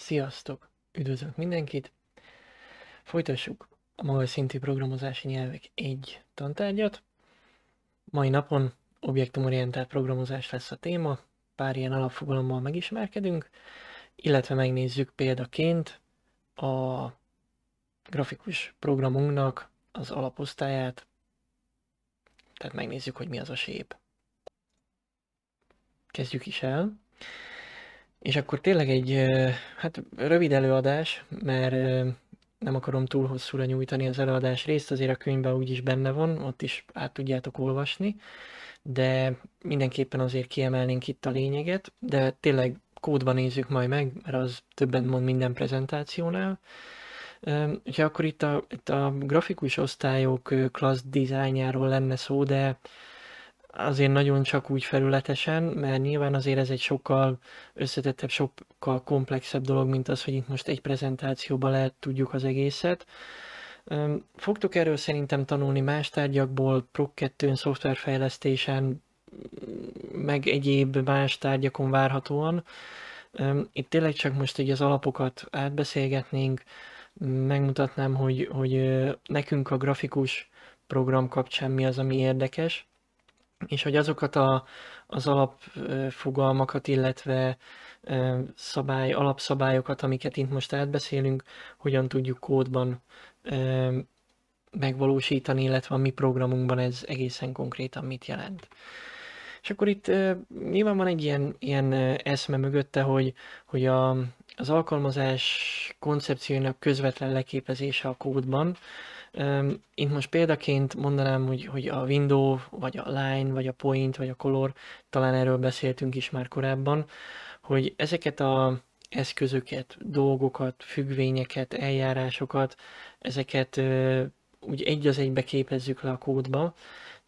Sziasztok! Üdvözlök mindenkit! Folytassuk a magas szintű programozási nyelvek egy tantárgyat. Mai napon objektumorientált programozás lesz a téma, pár ilyen alapfogalommal megismerkedünk, illetve megnézzük példaként a grafikus programunknak az alaposztályát, tehát megnézzük, hogy mi az a sép. Kezdjük is el. És akkor tényleg egy hát rövid előadás, mert nem akarom túl hosszúra nyújtani az előadás részt, azért a könyvben úgyis benne van, ott is át tudjátok olvasni, de mindenképpen azért kiemelnénk itt a lényeget, de tényleg kódban nézzük majd meg, mert az többen mond minden prezentációnál. Úgyhogy akkor itt a, itt a grafikus osztályok klassz dizájnjáról lenne szó, de azért nagyon csak úgy felületesen, mert nyilván azért ez egy sokkal összetettebb, sokkal komplexebb dolog, mint az, hogy itt most egy prezentációban lehet tudjuk az egészet. Fogtok erről szerintem tanulni más tárgyakból, Proc 2-n, szoftverfejlesztésen, meg egyéb más tárgyakon várhatóan. Itt tényleg csak most így az alapokat átbeszélgetnénk, megmutatnám, hogy, hogy nekünk a grafikus program kapcsán mi az, ami érdekes és hogy azokat a, az alapfogalmakat, illetve szabály, alapszabályokat, amiket itt most átbeszélünk, hogyan tudjuk kódban megvalósítani, illetve a mi programunkban ez egészen konkrétan mit jelent. És akkor itt nyilván van egy ilyen, ilyen eszme mögötte, hogy, hogy a, az alkalmazás koncepciójának közvetlen leképezése a kódban, itt most példaként mondanám, hogy, hogy a window, vagy a line, vagy a point, vagy a color, talán erről beszéltünk is már korábban, hogy ezeket a eszközöket, dolgokat, függvényeket, eljárásokat, ezeket úgy egy az egybe képezzük le a kódba,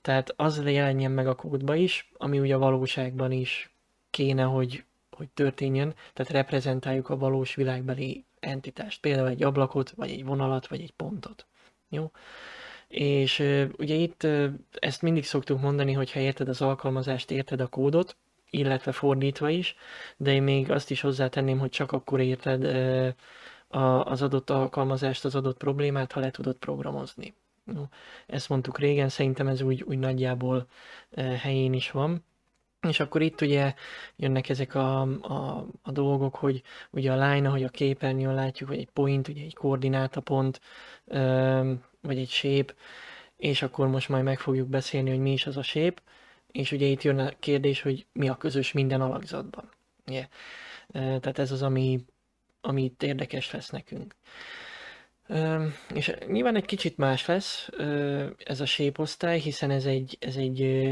tehát az jelenjen meg a kódba is, ami ugye a valóságban is kéne, hogy, hogy történjen, tehát reprezentáljuk a valós világbeli entitást, például egy ablakot, vagy egy vonalat, vagy egy pontot. Jó? És ugye itt ezt mindig szoktuk mondani, hogy ha érted az alkalmazást, érted a kódot, illetve fordítva is, de én még azt is hozzátenném, hogy csak akkor érted az adott alkalmazást, az adott problémát, ha le tudod programozni. Ezt mondtuk régen, szerintem ez úgy, úgy nagyjából helyén is van. És akkor itt ugye jönnek ezek a, a, a dolgok, hogy ugye a line, ahogy a képernyőn látjuk, vagy egy point, ugye egy koordinátapont, vagy egy sép és akkor most majd meg fogjuk beszélni, hogy mi is az a sép és ugye itt jön a kérdés, hogy mi a közös minden alakzatban. Yeah. Tehát ez az, ami, ami itt érdekes lesz nekünk. És nyilván egy kicsit más lesz ez a séposztály, hiszen ez egy, ez egy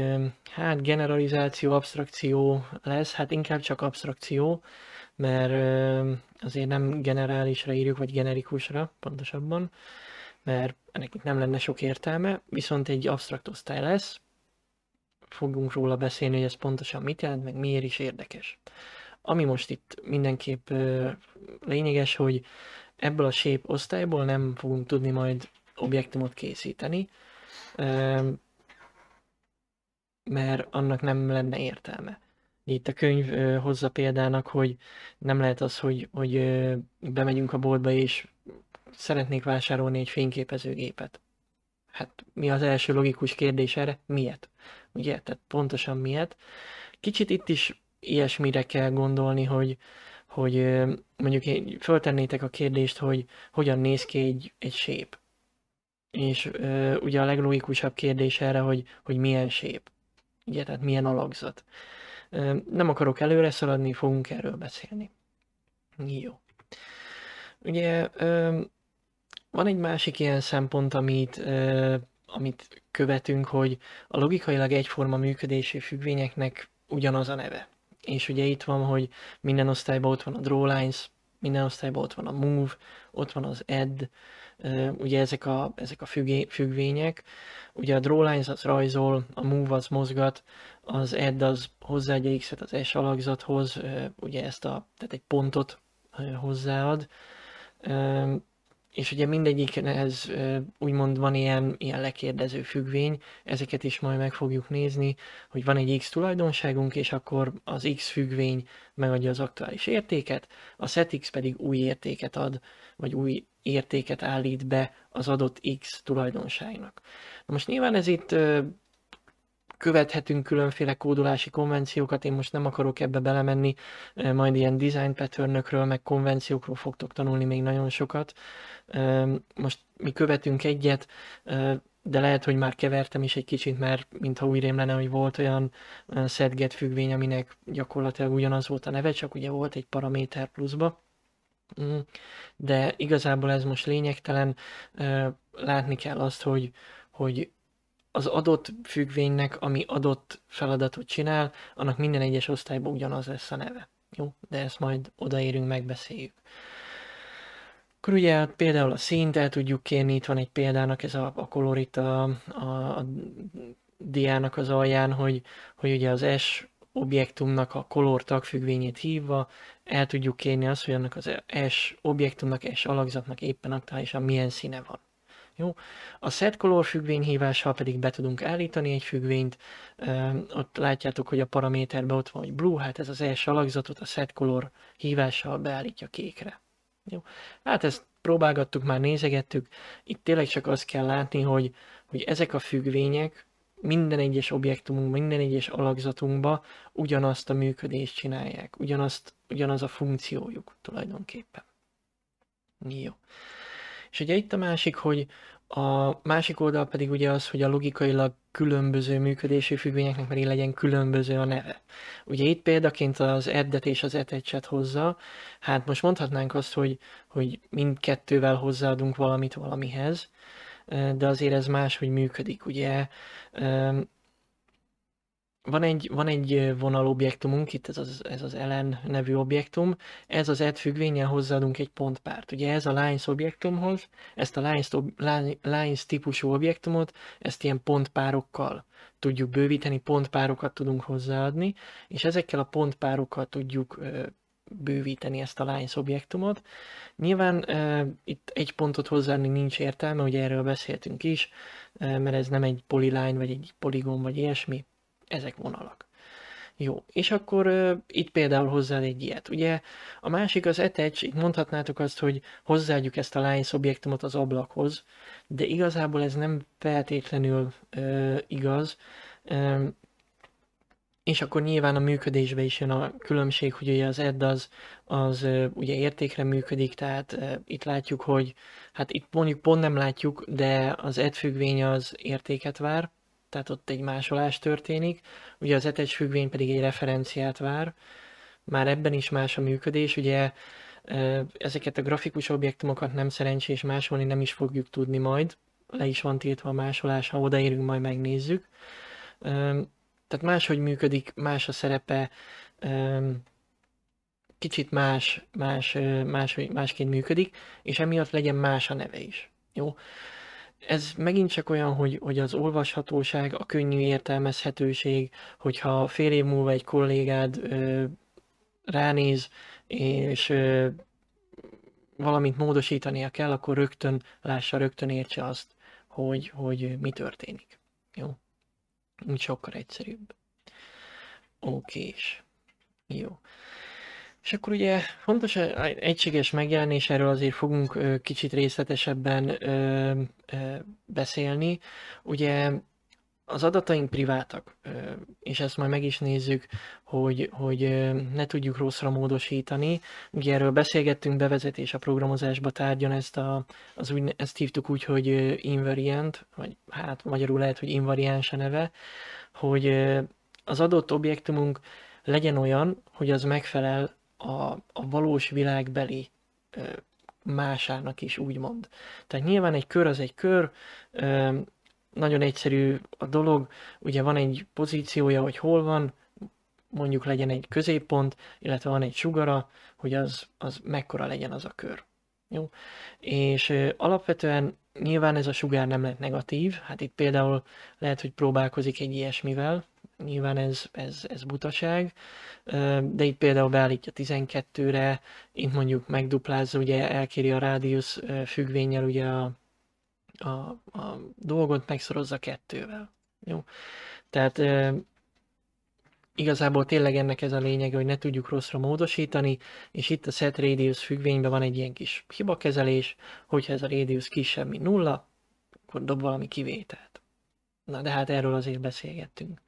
hát generalizáció, abstrakció lesz, hát inkább csak abstrakció, mert azért nem generálisra írjuk, vagy generikusra pontosabban, mert ennek nem lenne sok értelme, viszont egy abstrakt osztály lesz, fogunk róla beszélni, hogy ez pontosan mit jelent, meg miért is érdekes. Ami most itt mindenképp lényeges, hogy ebből a shape osztályból nem fogunk tudni majd objektumot készíteni, mert annak nem lenne értelme. Itt a könyv hozza példának, hogy nem lehet az, hogy, hogy bemegyünk a boltba és szeretnék vásárolni egy fényképezőgépet. Hát mi az első logikus kérdés erre? Miért? Ugye, tehát pontosan miért? Kicsit itt is ilyesmire kell gondolni, hogy, hogy mondjuk én föltennétek a kérdést, hogy hogyan néz ki egy, egy sép. És ugye a leglogikusabb kérdés erre, hogy, hogy milyen sép. Ugye, tehát milyen alakzat. nem akarok előre szaladni, fogunk erről beszélni. Jó. Ugye van egy másik ilyen szempont, amit, amit követünk, hogy a logikailag egyforma működési függvényeknek ugyanaz a neve és ugye itt van, hogy minden osztályban ott van a Drawlines, minden osztályban ott van a Move, ott van az add, ugye ezek a, ezek a függvények. Ugye a Drawlines az rajzol, a Move az mozgat, az add az egy x az S alakzathoz, ugye ezt a, tehát egy pontot hozzáad és ugye ez úgymond van ilyen, ilyen lekérdező függvény, ezeket is majd meg fogjuk nézni, hogy van egy X tulajdonságunk, és akkor az X függvény megadja az aktuális értéket, a setX pedig új értéket ad, vagy új értéket állít be az adott X tulajdonságnak. Na most nyilván ez itt követhetünk különféle kódolási konvenciókat, én most nem akarok ebbe belemenni, majd ilyen design patternökről, meg konvenciókról fogtok tanulni még nagyon sokat. Most mi követünk egyet, de lehet, hogy már kevertem is egy kicsit, mert mintha új rém lenne, hogy volt olyan szedget függvény, aminek gyakorlatilag ugyanaz volt a neve, csak ugye volt egy paraméter pluszba. Mm, de igazából ez most lényegtelen, látni kell azt, hogy, hogy az adott függvénynek, ami adott feladatot csinál, annak minden egyes osztályban ugyanaz lesz a neve. Jó, de ezt majd odaérünk, megbeszéljük. Akkor ugye például a színt el tudjuk kérni, itt van egy példának ez a, a kolorit a, a, a diának az alján, hogy, hogy ugye az S objektumnak a kolor tagfüggvényét hívva el tudjuk kérni azt, hogy annak az S objektumnak, S alakzatnak éppen aktuálisan milyen színe van. Jó? A set color függvényhívással pedig be tudunk állítani egy függvényt, ott látjátok, hogy a paraméterben ott van, hogy blue, hát ez az első alakzatot a set color hívással beállítja kékre. Jó? Hát ezt próbálgattuk, már nézegettük, itt tényleg csak azt kell látni, hogy, hogy ezek a függvények minden egyes objektumunk, minden egyes alakzatunkba ugyanazt a működést csinálják, ugyanazt, ugyanaz a funkciójuk tulajdonképpen. Jó. És ugye itt a másik, hogy a másik oldal pedig ugye az, hogy a logikailag különböző működésű függvényeknek pedig legyen különböző a neve. Ugye itt példaként az eddet és az etecset hozza, hát most mondhatnánk azt, hogy, hogy mindkettővel hozzáadunk valamit valamihez, de azért ez máshogy működik, ugye van egy, van egy vonalobjektumunk, itt ez az, ez az ellen nevű objektum, ez az ed függvényen hozzáadunk egy pontpárt. Ugye ez a lines objektumhoz, ezt a lines, lines típusú objektumot, ezt ilyen pontpárokkal tudjuk bővíteni, pontpárokat tudunk hozzáadni, és ezekkel a pontpárokkal tudjuk bővíteni ezt a lines objektumot. Nyilván uh, itt egy pontot hozzáadni nincs értelme, ugye erről beszéltünk is, uh, mert ez nem egy polyline, vagy egy poligon, vagy ilyesmi, ezek vonalak. Jó, és akkor uh, itt például hozzá egy ilyet. Ugye a másik az etecs, itt mondhatnátok azt, hogy hozzáadjuk ezt a line objektumot az ablakhoz, de igazából ez nem feltétlenül uh, igaz. Uh, és akkor nyilván a működésbe is jön a különbség, hogy ugye az add e az, az ugye értékre működik, tehát itt látjuk, hogy hát itt mondjuk pont nem látjuk, de az add e függvény az értéket vár, tehát ott egy másolás történik, ugye az etes függvény pedig egy referenciát vár, már ebben is más a működés, ugye ezeket a grafikus objektumokat nem szerencsés másolni, nem is fogjuk tudni majd, le is van tiltva a másolás, ha odaérünk, majd megnézzük. Tehát máshogy működik, más a szerepe, kicsit más, más, más, másként működik, és emiatt legyen más a neve is. Jó? ez megint csak olyan, hogy, hogy az olvashatóság, a könnyű értelmezhetőség, hogyha fél év múlva egy kollégád ö, ránéz, és ö, valamint módosítania kell, akkor rögtön lássa, rögtön értse azt, hogy, hogy mi történik. Jó? Úgy sokkal egyszerűbb. Oké, és jó. És akkor ugye fontos egységes megjelenés, erről azért fogunk kicsit részletesebben beszélni. Ugye az adataink privátak, és ezt majd meg is nézzük, hogy, hogy ne tudjuk rosszra módosítani. Ugye erről beszélgettünk bevezetés a programozásba tárgyon, ezt, a, az úgy, ezt hívtuk úgy, hogy invariant, vagy hát magyarul lehet, hogy invariáns a neve, hogy az adott objektumunk legyen olyan, hogy az megfelel a, a valós világbeli ö, másának is, úgymond. Tehát nyilván egy kör az egy kör, ö, nagyon egyszerű a dolog, ugye van egy pozíciója, hogy hol van, mondjuk legyen egy középpont, illetve van egy sugara, hogy az, az mekkora legyen az a kör. Jó? És ö, alapvetően nyilván ez a sugár nem lett negatív, hát itt például lehet, hogy próbálkozik egy ilyesmivel, nyilván ez, ez, ez butaság, de itt például beállítja 12-re, itt mondjuk megduplázza, ugye elkéri a rádiusz függvényel ugye a, a, a dolgot, megszorozza kettővel. Jó? Tehát igazából tényleg ennek ez a lényege, hogy ne tudjuk rosszra módosítani, és itt a set radius függvényben van egy ilyen kis hibakezelés, hogyha ez a radius kisebb, mint nulla, akkor dob valami kivételt. Na de hát erről azért beszélgettünk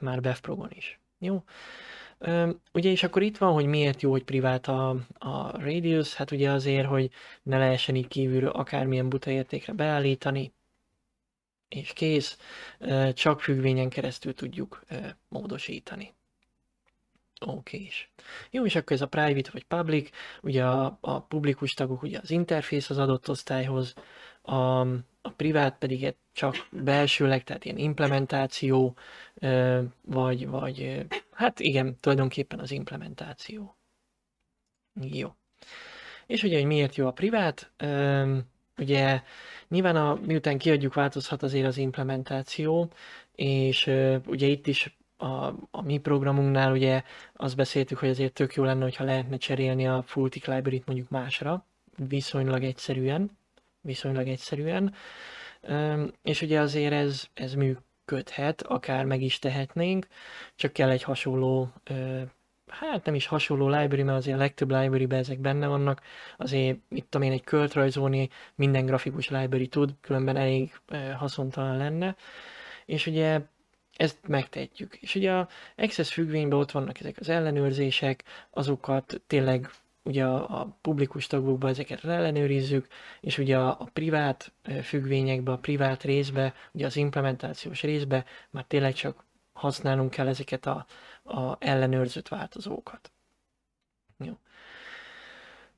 már BevPro-ban is. Jó? Ugye és akkor itt van, hogy miért jó, hogy privát a, a radius, hát ugye azért, hogy ne lehessen így kívülről akármilyen buta értékre beállítani, és kész, csak függvényen keresztül tudjuk módosítani. Oké is. Jó, és akkor ez a private vagy public, ugye a, a publikus tagok, ugye az interfész az adott osztályhoz, a, a privát pedig csak belsőleg, tehát ilyen implementáció, vagy, vagy hát igen, tulajdonképpen az implementáció. Jó. És ugye, hogy miért jó a privát? Ugye nyilván a, miután kiadjuk, változhat azért az implementáció, és ugye itt is a, a mi programunknál ugye azt beszéltük, hogy azért tök jó lenne, hogyha lehetne cserélni a Fultic library mondjuk másra, viszonylag egyszerűen viszonylag egyszerűen. És ugye azért ez, ez működhet, akár meg is tehetnénk, csak kell egy hasonló, hát nem is hasonló library, mert azért a legtöbb library ezek benne vannak, azért mit tudom én, egy költ rajzolni minden grafikus library tud, különben elég haszontalan lenne. És ugye ezt megtehetjük. És ugye a Access függvényben ott vannak ezek az ellenőrzések, azokat tényleg ugye a, publikus tagokba ezeket ellenőrizzük, és ugye a, privát függvényekbe, a privát részbe, ugye az implementációs részbe már tényleg csak használnunk kell ezeket a, a ellenőrzött változókat. Jó.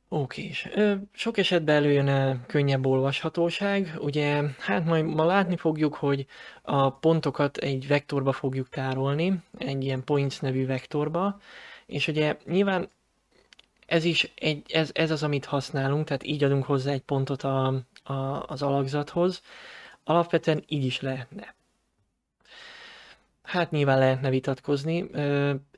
Oké, és sok esetben előjön a könnyebb olvashatóság, ugye hát majd ma látni fogjuk, hogy a pontokat egy vektorba fogjuk tárolni, egy ilyen points nevű vektorba, és ugye nyilván ez is egy, ez, ez az, amit használunk, tehát így adunk hozzá egy pontot a, a, az alakzathoz. Alapvetően így is lehetne. Hát nyilván lehetne vitatkozni.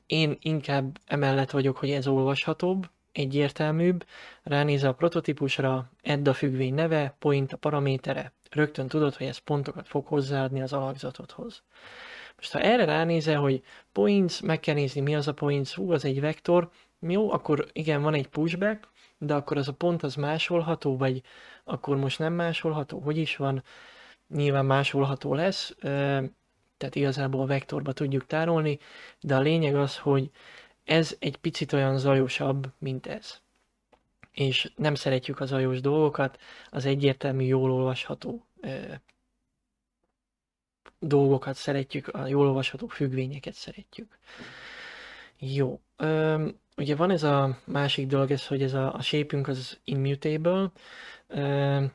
Én inkább emellett vagyok, hogy ez olvashatóbb, egyértelműbb, ránéz a prototípusra, edd a függvény neve, point a paramétere, rögtön tudod, hogy ez pontokat fog hozzáadni az alakzatodhoz. Most ha erre ránézel, hogy points, meg kell nézni mi az a points, hú, az egy vektor, jó, akkor igen, van egy pushback, de akkor az a pont az másolható, vagy akkor most nem másolható, hogy is van, nyilván másolható lesz, tehát igazából a vektorba tudjuk tárolni, de a lényeg az, hogy ez egy picit olyan zajosabb, mint ez. És nem szeretjük az zajos dolgokat, az egyértelmű, jól olvasható dolgokat szeretjük, a jól olvasható függvényeket szeretjük. Jó. Um, ugye van ez a másik dolog, ez, hogy ez a, a shape az immutable,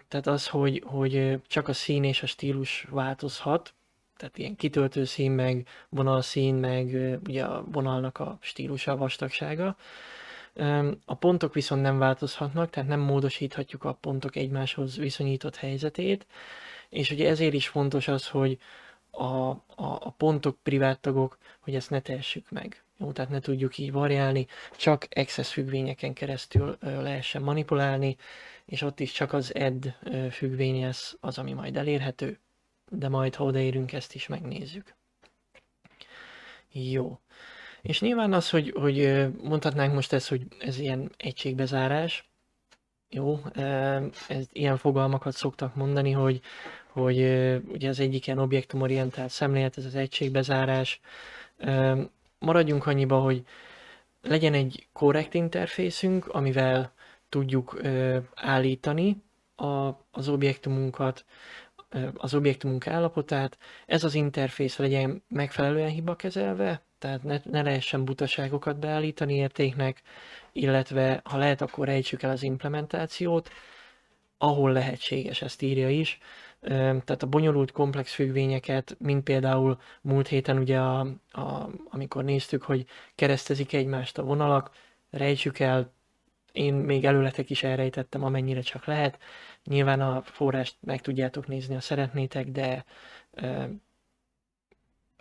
tehát az, hogy, hogy csak a szín és a stílus változhat, tehát ilyen kitöltő szín, meg vonalszín, meg ugye a vonalnak a stílusa, a vastagsága. A pontok viszont nem változhatnak, tehát nem módosíthatjuk a pontok egymáshoz viszonyított helyzetét, és ugye ezért is fontos az, hogy a, a, a pontok privát tagok, hogy ezt ne tehessük meg. Jó, tehát ne tudjuk így variálni, csak access függvényeken keresztül lehessen manipulálni, és ott is csak az add függvény lesz az, ami majd elérhető, de majd ha odaérünk, ezt is megnézzük. Jó. És nyilván az, hogy, hogy mondhatnánk most ezt, hogy ez ilyen egységbezárás, jó, ez, ilyen fogalmakat szoktak mondani, hogy, hogy ugye az egyik ilyen objektumorientált szemlélet, ez az egységbezárás, maradjunk annyiba, hogy legyen egy korrekt interfészünk, amivel tudjuk ö, állítani a, az objektumunkat, ö, az objektumunk állapotát. Ez az interfész legyen megfelelően hibakezelve, tehát ne, ne lehessen butaságokat beállítani értéknek, illetve ha lehet, akkor rejtsük el az implementációt, ahol lehetséges, ezt írja is tehát a bonyolult komplex függvényeket, mint például múlt héten ugye, a, a, amikor néztük, hogy keresztezik egymást a vonalak, rejtsük el, én még előletek is elrejtettem, amennyire csak lehet. Nyilván a forrást meg tudjátok nézni, ha szeretnétek, de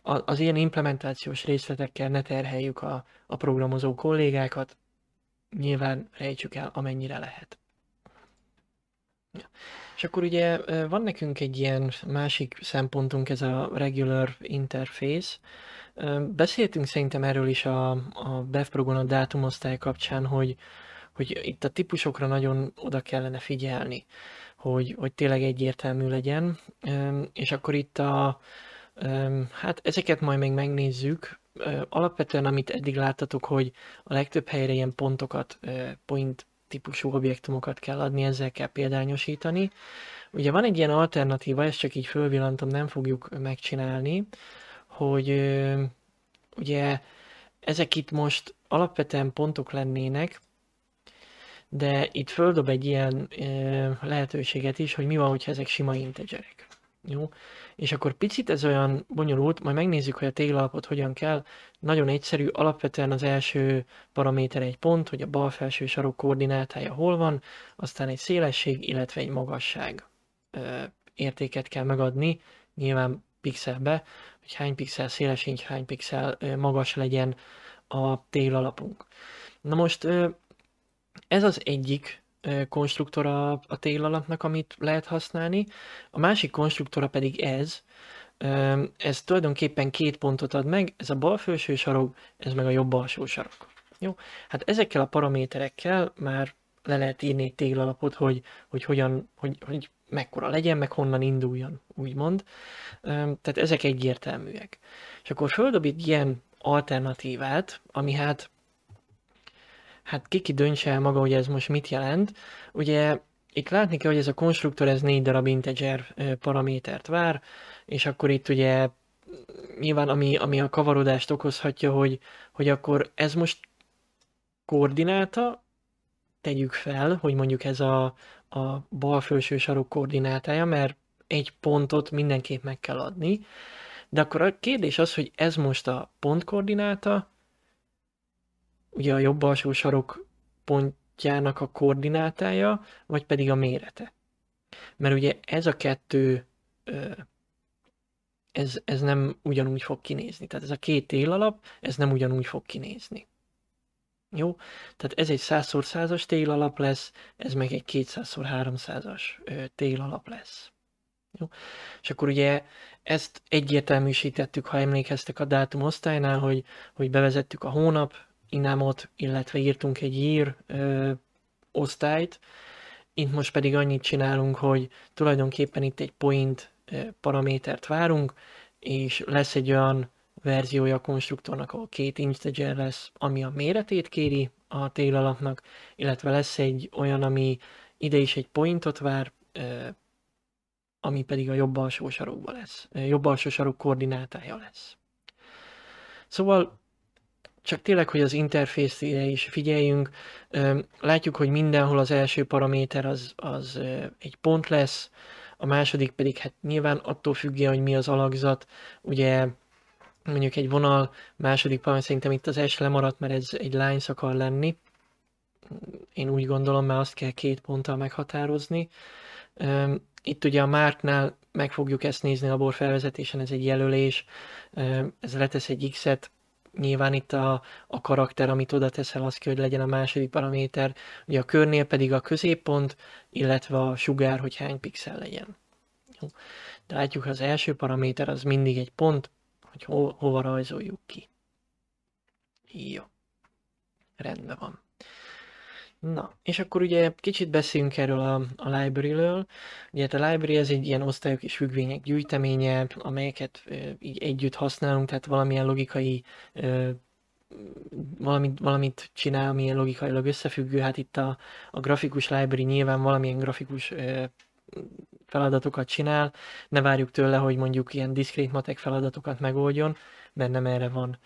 az ilyen implementációs részletekkel ne terheljük a, a programozó kollégákat, nyilván rejtsük el, amennyire lehet. Ja. És akkor ugye van nekünk egy ilyen másik szempontunk, ez a regular interface. Beszéltünk szerintem erről is a, a DevProgon a dátumosztály kapcsán, hogy, hogy itt a típusokra nagyon oda kellene figyelni, hogy, hogy tényleg egyértelmű legyen. És akkor itt a, hát ezeket majd még megnézzük. Alapvetően, amit eddig láttatok, hogy a legtöbb helyre ilyen pontokat, point típusú objektumokat kell adni, ezzel kell példányosítani. Ugye van egy ilyen alternatíva, ezt csak így fölvillantom, nem fogjuk megcsinálni, hogy ugye ezek itt most alapvetően pontok lennének, de itt földob egy ilyen lehetőséget is, hogy mi van, hogyha ezek sima integerek. Jó? és akkor picit ez olyan bonyolult, majd megnézzük, hogy a téglalapot hogyan kell. Nagyon egyszerű, alapvetően az első paraméter egy pont, hogy a bal felső sarok koordinátája hol van, aztán egy szélesség, illetve egy magasság ö, értéket kell megadni, nyilván pixelbe, hogy hány pixel szélesség, hány pixel ö, magas legyen a téglalapunk. Na most ö, ez az egyik konstruktora a téglalapnak, amit lehet használni. A másik konstruktora pedig ez, ez tulajdonképpen két pontot ad meg, ez a bal felső sarok, ez meg a jobb alsó sarok. Jó? Hát ezekkel a paraméterekkel már le lehet írni egy téglalapot, hogy, hogy hogyan, hogy, hogy mekkora legyen, meg honnan induljon, úgymond. Tehát ezek egyértelműek. És akkor földob egy ilyen alternatívát, ami hát hát Kiki döntse el maga, hogy ez most mit jelent. Ugye itt látni kell, hogy ez a konstruktor ez négy darab integer paramétert vár, és akkor itt ugye mm, nyilván ami, ami a kavarodást okozhatja, hogy, hogy akkor ez most koordináta, tegyük fel, hogy mondjuk ez a, a bal felső sarok koordinátája, mert egy pontot mindenképp meg kell adni. De akkor a kérdés az, hogy ez most a pontkoordináta, ugye a jobb alsó sarok pontjának a koordinátája, vagy pedig a mérete. Mert ugye ez a kettő, ez, ez nem ugyanúgy fog kinézni. Tehát ez a két télalap, ez nem ugyanúgy fog kinézni. Jó? Tehát ez egy 100 100-as télalap lesz, ez meg egy 200 300-as télalap lesz. Jó? És akkor ugye ezt egyértelműsítettük, ha emlékeztek a osztálynál, hogy, hogy bevezettük a hónap inámot, illetve írtunk egy ír ö, osztályt. Itt most pedig annyit csinálunk, hogy tulajdonképpen itt egy point paramétert várunk, és lesz egy olyan verziója a konstruktornak, ahol két integer lesz, ami a méretét kéri a télalapnak, illetve lesz egy olyan, ami ide is egy pointot vár, ö, ami pedig a jobb alsó sarokba lesz, jobb alsó sarok koordinátája lesz. Szóval csak tényleg, hogy az interfészre is figyeljünk, látjuk, hogy mindenhol az első paraméter az, az egy pont lesz, a második pedig hát nyilván attól függje, hogy mi az alakzat, ugye mondjuk egy vonal, második paraméter, szerintem itt az S lemaradt, mert ez egy lány akar lenni, én úgy gondolom, mert azt kell két ponttal meghatározni. Itt ugye a Mártnál meg fogjuk ezt nézni a borfelvezetésen, ez egy jelölés, ez letesz egy X-et, nyilván itt a, a karakter, amit oda teszel, az kell, hogy legyen a második paraméter, ugye a körnél pedig a középpont, illetve a sugár, hogy hány pixel legyen. Jó. De látjuk, az első paraméter az mindig egy pont, hogy ho, hova rajzoljuk ki. Jó. Rendben van. Na, és akkor ugye kicsit beszéljünk erről a, a library-ről. Ugye hát a library ez egy ilyen osztályok és függvények gyűjteménye, amelyeket e, így együtt használunk, tehát valamilyen logikai e, valamit, valamit csinál, milyen logikailag összefüggő. Hát itt a, a grafikus library nyilván valamilyen grafikus e, feladatokat csinál, ne várjuk tőle, hogy mondjuk ilyen diszkrét matek feladatokat megoldjon, bennem nem erre van.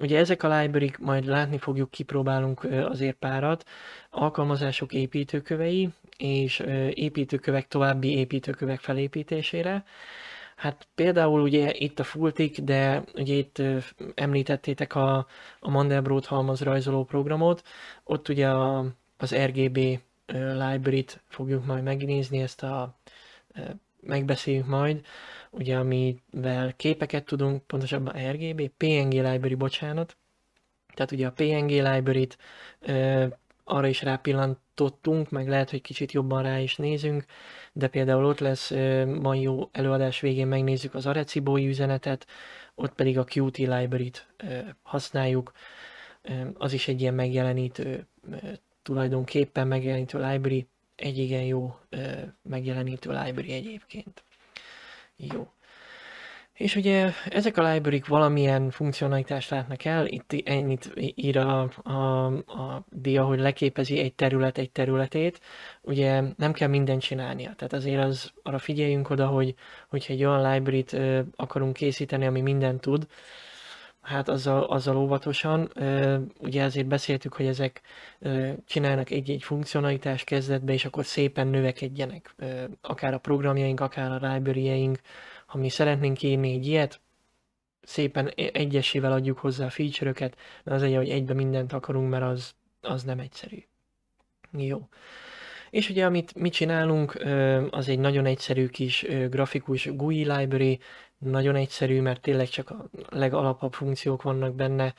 Ugye ezek a library majd látni fogjuk, kipróbálunk azért párat, alkalmazások építőkövei és építőkövek további építőkövek felépítésére. Hát például ugye itt a Fultik, de ugye itt említettétek a, a Mandelbrot rajzoló programot, ott ugye a, az RGB library-t fogjuk majd megnézni, ezt a megbeszéljük majd ugye amivel képeket tudunk, pontosabban RGB, PNG library, bocsánat, tehát ugye a PNG library-t ö, arra is rápillantottunk, meg lehet, hogy kicsit jobban rá is nézünk, de például ott lesz mai jó előadás végén megnézzük az Arecibói üzenetet, ott pedig a Qt library-t használjuk, az is egy ilyen megjelenítő, tulajdonképpen megjelenítő library, egy igen jó megjelenítő library egyébként. Jó. És ugye ezek a library valamilyen funkcionalitást látnak el, itt ennyit ír a, a, a dia, hogy leképezi egy terület egy területét, ugye nem kell mindent csinálnia, tehát azért az, arra figyeljünk oda, hogy hogyha egy olyan library akarunk készíteni, ami mindent tud, hát azzal, azzal óvatosan. Ugye azért beszéltük, hogy ezek csinálnak egy-egy funkcionalitás kezdetbe, és akkor szépen növekedjenek. Akár a programjaink, akár a library ha mi szeretnénk írni egy ilyet, szépen e-, egyesével adjuk hozzá a feature-öket, de az egy, hogy egybe mindent akarunk, mert az, az nem egyszerű. Jó. És ugye amit mi csinálunk, az egy nagyon egyszerű kis grafikus GUI library, nagyon egyszerű, mert tényleg csak a legalapabb funkciók vannak benne.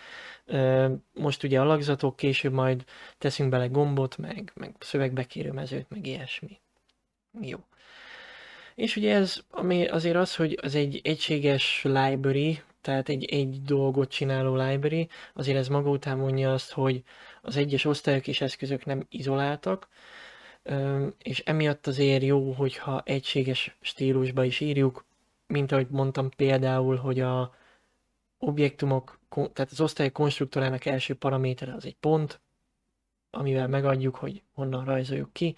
Most ugye alakzatok, később majd teszünk bele gombot, meg, meg szövegbekérő mezőt, meg ilyesmi. Jó. És ugye ez ami azért az, hogy az egy egységes library, tehát egy egy dolgot csináló library, azért ez maga után mondja azt, hogy az egyes osztályok és eszközök nem izoláltak, és emiatt azért jó, hogyha egységes stílusba is írjuk, mint ahogy mondtam például, hogy a objektumok, tehát az osztály konstruktorának első paramétere az egy pont, amivel megadjuk, hogy honnan rajzoljuk ki.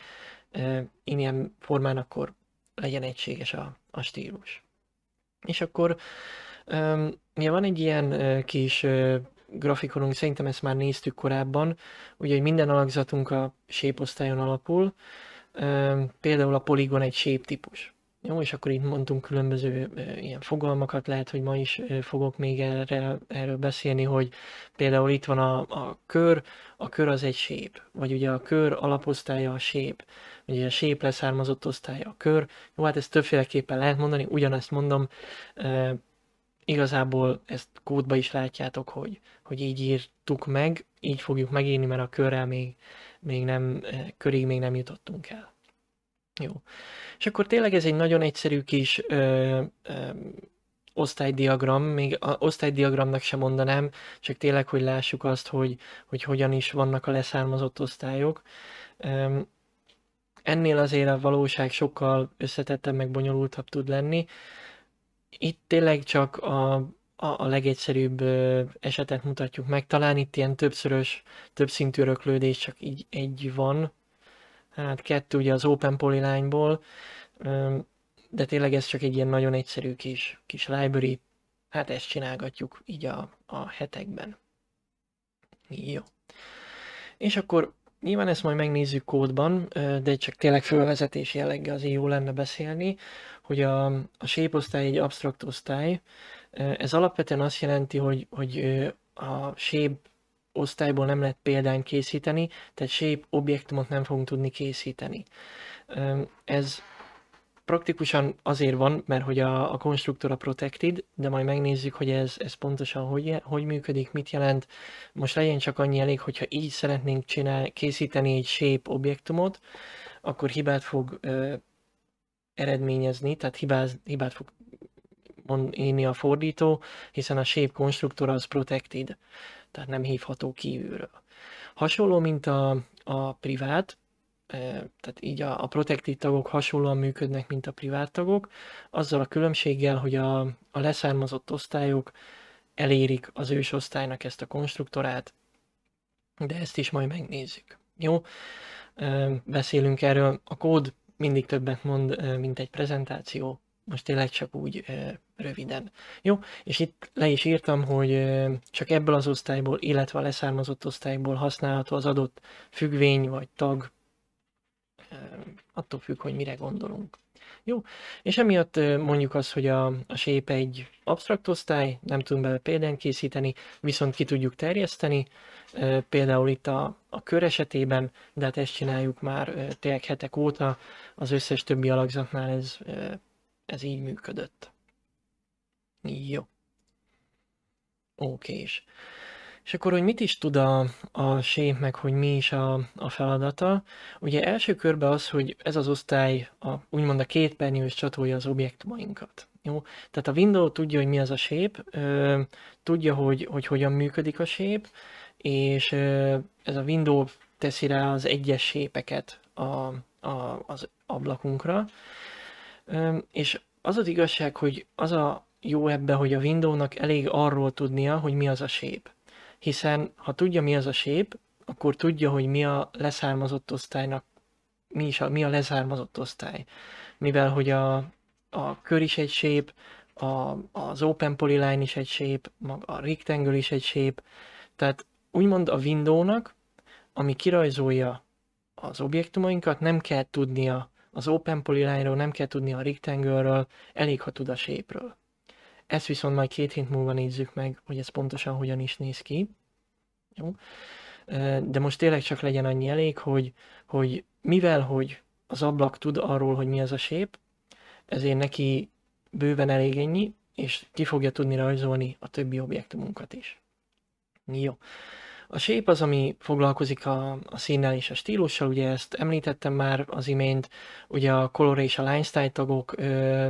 Ilyen formán akkor legyen egységes a, a stílus. És akkor mi van egy ilyen kis grafikonunk, szerintem ezt már néztük korábban, ugye, hogy minden alakzatunk a shape osztályon alapul, például a poligon egy shape típus. Jó, és akkor itt mondtunk különböző ilyen fogalmakat, lehet, hogy ma is fogok még erre, erről beszélni, hogy például itt van a, a kör, a kör az egy sép, vagy ugye a kör alaposztálya a sép, ugye a sép leszármazott osztálya a kör, jó, hát ezt többféleképpen lehet mondani, ugyanezt mondom, e, igazából ezt kódba is látjátok, hogy, hogy így írtuk meg, így fogjuk megírni, mert a körrel még, még nem, körig még nem jutottunk el. Jó. És akkor tényleg ez egy nagyon egyszerű kis ö, ö, osztálydiagram, még a osztálydiagramnak sem mondanám, csak tényleg, hogy lássuk azt, hogy, hogy hogyan is vannak a leszármazott osztályok. Ö, ennél azért a valóság sokkal összetettebb, meg bonyolultabb tud lenni. Itt tényleg csak a, a, a legegyszerűbb esetet mutatjuk meg. Talán itt ilyen többszörös, többszintű öröklődés csak így egy van, hát kettő ugye az Open Poly lányból, de tényleg ez csak egy ilyen nagyon egyszerű kis, kis library, hát ezt csinálgatjuk így a, a hetekben. Jó. És akkor nyilván ezt majd megnézzük kódban, de csak tényleg fölvezetés jelleggel azért jó lenne beszélni, hogy a, a shape osztály egy abstrakt osztály, ez alapvetően azt jelenti, hogy, hogy a shape osztályból nem lehet példányt készíteni, tehát shape objektumot nem fogunk tudni készíteni. Ez praktikusan azért van, mert hogy a, a konstruktor a protected, de majd megnézzük, hogy ez, ez pontosan hogy, hogy működik, mit jelent. Most legyen csak annyi elég, hogyha így szeretnénk csinál, készíteni egy shape objektumot, akkor hibát fog ö, eredményezni, tehát hibáz, hibát fog írni a fordító, hiszen a shape konstruktor az protected tehát nem hívható kívülről. Hasonló, mint a, a privát, e, tehát így a, a protektív tagok hasonlóan működnek, mint a privát tagok, azzal a különbséggel, hogy a, a leszármazott osztályok elérik az ősosztálynak ezt a konstruktorát, de ezt is majd megnézzük. Jó, e, beszélünk erről. A kód mindig többet mond, e, mint egy prezentáció, most tényleg csak úgy röviden. Jó, és itt le is írtam, hogy csak ebből az osztályból, illetve a leszármazott osztályból használható az adott függvény vagy tag, attól függ, hogy mire gondolunk. Jó, és emiatt mondjuk azt, hogy a, a shape egy absztrakt osztály, nem tudunk bele példán készíteni, viszont ki tudjuk terjeszteni, például itt a, a kör esetében, de hát ezt csináljuk már tényleg hetek óta, az összes többi alakzatnál ez ez így működött. Jó. Oké is. És akkor, hogy mit is tud a, a sép, meg hogy mi is a, a feladata? Ugye első körben az, hogy ez az osztály, a, úgymond a két kétpernyős csatolja az objektumainkat. Jó? Tehát a window tudja, hogy mi az a shape, tudja, hogy, hogy hogyan működik a shape, és ö, ez a window teszi rá az egyes sépeket a, a, az ablakunkra, és az az igazság, hogy az a jó ebbe, hogy a Windownak elég arról tudnia, hogy mi az a sép. Hiszen ha tudja, mi az a sép, akkor tudja, hogy mi a leszármazott osztálynak, mi is a, mi a leszármazott osztály. Mivel, hogy a, a kör is egy sép, a, az Open Polyline is egy sép, a Rectangle is egy sép, tehát úgymond a Windownak, ami kirajzolja az objektumainkat, nem kell tudnia az Open Polyline-ról nem kell tudni a Rectangle-ről, elég ha tud a shape-ről. Ezt viszont majd két hét múlva nézzük meg, hogy ez pontosan hogyan is néz ki. Jó? De most tényleg csak legyen annyi elég, hogy, hogy mivel, hogy az ablak tud arról, hogy mi ez a shape, ezért neki bőven elég ennyi, és ki fogja tudni rajzolni a többi objektumunkat is. Jó. A shape az, ami foglalkozik a, a színnel és a stílussal, ugye ezt említettem már az imént, ugye a Color és a Line Style tagok ö,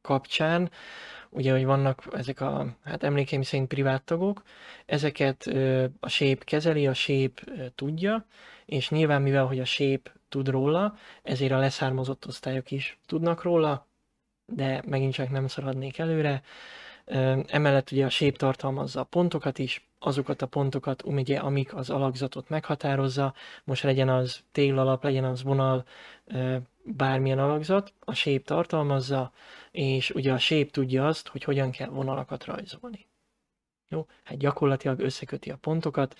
kapcsán, ugye, hogy vannak ezek a, hát emlékeim szerint privát tagok, ezeket ö, a shape kezeli, a shape ö, tudja, és nyilván mivel, hogy a shape tud róla, ezért a leszármazott osztályok is tudnak róla, de megint csak nem szaladnék előre. Emellett ugye a shape tartalmazza a pontokat is, azokat a pontokat umigye, amik az alakzatot meghatározza, most legyen az téglalap, legyen az vonal, bármilyen alakzat, a shape tartalmazza, és ugye a shape tudja azt, hogy hogyan kell vonalakat rajzolni. Jó? Hát gyakorlatilag összeköti a pontokat,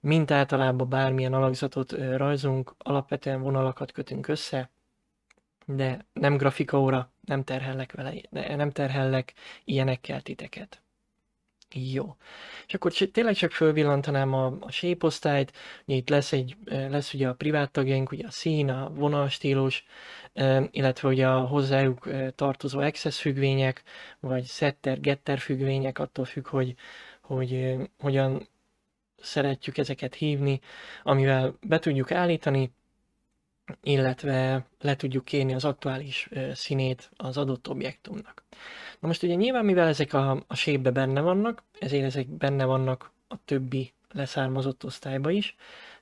mint általában bármilyen alakzatot rajzunk, alapvetően vonalakat kötünk össze, de nem grafikaóra, nem terhellek, vele, nem terhellek ilyenekkel titeket. Jó. És akkor tényleg csak fölvillantanám a, a shape osztályt, ugye itt lesz, egy, lesz ugye a privát tagjaink, ugye a szín, a vonalstílus, illetve ugye a hozzájuk tartozó access függvények, vagy setter, getter függvények, attól függ, hogy, hogy hogyan szeretjük ezeket hívni, amivel be tudjuk állítani, illetve le tudjuk kérni az aktuális színét az adott objektumnak. Na most ugye nyilván, mivel ezek a, a shape benne vannak, ezért ezek benne vannak a többi leszármazott osztályba is,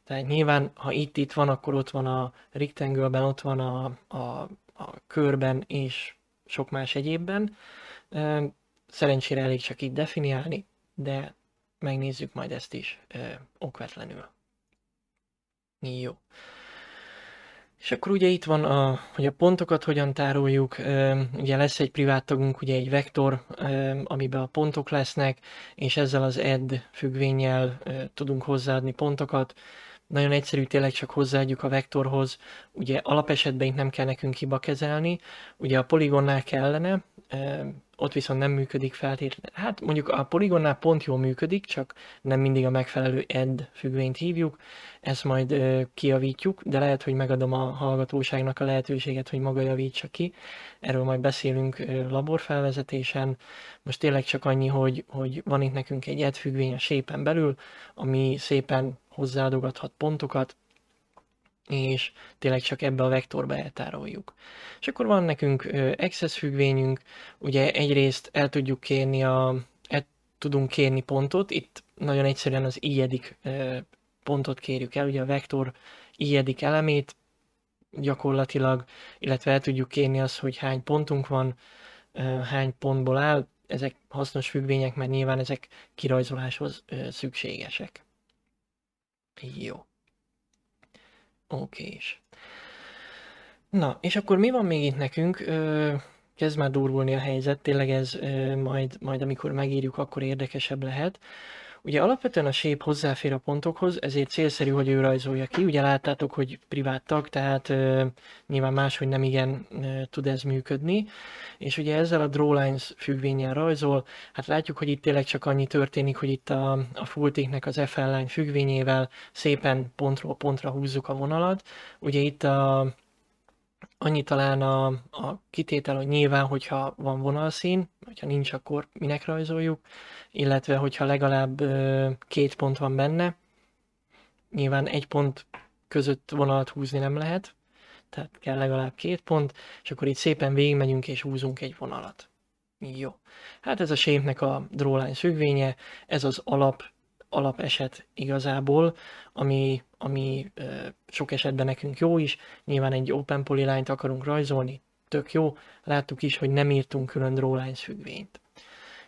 tehát nyilván, ha itt-itt van, akkor ott van a rectangle ott van a, a, a körben és sok más egyébben. Szerencsére elég csak itt definiálni, de megnézzük majd ezt is okvetlenül. Jó. És akkor ugye itt van, a, hogy a pontokat hogyan tároljuk, ugye lesz egy privát tagunk, ugye egy vektor, amiben a pontok lesznek, és ezzel az add függvényel tudunk hozzáadni pontokat. Nagyon egyszerű, tényleg csak hozzáadjuk a vektorhoz, ugye alapesetben itt nem kell nekünk hiba kezelni, ugye a poligonnál kellene, ott viszont nem működik feltétlenül. Hát mondjuk a poligonnál pont jól működik, csak nem mindig a megfelelő ed függvényt hívjuk, ezt majd ö, kijavítjuk, de lehet, hogy megadom a hallgatóságnak a lehetőséget, hogy maga javítsa ki. Erről majd beszélünk ö, laborfelvezetésen. Most tényleg csak annyi, hogy, hogy van itt nekünk egy ed függvény a sépen belül, ami szépen hozzáadogathat pontokat, és tényleg csak ebbe a vektorba eltároljuk. És akkor van nekünk access függvényünk, ugye egyrészt el tudjuk kérni a, el tudunk kérni pontot, itt nagyon egyszerűen az i-edik pontot kérjük el, ugye a vektor i-edik elemét gyakorlatilag, illetve el tudjuk kérni azt, hogy hány pontunk van, hány pontból áll, ezek hasznos függvények, mert nyilván ezek kirajzoláshoz szükségesek. Jó. Oké is. Na, és akkor mi van még itt nekünk? Ö, kezd már durvulni a helyzet, tényleg ez ö, majd, majd amikor megírjuk, akkor érdekesebb lehet. Ugye alapvetően a shape hozzáfér a pontokhoz, ezért célszerű, hogy ő rajzolja ki. Ugye láttátok, hogy privát tag, tehát ö, nyilván máshogy nem igen ö, tud ez működni. És ugye ezzel a drawlines függvényen rajzol, hát látjuk, hogy itt tényleg csak annyi történik, hogy itt a, a fulltéknek az FL line függvényével szépen pontról pontra húzzuk a vonalat. Ugye itt a Annyi talán a, a kitétel, hogy nyilván, hogyha van vonalszín, hogyha nincs, akkor minek rajzoljuk, illetve hogyha legalább ö, két pont van benne, nyilván egy pont között vonalat húzni nem lehet, tehát kell legalább két pont, és akkor itt szépen végigmegyünk és húzunk egy vonalat. Jó. Hát ez a shape a drawline szögvénye, ez az alap alapeset igazából, ami, ami sok esetben nekünk jó is. Nyilván egy open polyline-t akarunk rajzolni, tök jó. Láttuk is, hogy nem írtunk külön drawlines függvényt.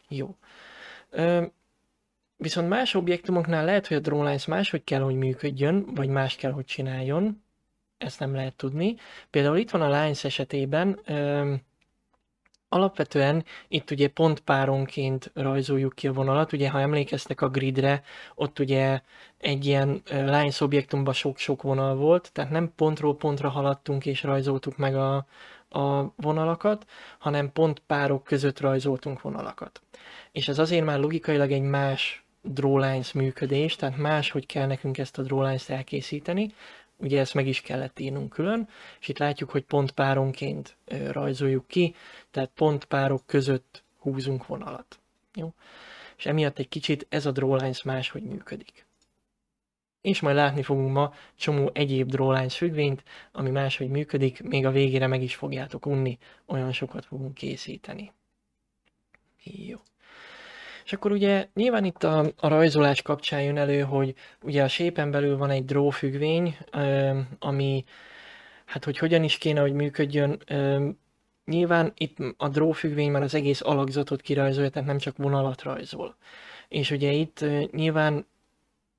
Jó. Viszont más objektumoknál lehet, hogy a drawlines máshogy kell, hogy működjön, vagy más kell, hogy csináljon. Ezt nem lehet tudni. Például itt van a lines esetében, Alapvetően itt ugye páronként rajzoljuk ki a vonalat, ugye ha emlékeztek a gridre, ott ugye egy ilyen line szobjektumban sok-sok vonal volt, tehát nem pontról pontra haladtunk és rajzoltuk meg a, a vonalakat, hanem pontpárok között rajzoltunk vonalakat. És ez azért már logikailag egy más drawlines működés, tehát máshogy kell nekünk ezt a drawlines elkészíteni, ugye ezt meg is kellett írnunk külön, és itt látjuk, hogy pontpáronként rajzoljuk ki, tehát pontpárok között húzunk vonalat. Jó? És emiatt egy kicsit ez a drawlines máshogy működik. És majd látni fogunk ma csomó egyéb drawlines függvényt, ami máshogy működik, még a végére meg is fogjátok unni, olyan sokat fogunk készíteni. Jó. És akkor ugye nyilván itt a, a rajzolás kapcsán jön elő, hogy ugye a sépen belül van egy függvény, ami hát hogy hogyan is kéne, hogy működjön, Nyilván itt a függvény már az egész alakzatot kirajzolja, tehát nem csak vonalat rajzol. És ugye itt nyilván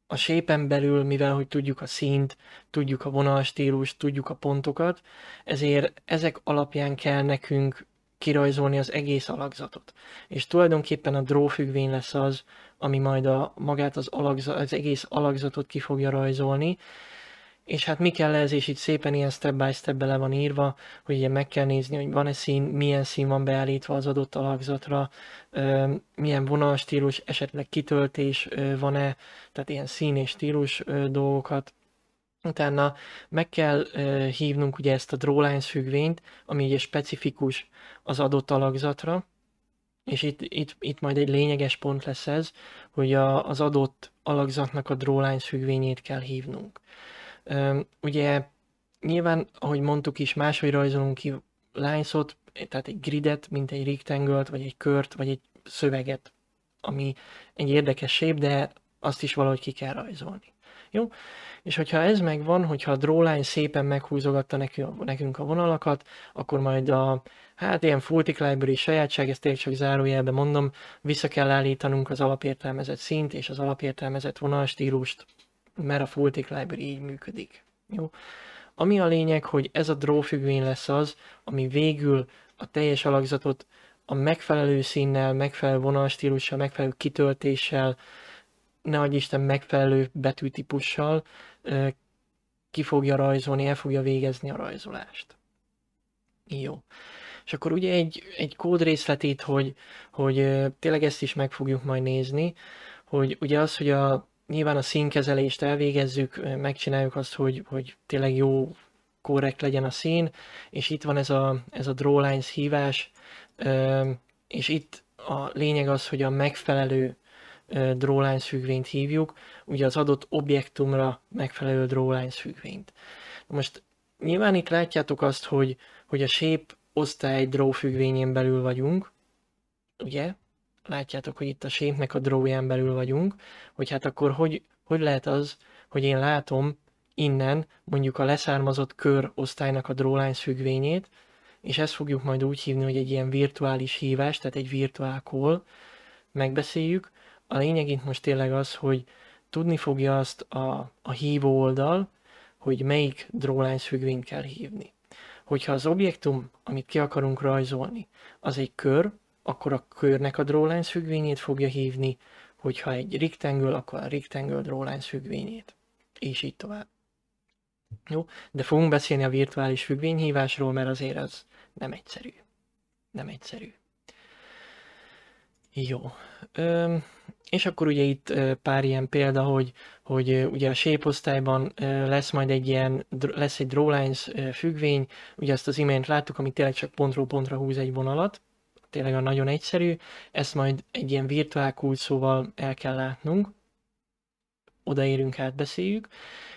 a sépen belül, mivel hogy tudjuk a színt, tudjuk a vonalstílust, tudjuk a pontokat, ezért ezek alapján kell nekünk kirajzolni az egész alakzatot. És tulajdonképpen a drófüggvény lesz az, ami majd a, magát az, alakza, az egész alakzatot ki fogja rajzolni, és hát mi kell ez, és itt szépen ilyen step by step le van írva, hogy ugye meg kell nézni, hogy van-e szín, milyen szín van beállítva az adott alakzatra, milyen vonalstílus, esetleg kitöltés van-e, tehát ilyen szín és stílus dolgokat Utána meg kell uh, hívnunk ugye ezt a drawlines függvényt, ami ugye specifikus az adott alakzatra, és itt, itt, itt majd egy lényeges pont lesz ez, hogy a, az adott alakzatnak a drawlines függvényét kell hívnunk. Ö, ugye nyilván, ahogy mondtuk is, máshogy rajzolunk ki lányszot, tehát egy gridet, mint egy rectangle vagy egy kört, vagy egy szöveget, ami egy érdekes shape, de azt is valahogy ki kell rajzolni. Jó? És hogyha ez megvan, hogyha a drawline szépen meghúzogatta nekünk a vonalakat, akkor majd a, hát ilyen Fultic Library sajátság, ezt tényleg csak zárójelben mondom, vissza kell állítanunk az alapértelmezett szint és az alapértelmezett vonalstílust, mert a Fultic Library így működik. Jó? Ami a lényeg, hogy ez a draw függvény lesz az, ami végül a teljes alakzatot a megfelelő színnel, megfelelő vonalstílussal, megfelelő kitöltéssel, ne adj Isten megfelelő betűtípussal ki fogja rajzolni, el fogja végezni a rajzolást. Jó. És akkor ugye egy, egy kód részletét, hogy, hogy tényleg ezt is meg fogjuk majd nézni, hogy ugye az, hogy a, nyilván a színkezelést elvégezzük, megcsináljuk azt, hogy, hogy tényleg jó, korrekt legyen a szín, és itt van ez a, ez a lines hívás, és itt a lényeg az, hogy a megfelelő DrawLines függvényt hívjuk, ugye az adott objektumra megfelelő DrawLines függvényt. Most nyilván itt látjátok azt, hogy, hogy a shape osztály draw függvényén belül vagyunk, ugye? Látjátok, hogy itt a shape-nek a drawján belül vagyunk, hogy hát akkor hogy, hogy lehet az, hogy én látom innen mondjuk a leszármazott kör osztálynak a drawline függvényét, és ezt fogjuk majd úgy hívni, hogy egy ilyen virtuális hívás, tehát egy virtuál call, megbeszéljük, a lényeg itt most tényleg az, hogy tudni fogja azt a, a hívó oldal, hogy melyik drawlines függvényt kell hívni. Hogyha az objektum, amit ki akarunk rajzolni, az egy kör, akkor a körnek a drawlines függvényét fogja hívni, hogyha egy rectangle, akkor a rectangle drawlines függvényét, és így tovább. Jó, de fogunk beszélni a virtuális függvényhívásról, mert azért az nem egyszerű. Nem egyszerű. Jó. Öm, és akkor ugye itt pár ilyen példa, hogy, hogy ugye a shape osztályban lesz majd egy ilyen, lesz egy drawlines függvény, ugye ezt az imént láttuk, ami tényleg csak pontról pontra húz egy vonalat, tényleg a nagyon egyszerű, ezt majd egy ilyen virtuál kulcsszóval el kell látnunk, odaérünk, átbeszéljük,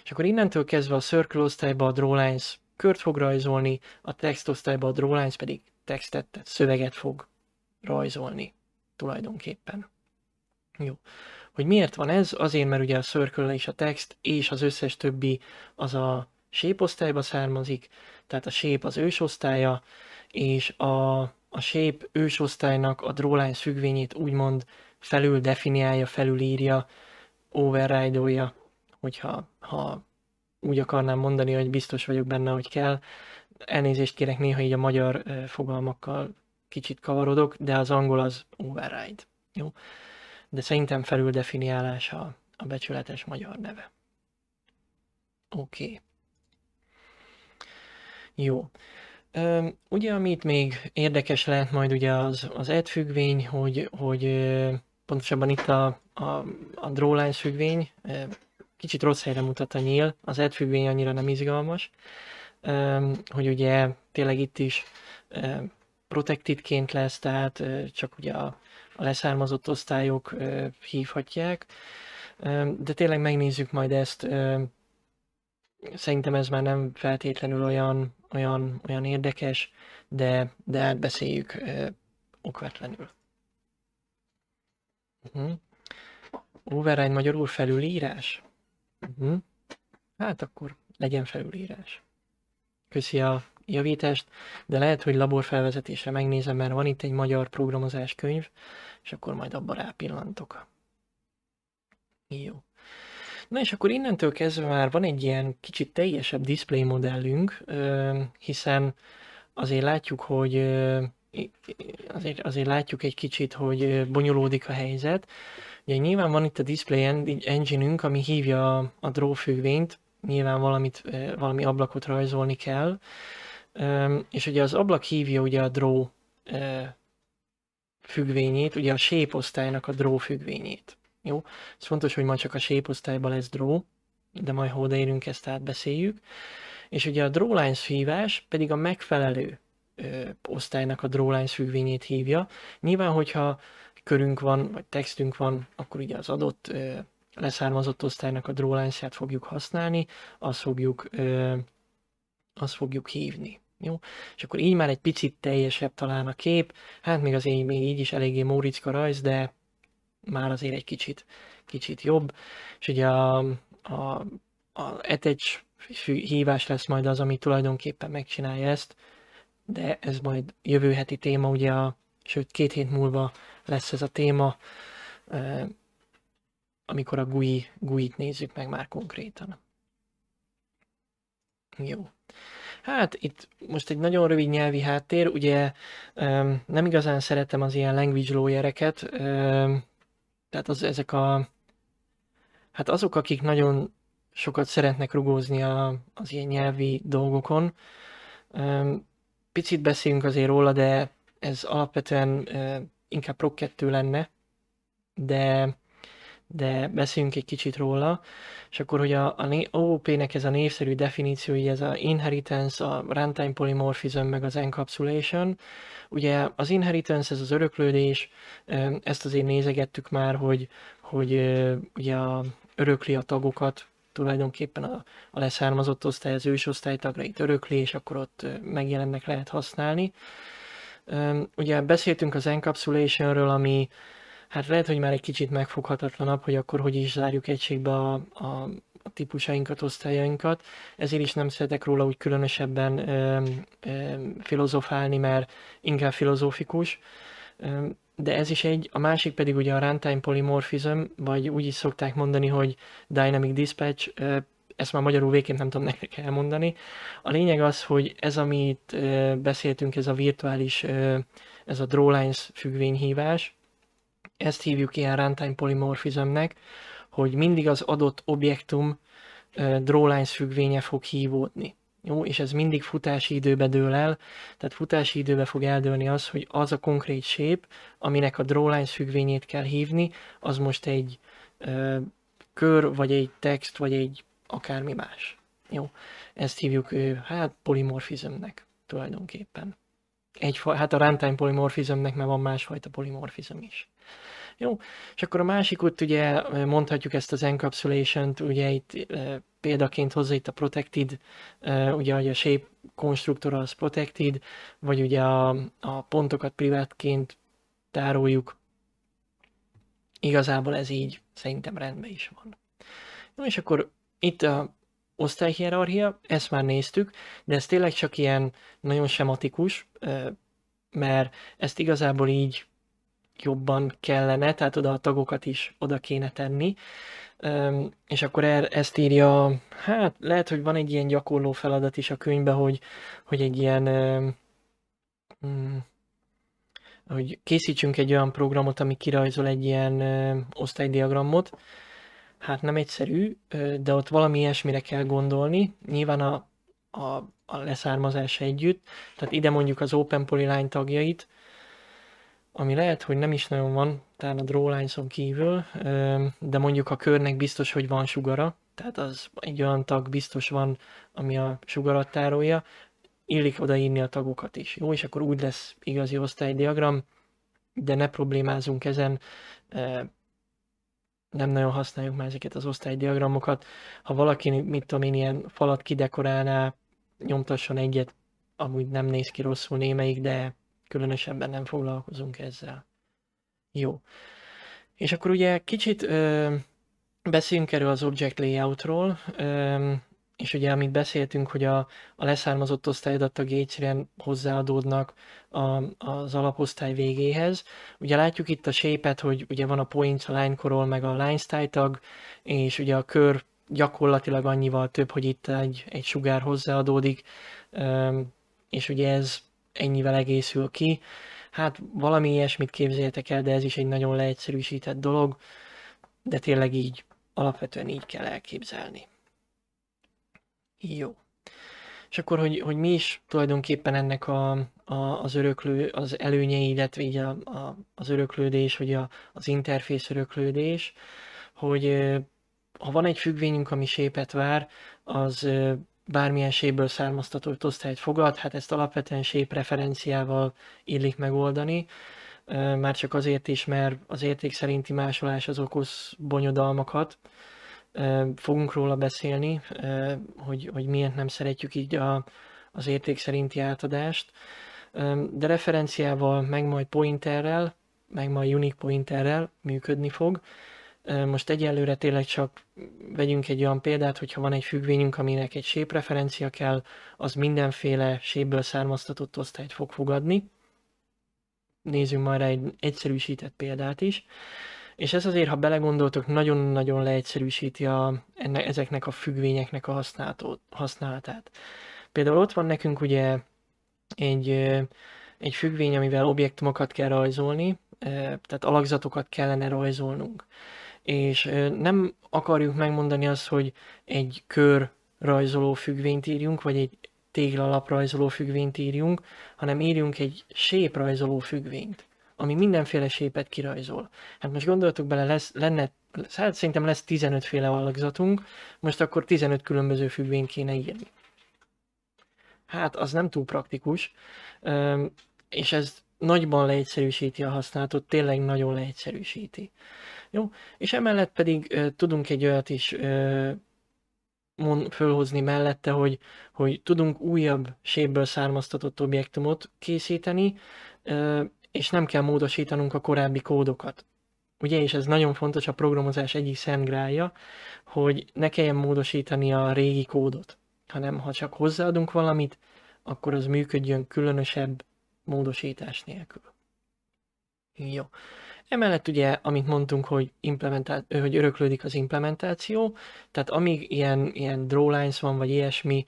és akkor innentől kezdve a circle osztályban a drawlines kört fog rajzolni, a text osztályban a drawlines pedig textet, tehát szöveget fog rajzolni tulajdonképpen. Jó. Hogy miért van ez? Azért, mert ugye a circle és a text és az összes többi az a shape osztályba származik, tehát a shape az osztálya, és a, a shape osztálynak a drawline függvényét úgymond felül definiálja, felülírja, override-olja, hogyha ha úgy akarnám mondani, hogy biztos vagyok benne, hogy kell. Elnézést kérek, néha így a magyar eh, fogalmakkal kicsit kavarodok, de az angol az override. Jó de szerintem felüldefiniálás a, a becsületes magyar neve. Oké. Okay. Jó. Ugye, amit még érdekes lehet majd ugye az, az ed függvény, hogy, hogy pontosabban itt a, a, a drawline függvény, kicsit rossz helyre mutat a nyíl, az ed függvény annyira nem izgalmas, hogy ugye tényleg itt is ként lesz, tehát csak ugye a a leszármazott osztályok hívhatják, de tényleg megnézzük majd ezt. Szerintem ez már nem feltétlenül olyan, olyan, olyan érdekes, de, de átbeszéljük okvetlenül. Mhm. Uh-huh. Override magyarul felülírás? Uh-huh. Hát akkor legyen felülírás. Köszi a javítást, de lehet, hogy laborfelvezetésre megnézem, mert van itt egy magyar programozás könyv, és akkor majd abba rápillantok. Jó. Na és akkor innentől kezdve már van egy ilyen kicsit teljesebb display modellünk, hiszen azért látjuk, hogy azért, azért látjuk egy kicsit, hogy bonyolódik a helyzet. Ugye nyilván van itt a display engine ami hívja a draw függvényt, nyilván valamit, valami ablakot rajzolni kell, és ugye az ablak hívja ugye a draw függvényét, ugye a shape osztálynak a draw függvényét. Jó? Ez fontos, hogy ma csak a shape osztályban lesz draw, de majd ha odaérünk, ezt átbeszéljük. És ugye a lines hívás pedig a megfelelő ö, osztálynak a lines függvényét hívja. Nyilván, hogyha körünk van, vagy textünk van, akkor ugye az adott ö, leszármazott osztálynak a drawlines-ját fogjuk használni, azt fogjuk, ö, azt fogjuk hívni. Jó? És akkor így már egy picit teljesebb talán a kép. Hát még az én még így is eléggé móricka rajz, de már azért egy kicsit, kicsit jobb. És ugye a, a, a etecs hívás lesz majd az, ami tulajdonképpen megcsinálja ezt, de ez majd jövő heti téma, ugye a, sőt két hét múlva lesz ez a téma, amikor a GUI, GUI-t nézzük meg már konkrétan. Jó. Hát itt most egy nagyon rövid nyelvi háttér, ugye nem igazán szeretem az ilyen language lawyer tehát az, ezek a, hát azok, akik nagyon sokat szeretnek rugózni a, az ilyen nyelvi dolgokon. Picit beszélünk azért róla, de ez alapvetően inkább Pro 2 lenne, de de beszéljünk egy kicsit róla, és akkor hogy a, a OOP-nek ez a névszerű definíciói, ez a inheritance, a runtime polymorphism, meg az encapsulation. Ugye az inheritance, ez az öröklődés, ezt azért nézegettük már, hogy, hogy ugye a, örökli a tagokat, tulajdonképpen a, a leszármazott osztály, az ősosztály tagrait örökli, és akkor ott megjelennek lehet használni. Ugye beszéltünk az encapsulationről, ami Hát lehet, hogy már egy kicsit megfoghatatlanabb, hogy akkor hogy is zárjuk egységbe a, a a típusainkat, osztályainkat, ezért is nem szeretek róla úgy különösebben ö, ö, filozofálni, mert inkább filozófikus. de ez is egy, a másik pedig ugye a runtime polymorphism, vagy úgy is szokták mondani, hogy dynamic dispatch, ö, ezt már magyarul végként nem tudom nektek elmondani. A lényeg az, hogy ez, amit beszéltünk, ez a virtuális, ez a drawlines függvényhívás, ezt hívjuk ilyen runtime polimorfizmnek, hogy mindig az adott objektum drawlines függvénye fog hívódni. Jó, és ez mindig futási időbe dől el, tehát futási időbe fog eldőlni az, hogy az a konkrét shape, aminek a drawlines függvényét kell hívni, az most egy ö, kör, vagy egy text, vagy egy akármi más. Jó, ezt hívjuk hát polimorfizmnek tulajdonképpen. Egy, hát a runtime polimorfizmnek, mert van másfajta polimorfizm is. Jó, és akkor a másik út ugye mondhatjuk ezt az encapsulation-t, ugye itt e, példaként hozza itt a protected, e, ugye a shape konstruktor az protected, vagy ugye a, a pontokat privátként tároljuk. Igazából ez így szerintem rendben is van. Jó, és akkor itt a osztályhierarchia, ezt már néztük, de ez tényleg csak ilyen nagyon sematikus, mert ezt igazából így jobban kellene, tehát oda a tagokat is oda kéne tenni. És akkor er, ezt írja, hát lehet, hogy van egy ilyen gyakorló feladat is a könyvbe, hogy, hogy egy ilyen hmm, hogy készítsünk egy olyan programot, ami kirajzol egy ilyen ö, osztálydiagramot. Hát nem egyszerű, ö, de ott valami ilyesmire kell gondolni. Nyilván a, a, a leszármazás együtt, tehát ide mondjuk az Open Polyline tagjait, ami lehet, hogy nem is nagyon van, talán a drólányszon kívül, de mondjuk a körnek biztos, hogy van sugara, tehát az egy olyan tag biztos van, ami a sugarat tárolja, illik odaírni a tagokat is, jó? És akkor úgy lesz igazi osztálydiagram, de ne problémázunk ezen, nem nagyon használjuk már ezeket az osztálydiagramokat. Ha valaki, mit tudom én, ilyen falat kidekorálná, nyomtasson egyet, amúgy nem néz ki rosszul némelyik, de különösebben nem foglalkozunk ezzel. Jó. És akkor ugye kicsit ö, beszéljünk erről az object layoutról, ö, és ugye amit beszéltünk, hogy a, a leszármazott a egyszerűen hozzáadódnak a, az alaposztály végéhez. Ugye látjuk itt a shape hogy ugye van a points, a line korol, meg a line style tag, és ugye a kör gyakorlatilag annyival több, hogy itt egy, egy sugár hozzáadódik, és ugye ez ennyivel egészül ki. Hát valami ilyesmit képzeljetek el, de ez is egy nagyon leegyszerűsített dolog, de tényleg így, alapvetően így kell elképzelni. Jó. És akkor, hogy, hogy mi is tulajdonképpen ennek a, a, az öröklő, az előnyei, illetve így a, a, az öröklődés, hogy a, az interfész öröklődés, hogy ha van egy függvényünk, ami sépet vár, az bármilyen séből származtatott osztályt fogad, hát ezt alapvetően sép referenciával illik megoldani, már csak azért is, mert az érték szerinti másolás az okoz bonyodalmakat. Fogunk róla beszélni, hogy, hogy miért nem szeretjük így a, az érték szerinti átadást, de referenciával, meg majd pointerrel, meg majd unique pointerrel működni fog, most egyelőre tényleg csak vegyünk egy olyan példát, hogyha van egy függvényünk, aminek egy sépreferencia kell, az mindenféle sépből származtatott osztályt fog fogadni. Nézzünk már egy egyszerűsített példát is. És ez azért, ha belegondoltok, nagyon-nagyon leegyszerűsíti a, enne, ezeknek a függvényeknek a használatát. Például ott van nekünk ugye egy, egy függvény, amivel objektumokat kell rajzolni, tehát alakzatokat kellene rajzolnunk és nem akarjuk megmondani azt, hogy egy kör rajzoló függvényt írjunk, vagy egy téglalap rajzoló függvényt írjunk, hanem írjunk egy sép rajzoló függvényt, ami mindenféle sépet kirajzol. Hát most gondoltuk bele, lesz, lenne, hát szerintem lesz 15 féle alakzatunk, most akkor 15 különböző függvényt kéne írni. Hát az nem túl praktikus, és ez nagyban leegyszerűsíti a használatot, tényleg nagyon leegyszerűsíti. Jó? És emellett pedig ö, tudunk egy olyat is ö, mond, fölhozni mellette, hogy, hogy tudunk újabb sépből származtatott objektumot készíteni, ö, és nem kell módosítanunk a korábbi kódokat. Ugye, és ez nagyon fontos a programozás egyik szentgrája, hogy ne kelljen módosítani a régi kódot, hanem ha csak hozzáadunk valamit, akkor az működjön különösebb módosítás nélkül. Jó. Emellett ugye, amit mondtunk, hogy, hogy öröklődik az implementáció, tehát amíg ilyen, ilyen drawlines van, vagy ilyesmi,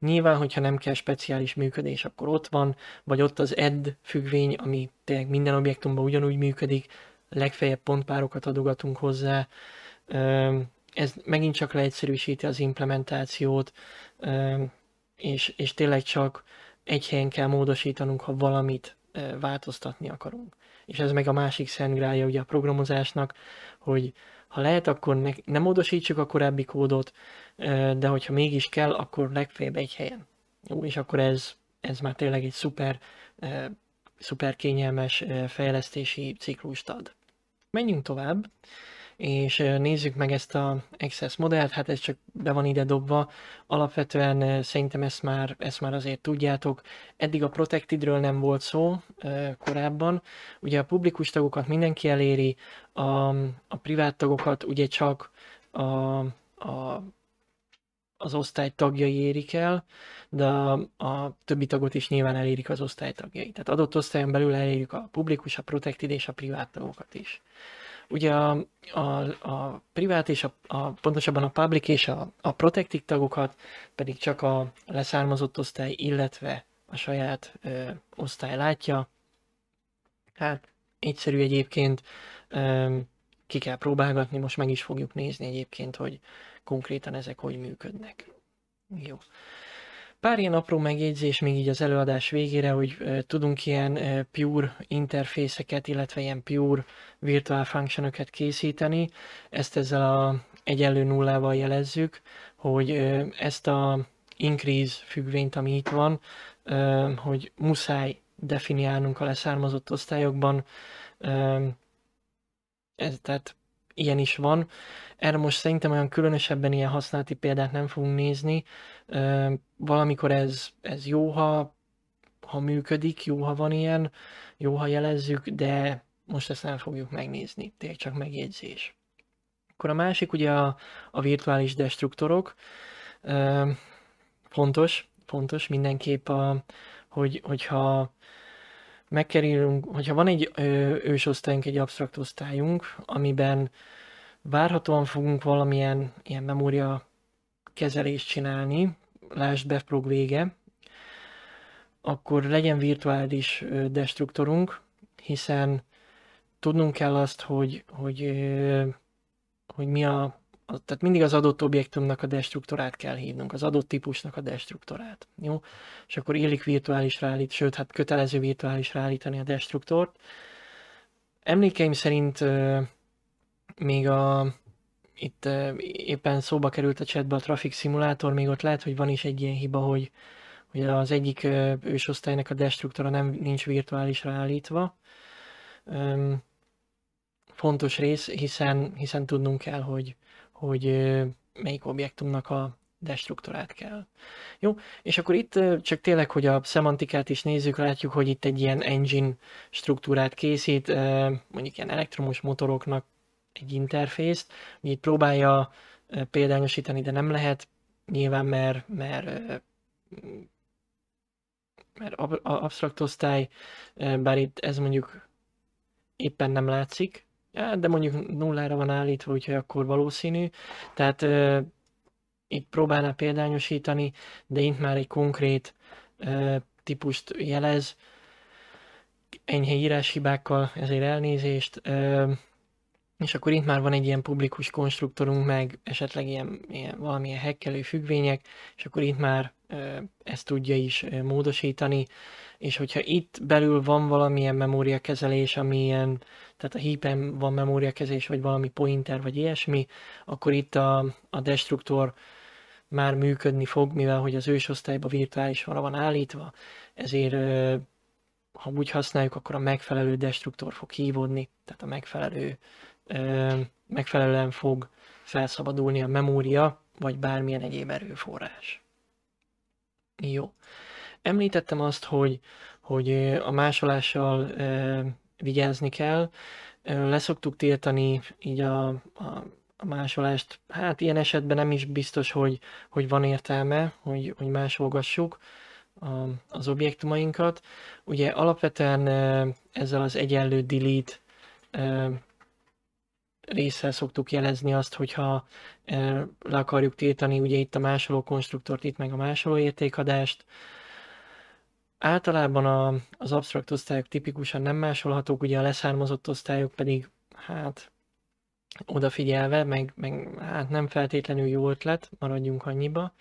Nyilván, hogyha nem kell speciális működés, akkor ott van, vagy ott az add függvény, ami tényleg minden objektumban ugyanúgy működik, legfeljebb pontpárokat adogatunk hozzá. Ez megint csak leegyszerűsíti az implementációt, és, és tényleg csak egy helyen kell módosítanunk, ha valamit változtatni akarunk és ez meg a másik szentgrája ugye a programozásnak, hogy ha lehet, akkor ne, ne módosítsuk a korábbi kódot, de hogyha mégis kell, akkor legfeljebb egy helyen. Jó, és akkor ez, ez már tényleg egy szuper, szuper kényelmes fejlesztési ciklust ad. Menjünk tovább és nézzük meg ezt a Access modellt, hát ez csak be van ide dobva, alapvetően szerintem ezt már, ezt már azért tudjátok, eddig a Protectedről nem volt szó korábban, ugye a publikus tagokat mindenki eléri, a, a privát tagokat ugye csak a, a az osztály tagjai érik el, de a többi tagot is nyilván elérik az osztály tagjai. Tehát adott osztályon belül elérjük a publikus, a protected és a privát tagokat is. Ugye a, a, a privát és a, a, pontosabban a public és a, a protected tagokat pedig csak a leszármazott osztály, illetve a saját ö, osztály látja. Hát egyszerű egyébként, ö, ki kell próbálgatni, most meg is fogjuk nézni egyébként, hogy konkrétan ezek hogy működnek. Jó. Pár ilyen apró megjegyzés még így az előadás végére, hogy tudunk ilyen pure interfészeket, illetve ilyen pure virtual function készíteni. Ezt ezzel a egyenlő nullával jelezzük, hogy ezt a increase függvényt, ami itt van, hogy muszáj definiálnunk a leszármazott osztályokban, ez, tehát ilyen is van. Erre most szerintem olyan különösebben ilyen használati példát nem fogunk nézni. Valamikor ez, ez jó, ha, ha működik, jó, ha van ilyen, jó, ha jelezzük, de most ezt nem fogjuk megnézni, tényleg csak megjegyzés. Akkor a másik ugye a, a virtuális destruktorok. Fontos, fontos mindenképp, a, hogy, hogyha megkerülünk, hogyha van egy ősosztályunk, egy absztrakt osztályunk, amiben várhatóan fogunk valamilyen ilyen memória kezelést csinálni, lásd befrog vége, akkor legyen virtuális destruktorunk, hiszen tudnunk kell azt, hogy, hogy, hogy mi a tehát mindig az adott objektumnak a destruktorát kell hívnunk, az adott típusnak a destruktorát. Jó? És akkor illik virtuális állít, sőt, hát kötelező virtuális állítani a destruktort. Emlékeim szerint még a, itt éppen szóba került a chatbe a Traffic Simulator, még ott lehet, hogy van is egy ilyen hiba, hogy, hogy az egyik ősosztálynak a destruktora nem nincs virtuálisra állítva. fontos rész, hiszen, hiszen tudnunk kell, hogy, hogy melyik objektumnak a destruktorát kell. Jó, és akkor itt csak tényleg, hogy a szemantikát is nézzük, látjuk, hogy itt egy ilyen engine struktúrát készít, mondjuk ilyen elektromos motoroknak egy interfészt, itt próbálja példányosítani, de nem lehet, nyilván mert, mert mert absztrakt osztály, bár itt ez mondjuk éppen nem látszik, Ja, de mondjuk nullára van állítva, úgyhogy akkor valószínű. Tehát uh, itt próbálná példányosítani, de itt már egy konkrét uh, típust jelez. Enyhe íráshibákkal, ezért elnézést. Uh, és akkor itt már van egy ilyen publikus konstruktorunk, meg esetleg ilyen, ilyen valamilyen hekkelő függvények, és akkor itt már ezt tudja is módosítani, és hogyha itt belül van valamilyen memóriakezelés, amilyen, tehát a hípen van memóriakezelés, vagy valami pointer, vagy ilyesmi, akkor itt a, a destruktor már működni fog, mivel hogy az virtuális virtuálisra van állítva, ezért ha úgy használjuk, akkor a megfelelő destruktor fog hívódni, tehát a megfelelő, megfelelően fog felszabadulni a memória, vagy bármilyen egyéb erőforrás. Jó. Említettem azt, hogy, hogy a másolással vigyázni kell. Leszoktuk tiltani így a, a a másolást. Hát ilyen esetben nem is biztos, hogy, hogy van értelme, hogy, hogy másolgassuk a, az objektumainkat. Ugye alapvetően ezzel az egyenlő delete része szoktuk jelezni azt, hogyha le akarjuk tiltani ugye itt a másoló konstruktort, itt meg a másoló értékadást. Általában a, az absztrakt osztályok tipikusan nem másolhatók, ugye a leszármazott osztályok pedig hát odafigyelve, meg, meg hát nem feltétlenül jó ötlet, maradjunk annyiba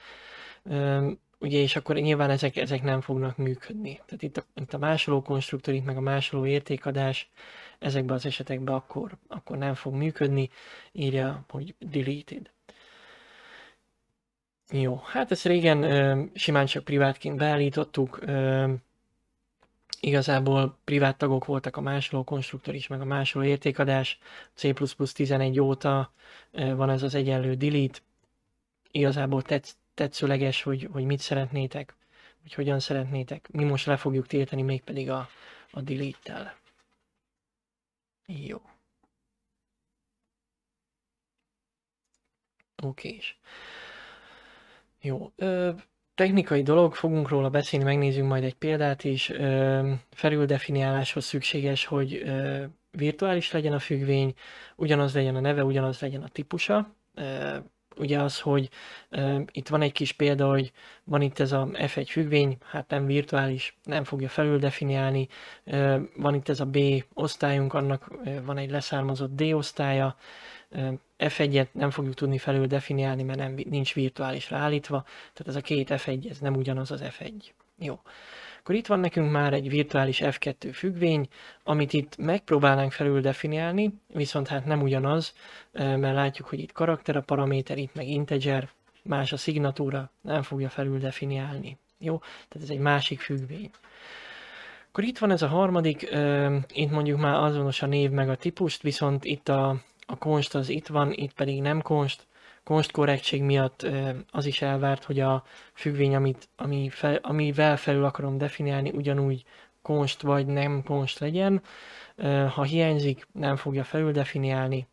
ugye, és akkor nyilván ezek, ezek nem fognak működni. Tehát itt a, itt a másoló konstruktor, itt meg a másoló értékadás, ezekben az esetekben akkor, akkor nem fog működni, írja, hogy deleted. Jó, hát ezt régen ö, simán csak privátként beállítottuk, ö, igazából privát tagok voltak a másoló konstruktor is, meg a másoló értékadás, C++ 11 óta van ez az egyenlő delete, igazából tetsz, tetszőleges, hogy, hogy mit szeretnétek, hogy hogyan szeretnétek. Mi most le fogjuk tiltani mégpedig a, a delete-tel. Jó. Oké Jó. Ö, technikai dolog, fogunk róla beszélni, megnézzünk majd egy példát is. Ö, felüldefiniáláshoz szükséges, hogy ö, virtuális legyen a függvény, ugyanaz legyen a neve, ugyanaz legyen a típusa. Ö, ugye az, hogy e, itt van egy kis példa, hogy van itt ez a F1 függvény, hát nem virtuális, nem fogja felüldefiniálni, e, van itt ez a B osztályunk, annak van egy leszármazott D osztálya, e, F1-et nem fogjuk tudni felül definiálni, mert nem, nincs virtuálisra állítva, tehát ez a két F1, ez nem ugyanaz az F1. Jó. Akkor itt van nekünk már egy virtuális F2 függvény, amit itt megpróbálnánk felül definiálni, viszont hát nem ugyanaz, mert látjuk, hogy itt karakter a paraméter, itt meg integer, más a szignatúra, nem fogja felül definiálni. Jó? Tehát ez egy másik függvény. Akkor itt van ez a harmadik, itt mondjuk már azonos a név meg a típust, viszont itt a, a konst az itt van, itt pedig nem konst, konstkorrektség miatt az is elvárt, hogy a függvény, amit, ami fel, amivel felül akarom definiálni, ugyanúgy konst vagy nem konst legyen. Ha hiányzik, nem fogja felül definiálni.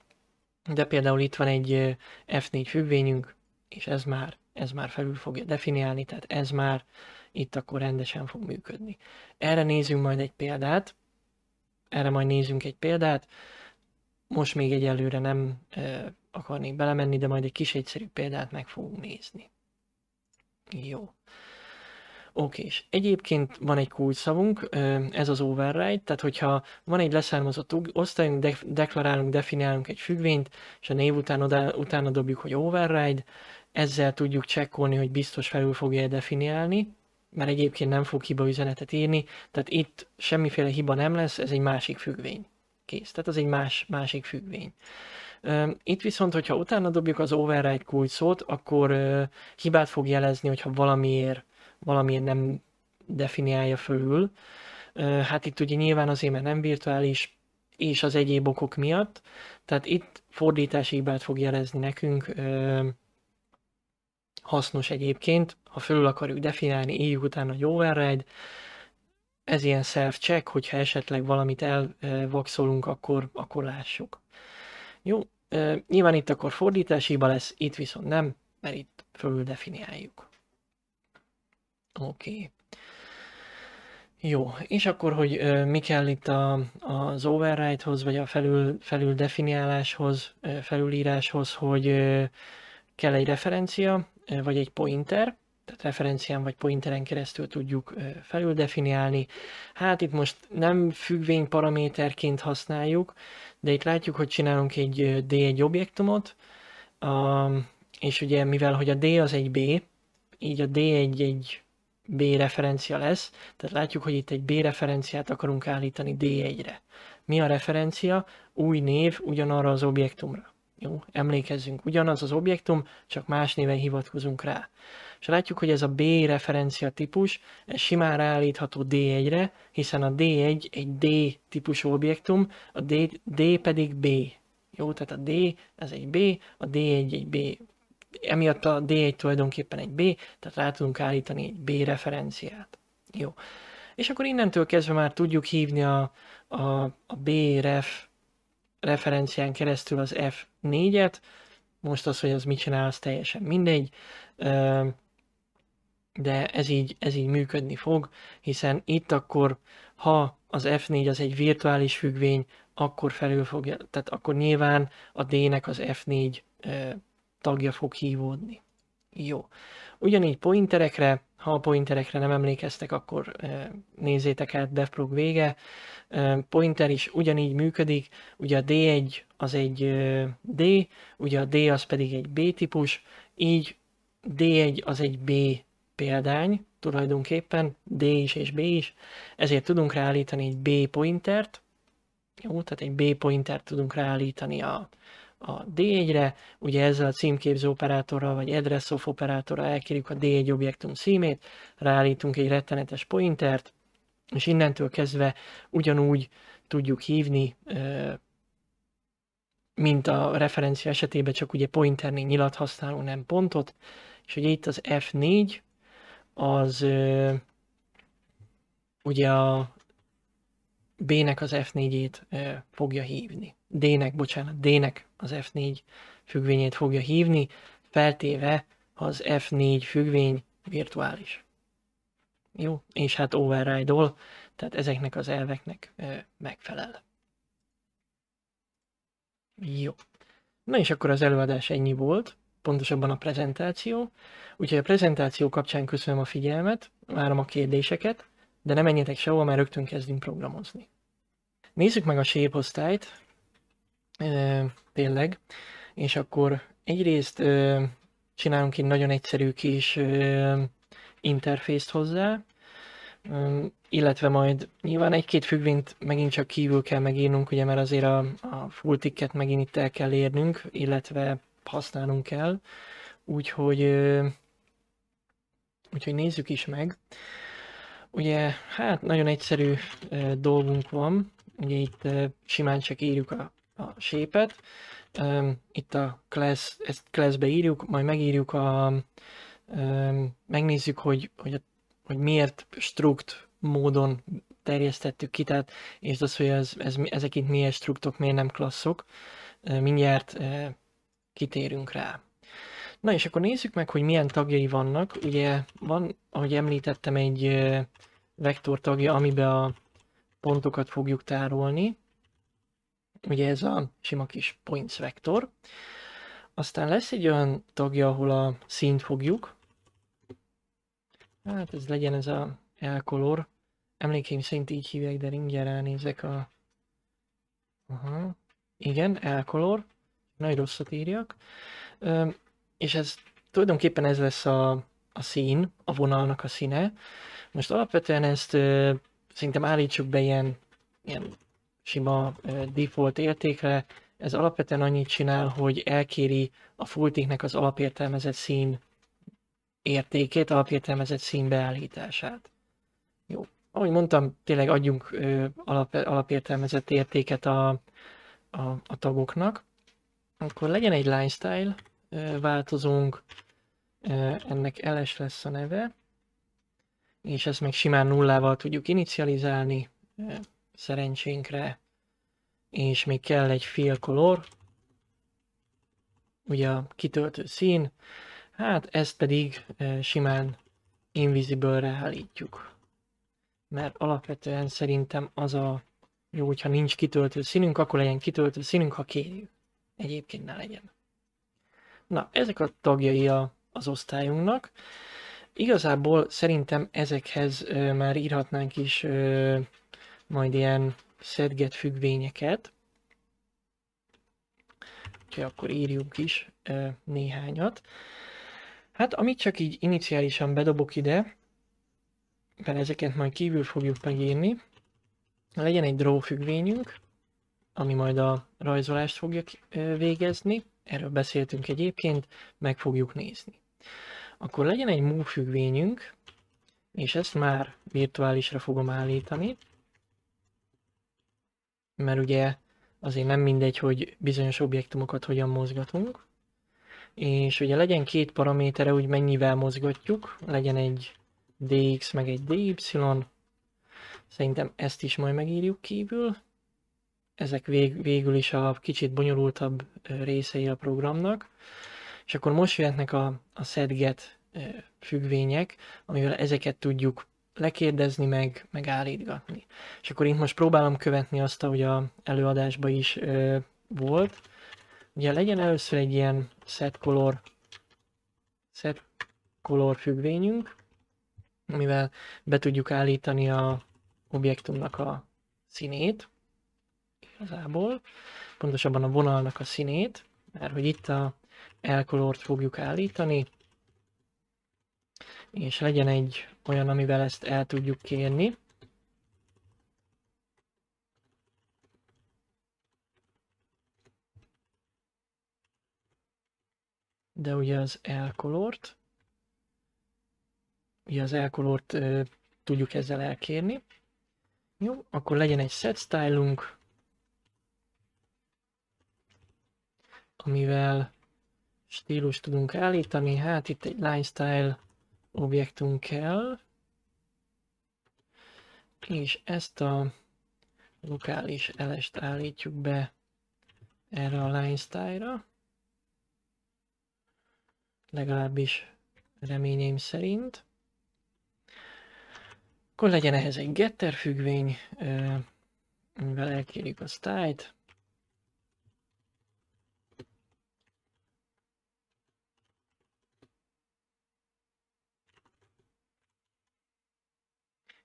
De például itt van egy F4 függvényünk, és ez már, ez már felül fogja definiálni, tehát ez már itt akkor rendesen fog működni. Erre nézzünk majd egy példát, erre majd nézzünk egy példát most még egyelőre nem e, akarnék belemenni, de majd egy kis egyszerű példát meg fogunk nézni. Jó. Oké, és egyébként van egy szavunk, ez az override, tehát hogyha van egy leszármazott osztályunk, de, deklarálunk, definiálunk egy függvényt, és a név után oda, utána dobjuk, hogy override, ezzel tudjuk csekkolni, hogy biztos felül fogja definiálni, mert egyébként nem fog hiba üzenetet írni, tehát itt semmiféle hiba nem lesz, ez egy másik függvény kész. Tehát az egy más, másik függvény. Itt viszont, hogyha utána dobjuk az override kulcs szót, akkor hibát fog jelezni, hogyha valamiért, valamiért nem definiálja fölül. Hát itt ugye nyilván azért, mert nem virtuális, és az egyéb okok miatt. Tehát itt fordítási hibát fog jelezni nekünk, hasznos egyébként, ha fölül akarjuk definiálni, éljük utána egy override, ez ilyen self-check, hogyha esetleg valamit elvakszolunk, akkor, akkor lássuk. Jó, nyilván itt akkor fordításiba lesz, itt viszont nem, mert itt fölül definiáljuk. Oké. Okay. Jó, és akkor, hogy mi kell itt a, az override-hoz, vagy a felül, felül definiáláshoz, felülíráshoz, hogy kell egy referencia, vagy egy pointer, tehát referencián vagy pointeren keresztül tudjuk felül Hát itt most nem függvény paraméterként használjuk, de itt látjuk, hogy csinálunk egy D egy objektumot, és ugye mivel, hogy a D az egy B, így a D egy egy B referencia lesz, tehát látjuk, hogy itt egy B referenciát akarunk állítani D1-re. Mi a referencia? Új név ugyanarra az objektumra. Jó, emlékezzünk, ugyanaz az objektum, csak más néven hivatkozunk rá. És látjuk, hogy ez a B referencia típus, ez simán ráállítható D1-re, hiszen a D1 egy D típusú objektum, a D, D pedig B. Jó, tehát a D ez egy B, a D1 egy B. Emiatt a D1 tulajdonképpen egy B, tehát rá tudunk állítani egy B referenciát. Jó. És akkor innentől kezdve már tudjuk hívni a, a, a B-ref referencián keresztül az F4-et, most az, hogy az mit csinál, az teljesen mindegy de ez így, ez így működni fog, hiszen itt akkor, ha az F4 az egy virtuális függvény, akkor felül fogja, tehát akkor nyilván a D-nek az F4 eh, tagja fog hívódni. Jó. Ugyanígy pointerekre, ha a pointerekre nem emlékeztek, akkor eh, nézzétek át devprog vége. Eh, pointer is ugyanígy működik, ugye a D1 az egy D, ugye a D az pedig egy B típus, így D1 az egy B példány tulajdonképpen, D is és B is, ezért tudunk ráállítani egy B pointert, jó, tehát egy B pointert tudunk ráállítani a, a D1-re, ugye ezzel a címképző operátorral vagy address of operátorral elkérjük a D1 objektum címét, ráállítunk egy rettenetes pointert, és innentől kezdve ugyanúgy tudjuk hívni, mint a referencia esetében, csak ugye pointernél nyilat használunk, nem pontot, és ugye itt az F4, az ö, ugye a B-nek az F4-ét fogja hívni. D-nek, bocsánat, D-nek az F4 függvényét fogja hívni, feltéve az F4 függvény virtuális. Jó, és hát override-ol, tehát ezeknek az elveknek ö, megfelel. Jó. Na és akkor az előadás ennyi volt pontosabban a prezentáció. Úgyhogy a prezentáció kapcsán köszönöm a figyelmet, várom a kérdéseket, de ne menjetek sehova, mert rögtön kezdünk programozni. Nézzük meg a shape osztályt, e, tényleg, és akkor egyrészt e, csinálunk egy nagyon egyszerű kis e, interfészt hozzá, illetve majd nyilván egy-két függvényt megint csak kívül kell megírnunk, ugye mert azért a, a full ticket megint itt el kell érnünk, illetve használnunk kell, úgyhogy, úgyhogy nézzük is meg. Ugye, hát nagyon egyszerű dolgunk van, ugye itt simán csak írjuk a, a sépet, itt a class, ezt classbe írjuk, majd megírjuk a, megnézzük, hogy, hogy, hogy miért struct módon terjesztettük ki, tehát és az, hogy ez, ez, ezek itt milyen struktok, miért nem klasszok. Mindjárt kitérünk rá. Na és akkor nézzük meg, hogy milyen tagjai vannak. Ugye van, ahogy említettem, egy vektor tagja, amiben a pontokat fogjuk tárolni. Ugye ez a sima kis points vektor. Aztán lesz egy olyan tagja, ahol a színt fogjuk. Hát ez legyen ez a elkolor. Emlékeim szerint így hívják, de mindjárt ránézek a... Aha. Igen, elkolor nagy rosszat írjak. És ez tulajdonképpen ez lesz a, a szín, a vonalnak a színe. Most alapvetően ezt szerintem állítsuk be ilyen, ilyen sima default értékre. Ez alapvetően annyit csinál, hogy elkéri a fultiknek az alapértelmezett szín értékét, alapértelmezett szín beállítását. Jó. Ahogy mondtam, tényleg adjunk ö, alap, alapértelmezett értéket a, a, a tagoknak. Akkor legyen egy line style változunk, ennek LS lesz a neve, és ezt meg simán nullával tudjuk inicializálni szerencsénkre, és még kell egy fill color, ugye a kitöltő szín, hát ezt pedig simán invisible-re állítjuk. Mert alapvetően szerintem az a jó, hogyha nincs kitöltő színünk, akkor legyen kitöltő színünk, ha kérjük egyébként ne legyen. Na, ezek a tagjai a, az osztályunknak. Igazából szerintem ezekhez ö, már írhatnánk is ö, majd ilyen szedget függvényeket. Úgyhogy akkor írjunk is ö, néhányat. Hát amit csak így iniciálisan bedobok ide, mert ezeket majd kívül fogjuk megírni, legyen egy draw függvényünk, ami majd a rajzolást fogja végezni, erről beszéltünk egyébként, meg fogjuk nézni. Akkor legyen egy move függvényünk, és ezt már virtuálisra fogom állítani, mert ugye azért nem mindegy, hogy bizonyos objektumokat hogyan mozgatunk, és ugye legyen két paramétere, hogy mennyivel mozgatjuk, legyen egy dx meg egy dy, szerintem ezt is majd megírjuk kívül, ezek vég, végül is a kicsit bonyolultabb részei a programnak, és akkor most jöhetnek a, a SetGet függvények, amivel ezeket tudjuk lekérdezni, meg, meg állítgatni. És akkor itt most próbálom követni azt, ahogy a előadásban is ö, volt. Ugye legyen először egy ilyen set color, set color függvényünk, amivel be tudjuk állítani a objektumnak a színét igazából, pontosabban a vonalnak a színét, mert hogy itt a elkolort fogjuk állítani, és legyen egy olyan, amivel ezt el tudjuk kérni. De ugye az elkolort, ugye az elkolort tudjuk ezzel elkérni. Jó, akkor legyen egy set stylunk, amivel stílus tudunk állítani. Hát itt egy line style objektum kell. És ezt a lokális elest állítjuk be erre a line style-ra. Legalábbis reményeim szerint. Akkor legyen ehhez egy getter függvény, mivel elkérjük a style-t.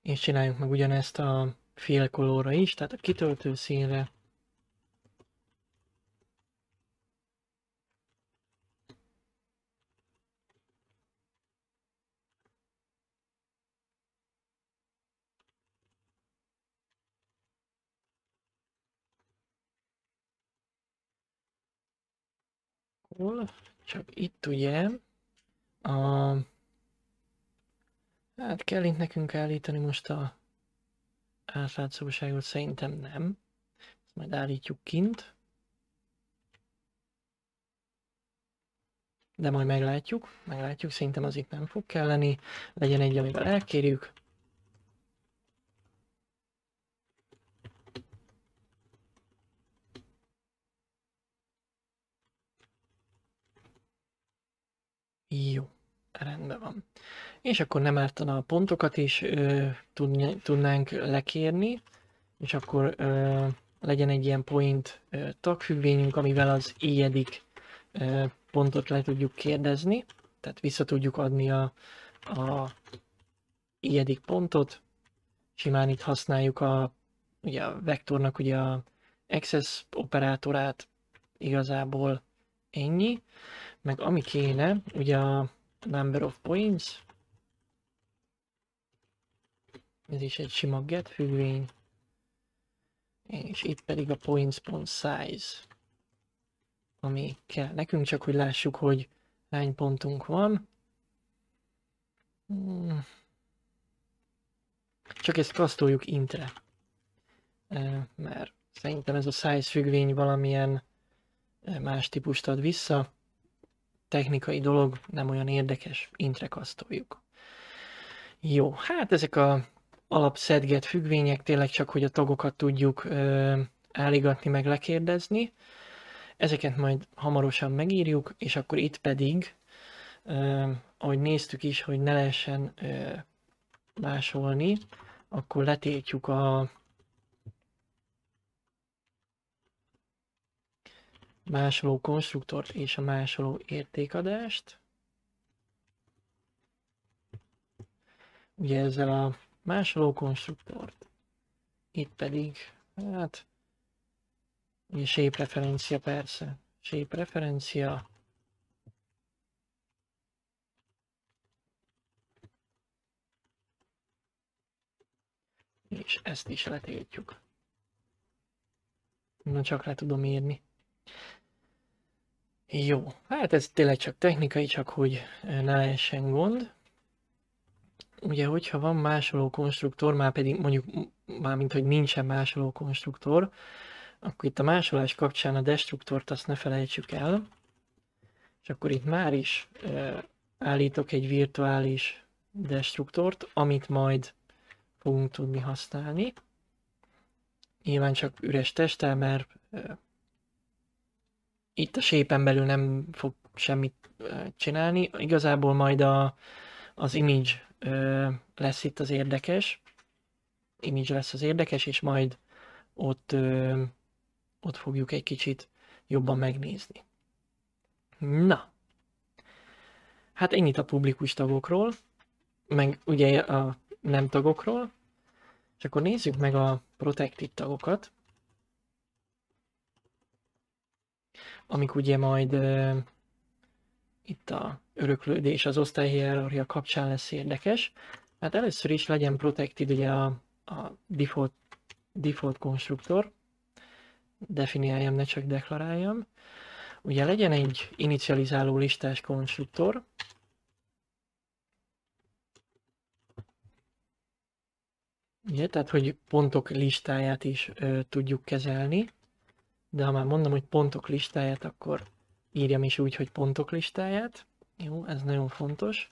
és csináljunk meg ugyanezt a félkolóra is, tehát a kitöltő színre. Csak itt ugye a Hát kell itt nekünk állítani most a átlátszóságot, szerintem nem. Ezt majd állítjuk kint. De majd meglátjuk, meglátjuk, szerintem az itt nem fog kelleni. Legyen egy, amivel elkérjük. Jó, rendben van. És akkor nem ártana a pontokat is ö, tudnánk lekérni, és akkor ö, legyen egy ilyen point ö, tagfüggvényünk, amivel az éjedik ö, pontot le tudjuk kérdezni, tehát vissza tudjuk adni a, a éjedik pontot. Simán itt használjuk a, ugye a vektornak ugye a access operátorát, igazából ennyi, meg ami kéne, ugye a number of points, ez is egy sima get függvény. És itt pedig a points pont size, ami kell nekünk, csak hogy lássuk, hogy hány pontunk van. Hmm. Csak ezt kasztoljuk intre, e, mert szerintem ez a size függvény valamilyen e, más típust ad vissza. Technikai dolog, nem olyan érdekes, intre kasztoljuk. Jó, hát ezek a alapszedget függvények, tényleg csak, hogy a tagokat tudjuk ö, álligatni, meg lekérdezni. Ezeket majd hamarosan megírjuk, és akkor itt pedig, ö, ahogy néztük is, hogy ne lehessen ö, másolni, akkor letétjük a másoló konstruktort és a másoló értékadást. Ugye ezzel a Másoló konstruktort. Itt pedig, hát, shape referencia persze. Shape referencia. És ezt is letiltjuk. Na csak le tudom írni. Jó, hát ez tényleg csak technikai, csak hogy ne lehessen gond ugye, hogyha van másoló konstruktor, már pedig mondjuk, mármint, hogy nincsen másoló konstruktor, akkor itt a másolás kapcsán a destruktort azt ne felejtsük el, és akkor itt már is e, állítok egy virtuális destruktort, amit majd fogunk tudni használni. Nyilván csak üres testtel, mert e, itt a sépen belül nem fog semmit e, csinálni. Igazából majd a, az image ö, lesz itt az érdekes, image lesz az érdekes, és majd ott, ö, ott fogjuk egy kicsit jobban megnézni. Na, hát ennyit a publikus tagokról, meg ugye a nem tagokról, és akkor nézzük meg a protected tagokat, amik ugye majd itt a öröklődés az osztályhierarchia kapcsán lesz érdekes. Hát először is legyen protected ugye a, a default, default konstruktor, definiáljam, ne csak deklaráljam. Ugye legyen egy inicializáló listás konstruktor, Ugye, tehát, hogy pontok listáját is ö, tudjuk kezelni, de ha már mondom, hogy pontok listáját, akkor írjam is úgy, hogy pontok listáját. Jó, ez nagyon fontos.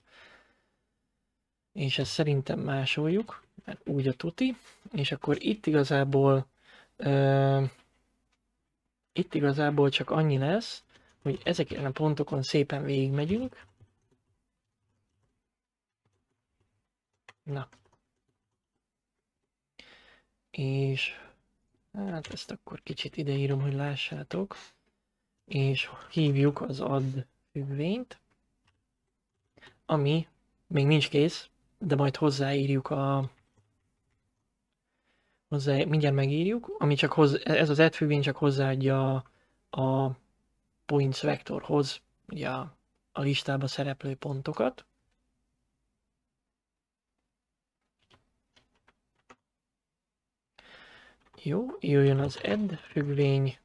És ezt szerintem másoljuk, mert úgy a tuti. És akkor itt igazából ö, itt igazából csak annyi lesz, hogy ezeken a pontokon szépen végigmegyünk. Na. És hát ezt akkor kicsit ideírom, hogy lássátok és hívjuk az add függvényt, ami még nincs kész, de majd hozzáírjuk a... Hozzá, mindjárt megírjuk, ami csak hoz ez az add függvény csak hozzáadja a points vektorhoz, ugye a, a listába szereplő pontokat. Jó, jöjjön az add függvény,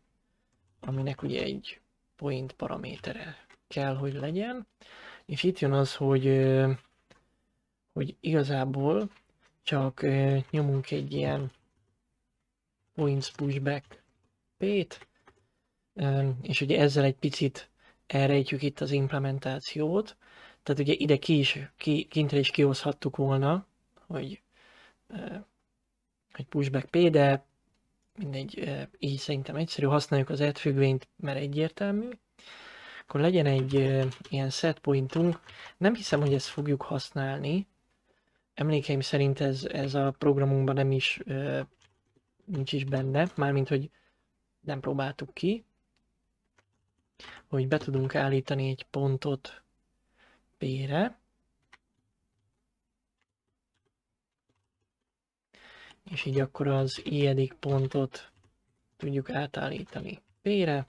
aminek ugye egy point paramétere kell, hogy legyen. És itt jön az, hogy, hogy igazából csak nyomunk egy ilyen points pushback P-t, és ugye ezzel egy picit elrejtjük itt az implementációt, tehát ugye ide ki is, ki, kintre is kihozhattuk volna, hogy, hogy pushback P, de mindegy, így szerintem egyszerű, használjuk az add függvényt, mert egyértelmű. Akkor legyen egy ilyen set pointunk. Nem hiszem, hogy ezt fogjuk használni. Emlékeim szerint ez, ez a programunkban nem is nincs is benne, mármint, hogy nem próbáltuk ki, hogy be tudunk állítani egy pontot P-re, és így akkor az ijedik pontot tudjuk átállítani B-re.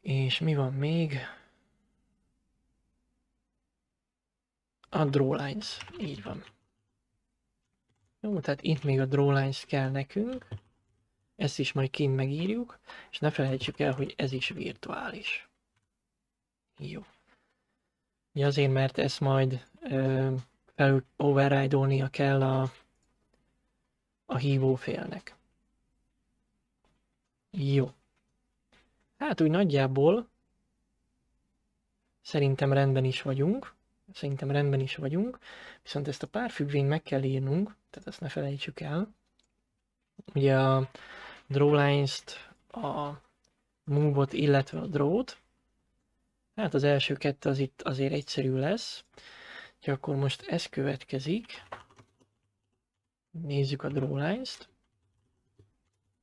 És mi van még? A lines, így van. Jó, tehát itt még a lines kell nekünk. Ezt is majd kint megírjuk, és ne felejtsük el, hogy ez is virtuális. Jó. Ugye azért, mert ezt majd ö, fel override kell a, a hívó félnek. Jó. Hát úgy nagyjából szerintem rendben is vagyunk. Szerintem rendben is vagyunk. Viszont ezt a pár függvényt meg kell írnunk, tehát ezt ne felejtsük el. Ugye a drawlines-t, a move-ot, illetve a draw-t. Hát az első kettő az itt azért egyszerű lesz. Úgyhogy akkor most ez következik. Nézzük a draw lines-t.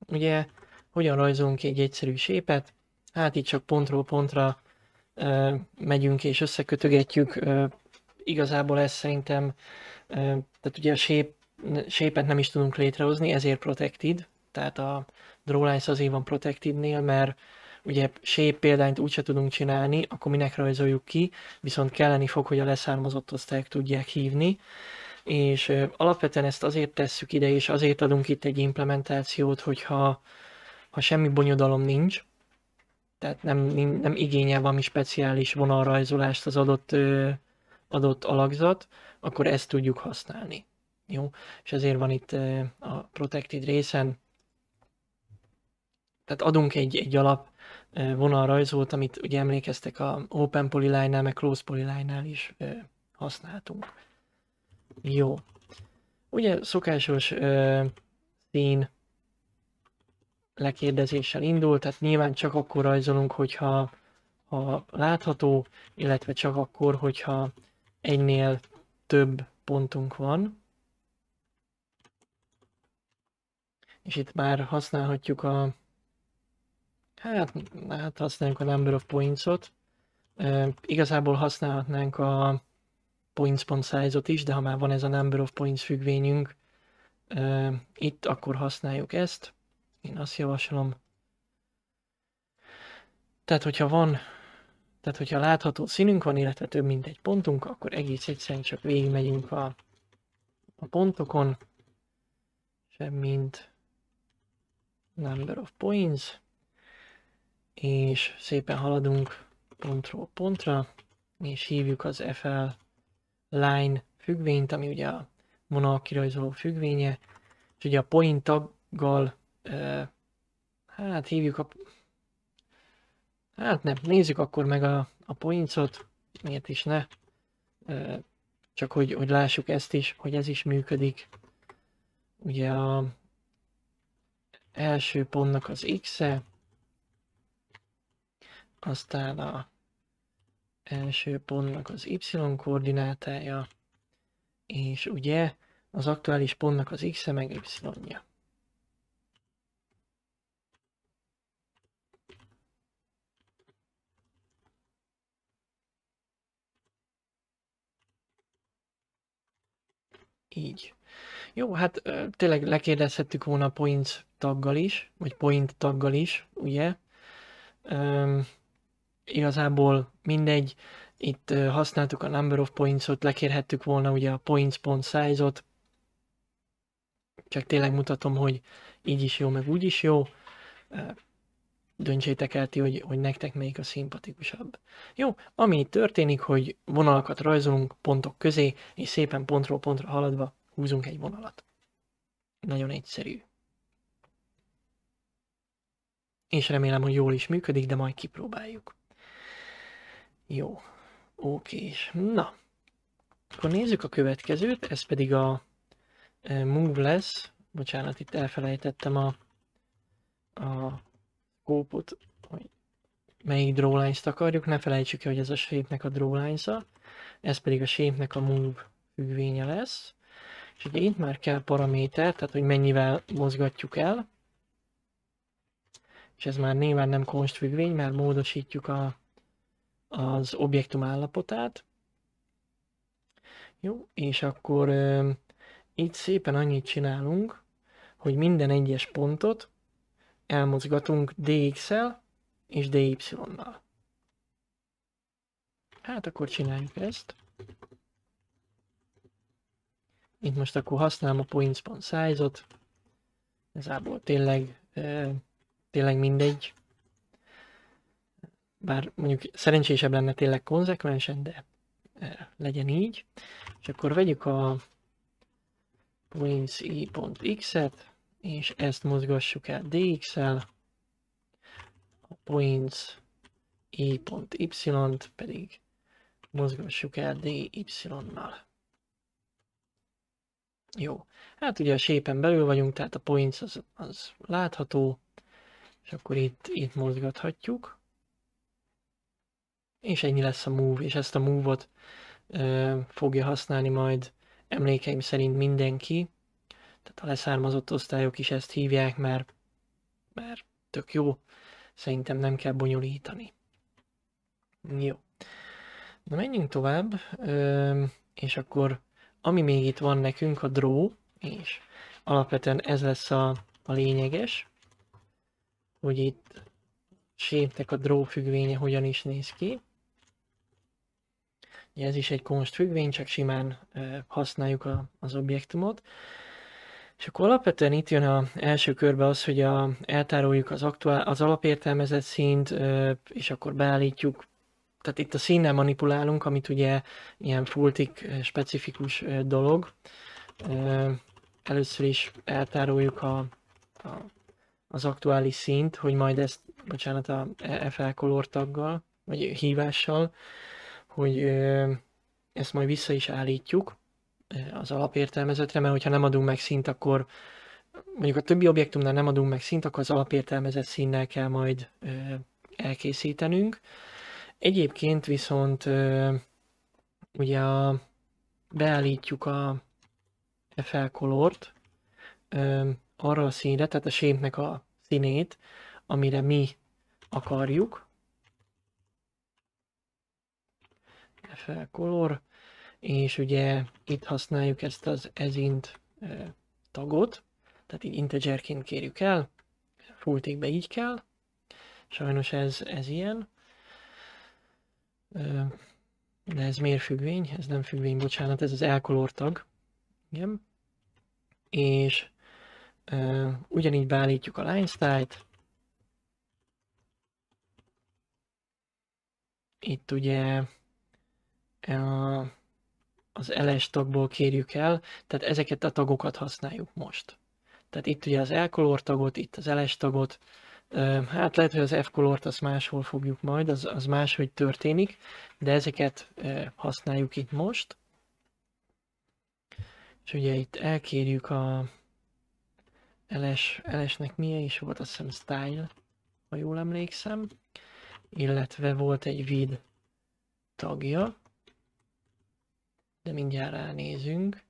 Ugye, hogyan rajzolunk egy egyszerű sépet? Hát itt csak pontról pontra ö, megyünk és összekötögetjük. Ö, igazából ez szerintem, ö, tehát ugye a sép, sépet nem is tudunk létrehozni, ezért protected. Tehát a draw lines azért van protected protected-nél, mert ugye shape példányt úgyse tudunk csinálni, akkor minek rajzoljuk ki, viszont kelleni fog, hogy a leszármazott osztályok tudják hívni, és alapvetően ezt azért tesszük ide, és azért adunk itt egy implementációt, hogyha ha semmi bonyodalom nincs, tehát nem, nem igényel valami speciális vonalrajzolást az adott, adott alakzat, akkor ezt tudjuk használni. Jó? És ezért van itt a Protected részen, tehát adunk egy, egy alap vonal rajzolt, amit ugye emlékeztek a Open Polyline-nál, meg Close Polyline-nál is használtunk. Jó. Ugye szokásos szín lekérdezéssel indult, tehát nyilván csak akkor rajzolunk, hogyha ha látható, illetve csak akkor, hogyha egynél több pontunk van. És itt már használhatjuk a Hát, hát használjuk a number of points-ot. E, igazából használhatnánk a points.size-ot is, de ha már van ez a number of points függvényünk e, itt, akkor használjuk ezt. Én azt javaslom. Tehát, hogyha van, tehát, hogyha látható színünk van, illetve több mint egy pontunk, akkor egész egyszerűen csak végigmegyünk a, a pontokon, semmint number of points és szépen haladunk pontról pontra, és hívjuk az FL line függvényt, ami ugye a vonal kirajzoló függvénye, és ugye a point taggal, e, hát hívjuk a, hát nem, nézzük akkor meg a, a pointsot, miért is ne, e, csak hogy, hogy lássuk ezt is, hogy ez is működik. Ugye a első pontnak az x-e, aztán a első pontnak az y koordinátája, és ugye az aktuális pontnak az x-e meg y-ja. Így. Jó, hát tényleg lekérdezhettük volna point taggal is, vagy point taggal is, ugye? Um, igazából mindegy, itt használtuk a number of points-ot, lekérhettük volna ugye a points.size-ot, csak tényleg mutatom, hogy így is jó, meg úgy is jó. Döntsétek el ti, hogy, hogy nektek melyik a szimpatikusabb. Jó, ami itt történik, hogy vonalakat rajzolunk pontok közé, és szépen pontról pontra haladva húzunk egy vonalat. Nagyon egyszerű. És remélem, hogy jól is működik, de majd kipróbáljuk. Jó, oké. Na, akkor nézzük a következőt, ez pedig a e, move lesz. Bocsánat, itt elfelejtettem a, a kópot, hogy melyik drawlines-t akarjuk. Ne felejtsük ki, hogy ez a shape a drawlines -a. Ez pedig a shape a move függvénye lesz. És ugye itt már kell paraméter, tehát hogy mennyivel mozgatjuk el. És ez már néven nem konst függvény, mert módosítjuk a az objektum állapotát. Jó, és akkor ö, itt szépen annyit csinálunk, hogy minden egyes pontot elmozgatunk dx-el és dy-nal. Hát akkor csináljuk ezt. Itt most akkor használom a points.size-ot. Ezából tényleg, e, tényleg mindegy, bár mondjuk szerencsésebb lenne tényleg konzekvensen, de e, legyen így. És akkor vegyük a points i.x-et, és ezt mozgassuk el dx-el, a points i.y-t pedig mozgassuk el dy-nal. Jó, hát ugye a sépen belül vagyunk, tehát a points az, az látható, és akkor itt, itt mozgathatjuk és ennyi lesz a move, és ezt a move-ot ö, fogja használni majd emlékeim szerint mindenki, tehát a leszármazott osztályok is ezt hívják, mert, mert tök jó, szerintem nem kell bonyolítani. Jó. Na menjünk tovább, ö, és akkor ami még itt van nekünk a draw, és alapvetően ez lesz a, a lényeges, hogy itt sétek a draw függvénye hogyan is néz ki ez is egy konst függvény, csak simán használjuk a, az objektumot. És akkor alapvetően itt jön az első körbe az, hogy a, eltároljuk az, aktuál, az alapértelmezett színt, és akkor beállítjuk, tehát itt a színnel manipulálunk, amit ugye ilyen fultik specifikus dolog. Először is eltároljuk a, a, az aktuális színt, hogy majd ezt, bocsánat, a FL color taggal, vagy hívással, hogy ezt majd vissza is állítjuk az alapértelmezetre, mert hogyha nem adunk meg szint, akkor mondjuk a többi objektumnál nem adunk meg szint, akkor az alapértelmezett színnel kell majd elkészítenünk. Egyébként viszont ugye a, beállítjuk a FL color arra a színre, tehát a shape a színét, amire mi akarjuk, FL Color, és ugye itt használjuk ezt az ezint tagot, tehát így integerként kérjük el, fulltékbe így kell, sajnos ez, ez ilyen, de ez miért függvény? Ez nem függvény, bocsánat, ez az elkolor tag, igen, és ugyanígy beállítjuk a line style-t, itt ugye az LS tagból kérjük el, tehát ezeket a tagokat használjuk most. Tehát itt ugye az L-kolor tagot, itt az LS tagot, hát lehet, hogy az F-kolort azt máshol fogjuk majd, az, az máshogy történik, de ezeket használjuk itt most. És ugye itt elkérjük a LS, ls milyen is volt, azt hiszem style, ha jól emlékszem, illetve volt egy vid tagja, de mindjárt ránézünk.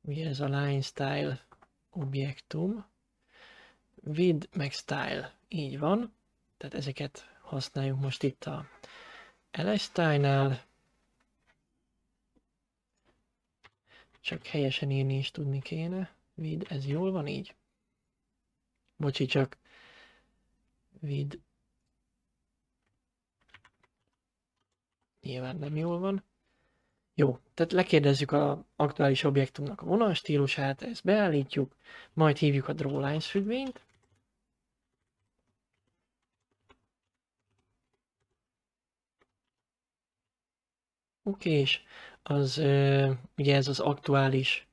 Ugye ez a line style objektum. Vid meg style, így van. Tehát ezeket használjuk most itt a ls style-nál. Csak helyesen írni is tudni kéne. Vid, ez jól van így? Bocsi, csak vid. Nyilván nem jól van. Jó, tehát lekérdezzük a aktuális objektumnak a vonal stílusát, ezt beállítjuk, majd hívjuk a drawlines függvényt, Oké, okay, és az, ugye ez az aktuális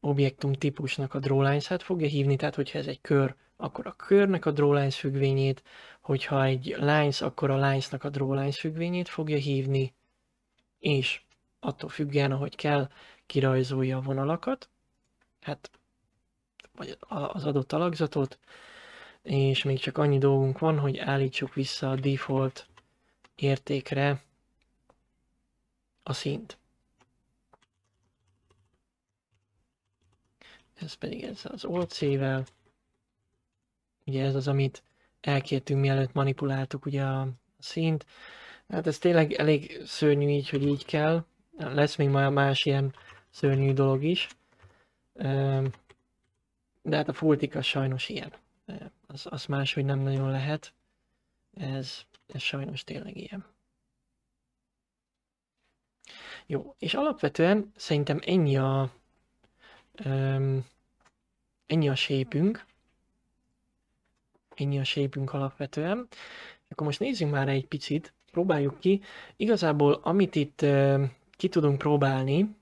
objektum típusnak a drawlines-át fogja hívni, tehát hogyha ez egy kör, akkor a körnek a drawlines függvényét, hogyha egy lines, akkor a lines-nak a drawlines függvényét fogja hívni, és attól függően, ahogy kell, kirajzolja a vonalakat, hát vagy az adott alakzatot, és még csak annyi dolgunk van, hogy állítsuk vissza a default értékre a szint. Ez pedig ez az OC-vel. Ugye ez az, amit elkértünk, mielőtt manipuláltuk ugye a szint. Hát ez tényleg elég szörnyű így, hogy így kell, lesz még majd más ilyen szörnyű dolog is. Ehm, de hát a fultika sajnos ilyen. Ehm, az, az máshogy nem nagyon lehet. Ez, ez sajnos tényleg ilyen. Jó, és alapvetően szerintem ennyi a um, ennyi a sépünk. Ennyi a sépünk alapvetően. Akkor most nézzünk már egy picit, próbáljuk ki. Igazából amit itt um, ki tudunk próbálni,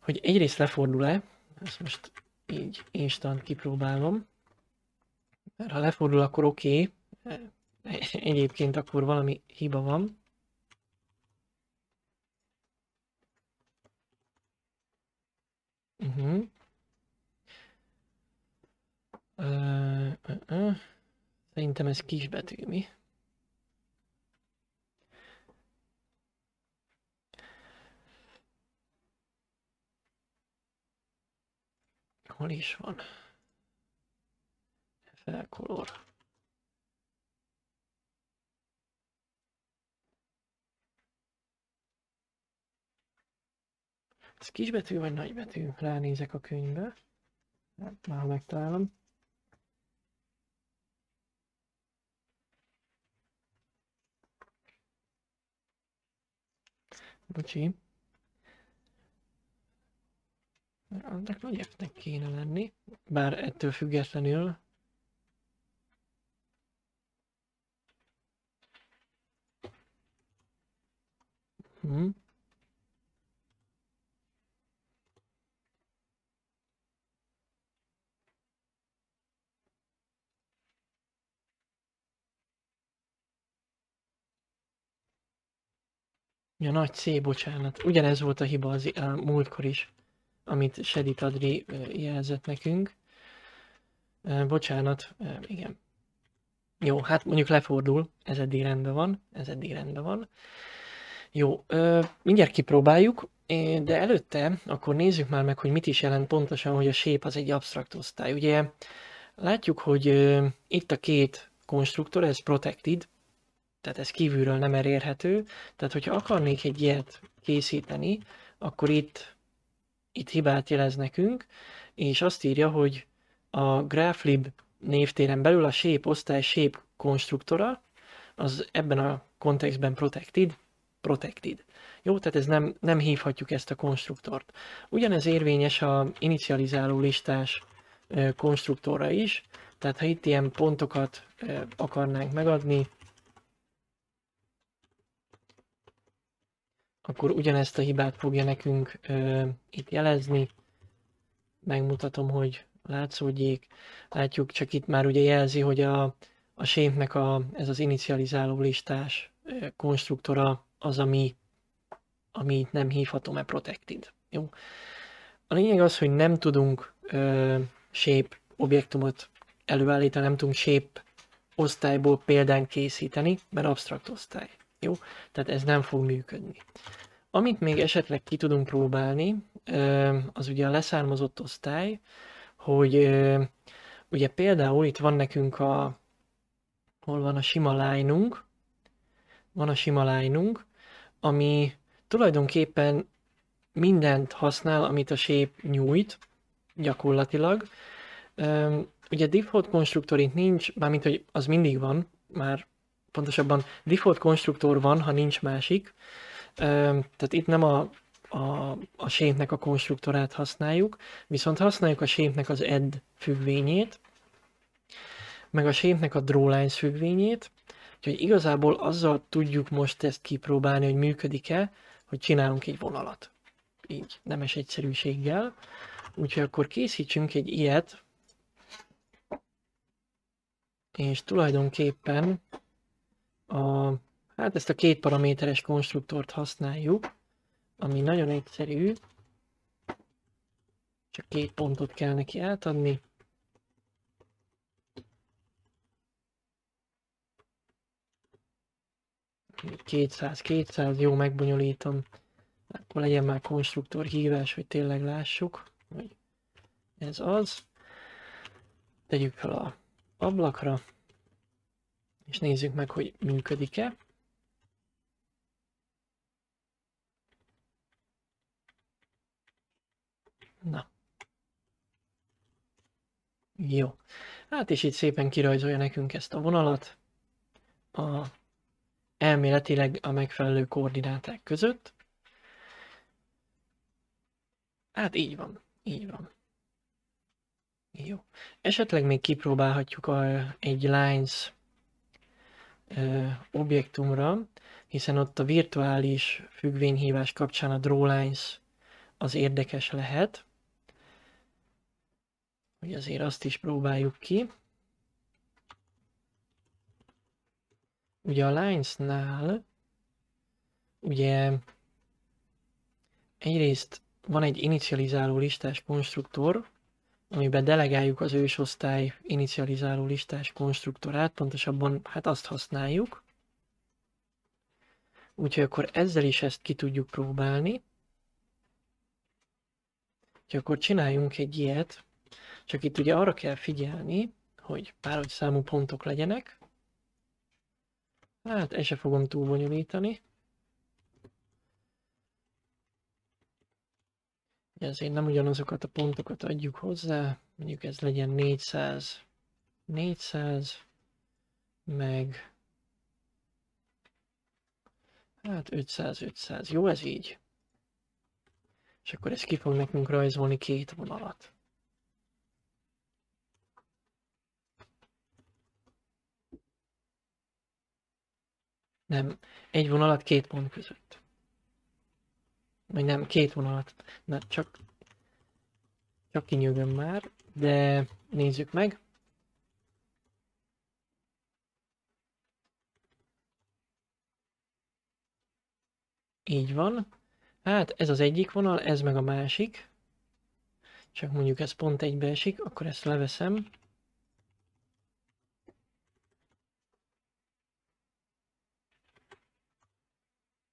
hogy egyrészt lefordul-e, ezt most így instant kipróbálom, mert ha lefordul, akkor oké, okay. egyébként akkor valami hiba van. Uh -huh. uh, uh, uh. Szerintem ez kisbetű, mi? hol is van? Felkolor. Ez kisbetű vagy nagybetű? Ránézek a könyvbe. Hát, már megtalálom. Bocsi. Annak nagyeknek kéne lenni, bár ettől függetlenül Hm. Ja, nagy C, bocsánat. Ugyanez volt a hiba az a eh, múltkor is amit Sedit Adri jelzett nekünk. Bocsánat, igen. Jó, hát mondjuk lefordul, ez eddig rendben van, ez eddig rendben van. Jó, mindjárt kipróbáljuk, de előtte akkor nézzük már meg, hogy mit is jelent pontosan, hogy a shape az egy absztrakt osztály. Ugye látjuk, hogy itt a két konstruktor, ez protected, tehát ez kívülről nem elérhető, tehát hogyha akarnék egy ilyet készíteni, akkor itt itt hibát jelez nekünk, és azt írja, hogy a GraphLib névtéren belül a shape osztály shape konstruktora, az ebben a kontextben protected, protected. Jó, tehát ez nem, nem hívhatjuk ezt a konstruktort. Ugyanez érvényes a inicializáló listás konstruktorra is, tehát ha itt ilyen pontokat akarnánk megadni, akkor ugyanezt a hibát fogja nekünk ö, itt jelezni. Megmutatom, hogy látszódjék. Látjuk, csak itt már ugye jelzi, hogy a, a shape-nek a, ez az inicializáló listás konstruktora az, ami, ami itt nem hívhatom-e protected. Jó? A lényeg az, hogy nem tudunk ö, shape objektumot előállítani, nem tudunk shape osztályból példán készíteni, mert absztrakt osztály. Jó? Tehát ez nem fog működni. Amit még esetleg ki tudunk próbálni, az ugye a leszármazott osztály, hogy ugye például itt van nekünk a, hol van a sima line van a sima line ami tulajdonképpen mindent használ, amit a shape nyújt, gyakorlatilag. Ugye default konstruktor itt nincs, mármint hogy az mindig van, már pontosabban default konstruktor van, ha nincs másik. Tehát itt nem a, a, a shape-nek a konstruktorát használjuk, viszont használjuk a shape-nek az add függvényét, meg a shape-nek a drawlines függvényét, úgyhogy igazából azzal tudjuk most ezt kipróbálni, hogy működik-e, hogy csinálunk egy vonalat. Így, nemes egyszerűséggel. Úgyhogy akkor készítsünk egy ilyet, és tulajdonképpen a, hát ezt a két paraméteres konstruktort használjuk, ami nagyon egyszerű, csak két pontot kell neki átadni. Kétszáz, 200, 200, jó, megbonyolítom. Akkor legyen már konstruktor hívás, hogy tényleg lássuk, hogy ez az. Tegyük fel a ablakra. És nézzük meg, hogy működik-e. Na. Jó. Hát és itt szépen kirajzolja nekünk ezt a vonalat. A elméletileg a megfelelő koordináták között. Hát így van, így van. Jó. Esetleg még kipróbálhatjuk a, egy lines objektumra, hiszen ott a virtuális függvényhívás kapcsán a drawlines az érdekes lehet. Hogy azért azt is próbáljuk ki. Ugye a lines-nál ugye egyrészt van egy inicializáló listás konstruktor, amiben delegáljuk az ősosztály inicializáló listás konstruktorát, pontosabban hát azt használjuk. Úgyhogy akkor ezzel is ezt ki tudjuk próbálni. Úgyhogy akkor csináljunk egy ilyet, csak itt ugye arra kell figyelni, hogy párhogy számú pontok legyenek. Hát, ezt se fogom túl bonyolítani. ezért nem ugyanazokat a pontokat adjuk hozzá, mondjuk ez legyen 400, 400, meg hát 500-500, jó ez így? És akkor ez ki fog nekünk rajzolni két vonalat. Nem, egy vonalat két pont között vagy nem, két vonalat, na csak, csak kinyögöm már, de nézzük meg. Így van. Hát ez az egyik vonal, ez meg a másik. Csak mondjuk ez pont egybeesik, akkor ezt leveszem.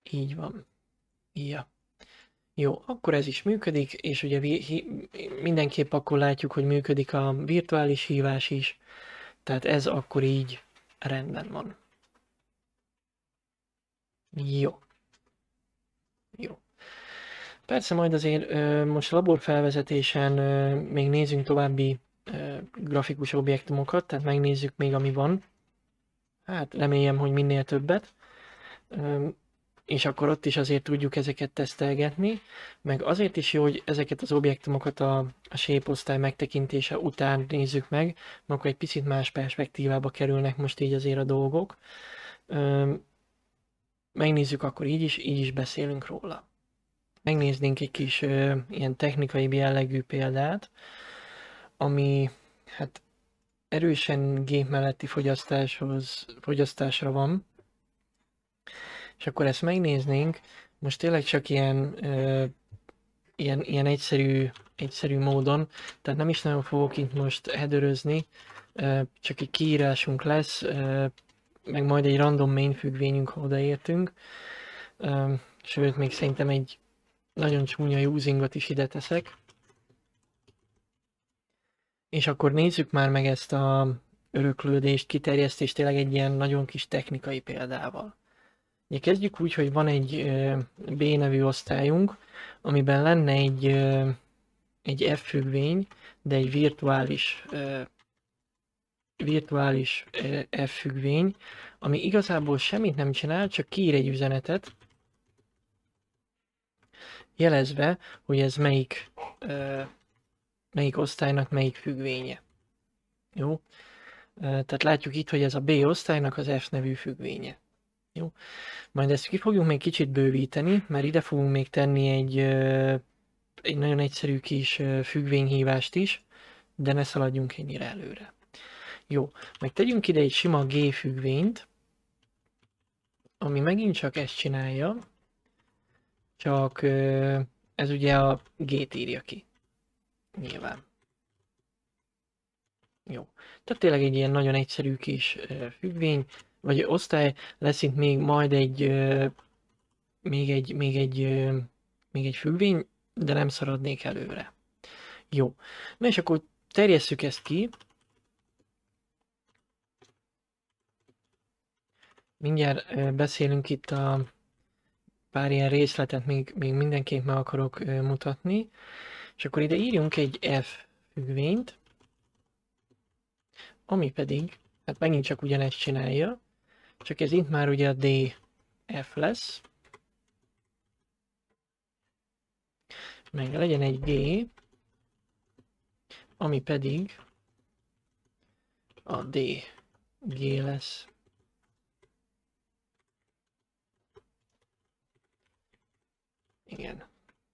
Így van. Ja. Jó, akkor ez is működik, és ugye mindenképp akkor látjuk, hogy működik a virtuális hívás is, tehát ez akkor így rendben van. Jó. Jó. Persze majd azért ö, most a laborfelvezetésen ö, még nézzünk további ö, grafikus objektumokat, tehát megnézzük még ami van. Hát remélem, hogy minél többet és akkor ott is azért tudjuk ezeket tesztelgetni, meg azért is jó, hogy ezeket az objektumokat a, a shape osztály megtekintése után nézzük meg, mert akkor egy picit más perspektívába kerülnek most így azért a dolgok. megnézzük akkor így is, így is beszélünk róla. Megnéznénk egy kis ö, ilyen technikai jellegű példát, ami hát erősen gép melletti fogyasztáshoz, fogyasztásra van, és akkor ezt megnéznénk, most tényleg csak ilyen, ö, ilyen, ilyen egyszerű, egyszerű módon, tehát nem is nagyon fogok itt most hedörözni, ö, csak egy kiírásunk lesz, ö, meg majd egy random main függvényünk, ha odaértünk. Ö, sőt, még szerintem egy nagyon csúnya usingot is ide teszek. És akkor nézzük már meg ezt a öröklődést, kiterjesztést tényleg egy ilyen nagyon kis technikai példával. Ugye kezdjük úgy, hogy van egy B nevű osztályunk, amiben lenne egy, egy F függvény, de egy virtuális, virtuális F függvény, ami igazából semmit nem csinál, csak kiír egy üzenetet, jelezve, hogy ez melyik, melyik osztálynak melyik függvénye. Jó? Tehát látjuk itt, hogy ez a B osztálynak az F nevű függvénye. Jó. Majd ezt ki fogjuk még kicsit bővíteni, mert ide fogunk még tenni egy, egy nagyon egyszerű kis függvényhívást is, de ne szaladjunk ennyire előre. Jó, meg tegyünk ide egy sima G függvényt, ami megint csak ezt csinálja, csak ez ugye a G-t írja ki. Nyilván. Jó. Tehát tényleg egy ilyen nagyon egyszerű kis függvény vagy osztály lesz itt még majd egy, még egy, még egy, még egy függvény, de nem szaradnék előre. Jó. Na és akkor terjesszük ezt ki. Mindjárt beszélünk itt a pár ilyen részletet még, még mindenképp meg akarok mutatni. És akkor ide írjunk egy F függvényt, ami pedig, hát megint csak ugyanezt csinálja, csak ez itt már ugye a DF lesz. Meg legyen egy G, ami pedig a D, G lesz. Igen.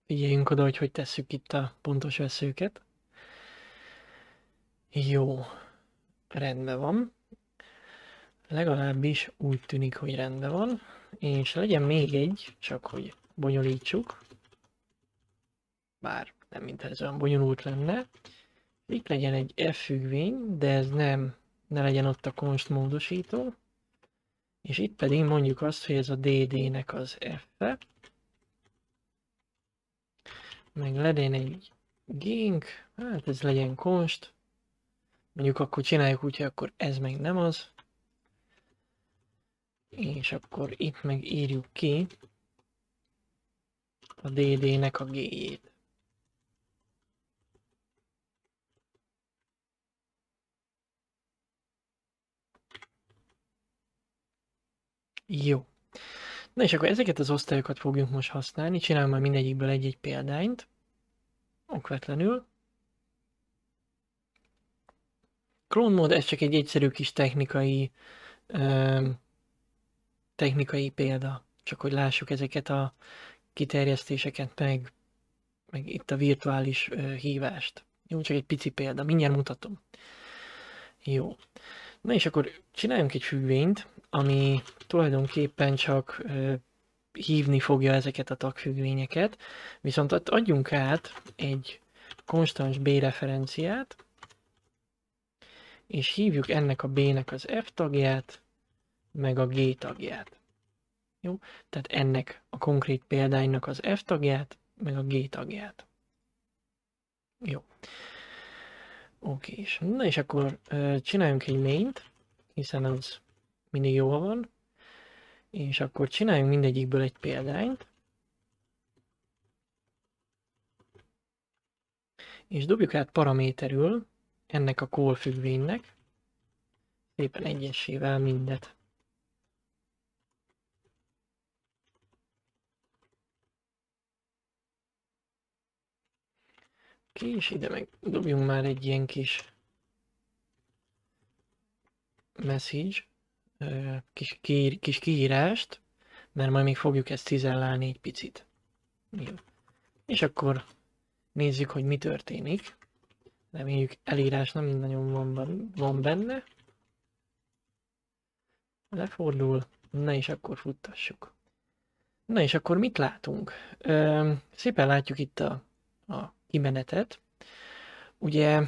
Figyeljünk oda, hogy hogy tesszük itt a pontos veszőket. Jó. Rendben van. Legalábbis úgy tűnik, hogy rendben van. És legyen még egy, csak hogy bonyolítsuk. Bár nem mintha ez olyan bonyolult lenne. Itt legyen egy F függvény, de ez nem, ne legyen ott a konst módosító. És itt pedig mondjuk azt, hogy ez a DD-nek az F-e. Meg legyen egy gink. hát ez legyen konst. Mondjuk akkor csináljuk úgy, hogy akkor ez meg nem az. És akkor itt meg írjuk ki a DD-nek a G-jét. Jó. Na és akkor ezeket az osztályokat fogjuk most használni, Csinálom már mindegyikből egy-egy példányt, okvetlenül. Clone mode ez csak egy egyszerű kis technikai technikai példa, csak hogy lássuk ezeket a kiterjesztéseket, meg, meg itt a virtuális hívást. Jó, csak egy pici példa, mindjárt mutatom. Jó. Na és akkor csináljunk egy függvényt, ami tulajdonképpen csak hívni fogja ezeket a tagfüggvényeket, viszont adjunk át egy konstans B referenciát, és hívjuk ennek a B-nek az F tagját, meg a G tagját. Jó? Tehát ennek a konkrét példánynak az F tagját, meg a G tagját. Jó. Oké, és na és akkor csináljunk egy maint, hiszen az mindig jó van. És akkor csináljunk mindegyikből egy példányt. És dobjuk át paraméterül ennek a call függvénynek, szépen egyesével mindet. ki, és ide meg dobjunk már egy ilyen kis message, kis, kiír, kis kiírást, mert majd még fogjuk ezt cizellálni egy picit. Jó. És akkor nézzük, hogy mi történik. Reméljük elírás nem nagyon van, van benne. Lefordul, na és akkor futtassuk. Na és akkor mit látunk? Ö, szépen látjuk itt a, a kimenetet. Ugye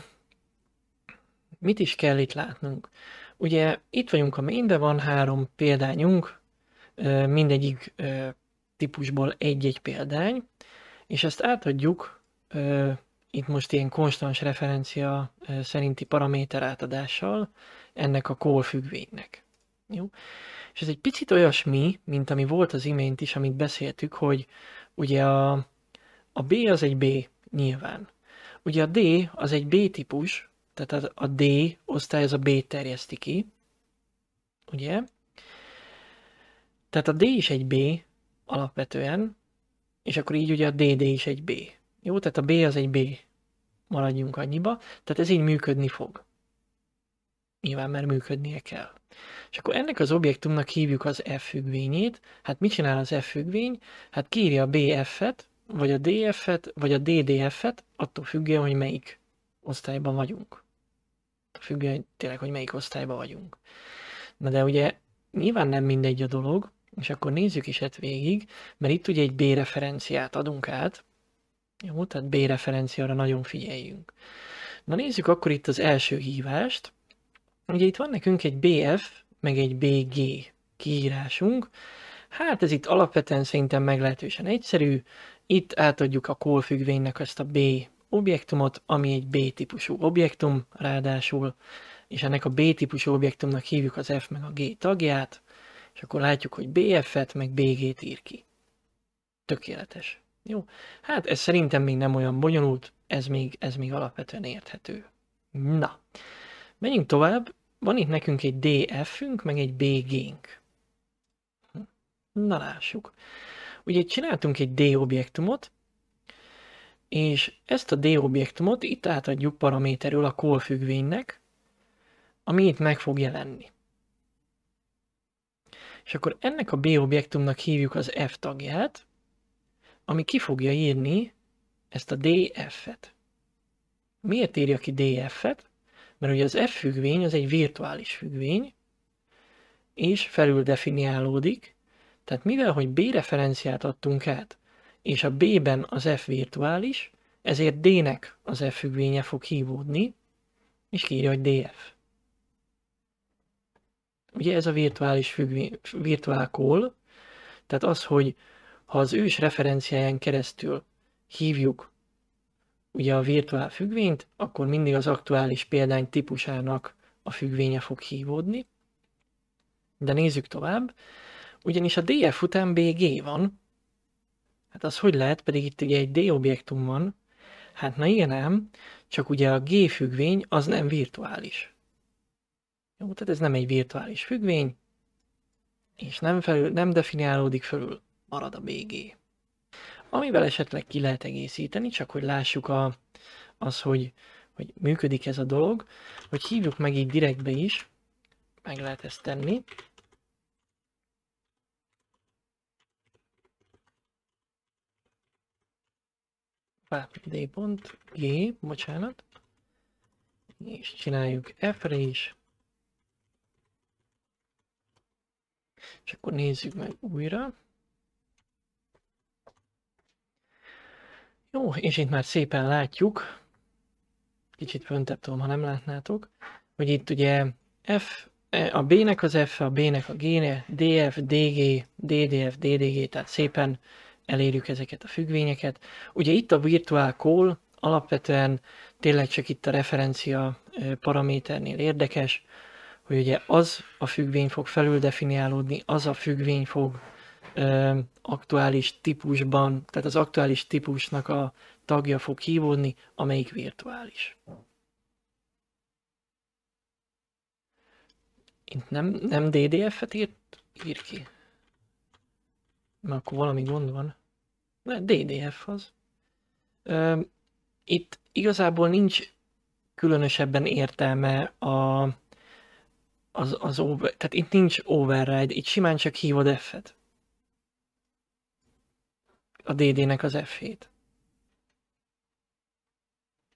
mit is kell itt látnunk? Ugye itt vagyunk a mainbe, van három példányunk, mindegyik típusból egy-egy példány, és ezt átadjuk itt most ilyen konstans referencia szerinti paraméter átadással ennek a call függvénynek. Jó? És ez egy picit olyasmi, mint ami volt az imént is, amit beszéltük, hogy ugye a, a B az egy B nyilván. Ugye a D az egy B-típus, tehát a D osztály az a B terjeszti ki, ugye? Tehát a D is egy B alapvetően, és akkor így ugye a DD is egy B. Jó, tehát a B az egy B, maradjunk annyiba, tehát ez így működni fog. Nyilván, mert működnie kell. És akkor ennek az objektumnak hívjuk az F függvényét. Hát mit csinál az F függvény? Hát kírja a BF-et, vagy a DF-et, vagy a DDF-et, attól függően, hogy melyik osztályban vagyunk. Függően tényleg, hogy melyik osztályban vagyunk. Na de ugye nyilván nem mindegy a dolog, és akkor nézzük is ezt végig, mert itt ugye egy B-referenciát adunk át, jó, tehát B-referenciára nagyon figyeljünk. Na nézzük akkor itt az első hívást. Ugye itt van nekünk egy BF, meg egy BG kiírásunk. Hát ez itt alapvetően szerintem meglehetősen egyszerű, itt átadjuk a call függvénynek ezt a B objektumot, ami egy B-típusú objektum ráadásul, és ennek a B-típusú objektumnak hívjuk az F meg a G tagját, és akkor látjuk, hogy BF-et meg BG-t ír ki. Tökéletes. Jó? Hát ez szerintem még nem olyan bonyolult, ez még, ez még alapvetően érthető. Na, menjünk tovább. Van itt nekünk egy DF-ünk, meg egy BG-nk. Hm? Na lássuk. Ugye csináltunk egy D objektumot, és ezt a D objektumot itt átadjuk paraméterül a call függvénynek, ami itt meg fog jelenni. És akkor ennek a B objektumnak hívjuk az F tagját, ami ki fogja írni ezt a DF-et. Miért írja ki DF-et? Mert ugye az F függvény az egy virtuális függvény, és felül definiálódik, tehát mivel, hogy B referenciát adtunk át, és a B-ben az F virtuális, ezért D-nek az F függvénye fog hívódni, és kiírja, hogy DF. Ugye ez a virtuális függvény, virtuál call, tehát az, hogy ha az ős referenciáján keresztül hívjuk ugye a virtuál függvényt, akkor mindig az aktuális példány típusának a függvénye fog hívódni. De nézzük tovább ugyanis a DF után BG van. Hát az hogy lehet, pedig itt ugye egy D objektum van. Hát na igen ám, csak ugye a G függvény az nem virtuális. Jó, tehát ez nem egy virtuális függvény, és nem, felül, nem definiálódik fölül, marad a BG. Amivel esetleg ki lehet egészíteni, csak hogy lássuk a, az, hogy, hogy működik ez a dolog, hogy hívjuk meg így direktbe is, meg lehet ezt tenni, D pont, G, bocsánat, és csináljuk F-re is, és akkor nézzük meg újra. Jó, és itt már szépen látjuk, kicsit föntebb tudom, ha nem látnátok, hogy itt ugye F, a B-nek az F, a B-nek a G-ne, DF, DG, DDF, DDG, tehát szépen elérjük ezeket a függvényeket. Ugye itt a virtuál call alapvetően tényleg csak itt a referencia paraméternél érdekes, hogy ugye az a függvény fog felüldefiniálódni, az a függvény fog ö, aktuális típusban, tehát az aktuális típusnak a tagja fog hívódni, amelyik virtuális. Itt nem, nem DDF-et írt, ír ki. Mert akkor valami gond van. Na, DDF az. Ö, itt igazából nincs különösebben értelme a, az, az over, tehát itt nincs override, itt simán csak hívod F-et. A DD-nek az F-ét.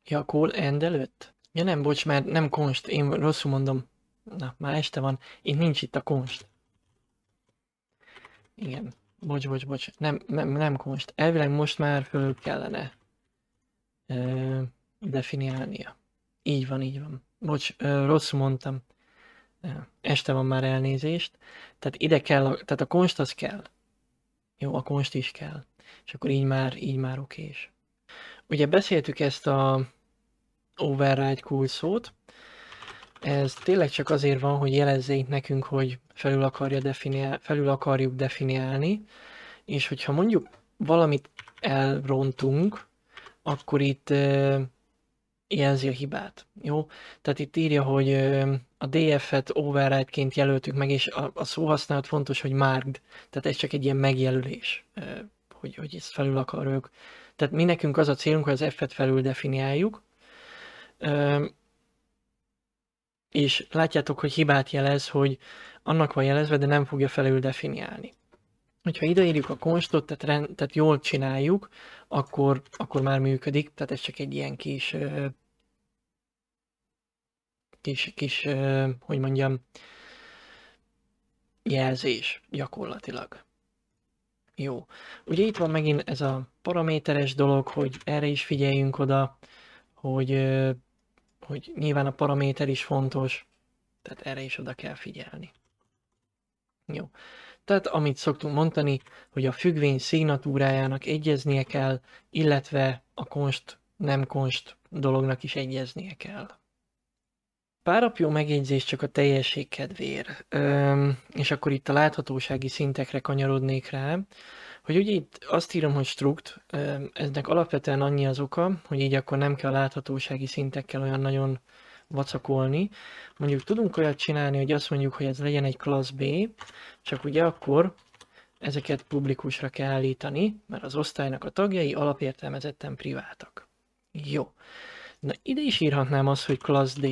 Ja, call end előtt? Ja nem, bocs, mert nem konst, én rosszul mondom. Na, már este van, Itt nincs itt a konst. Igen. Bocs, bocs, bocs. Nem, nem, nem most. Elvileg most már föl kellene ö, definiálnia. Így van, így van. Bocs, ö, rosszul mondtam. Este van már elnézést. Tehát ide kell, a, tehát a konst az kell. Jó, a konst is kell. És akkor így már, így már oké is. Ugye beszéltük ezt a override cool szót. Ez tényleg csak azért van, hogy jelezzék nekünk, hogy felül, akarja definiál, felül akarjuk definiálni, és hogyha mondjuk valamit elrontunk, akkor itt jelzi a hibát. Jó? Tehát itt írja, hogy a DF-et override-ként jelöltük meg, és a, a szóhasználat fontos, hogy marked, tehát ez csak egy ilyen megjelölés, hogy, hogy ezt felül akarjuk. Tehát mi nekünk az a célunk, hogy az F-et felül definiáljuk, és látjátok, hogy hibát jelez, hogy annak van jelezve, de nem fogja felül definiálni. Hogyha ideírjuk a konstot, tehát, rend, tehát jól csináljuk, akkor, akkor már működik, tehát ez csak egy ilyen kis, kis, kis hogy mondjam, jelzés gyakorlatilag. Jó. Ugye itt van megint ez a paraméteres dolog, hogy erre is figyeljünk oda, hogy hogy nyilván a paraméter is fontos, tehát erre is oda kell figyelni. Jó. Tehát amit szoktunk mondani, hogy a függvény szignatúrájának egyeznie kell, illetve a konst, nem konst dolognak is egyeznie kell. Pár apjó megjegyzés csak a teljesség kedvéért, Öm, és akkor itt a láthatósági szintekre kanyarodnék rá. Hogy ugye itt azt írom, hogy strukt, eznek alapvetően annyi az oka, hogy így akkor nem kell láthatósági szintekkel olyan nagyon vacakolni. Mondjuk tudunk olyat csinálni, hogy azt mondjuk, hogy ez legyen egy class B, csak ugye akkor ezeket publikusra kell állítani, mert az osztálynak a tagjai alapértelmezetten privátak. Jó. Na ide is írhatnám azt, hogy class D,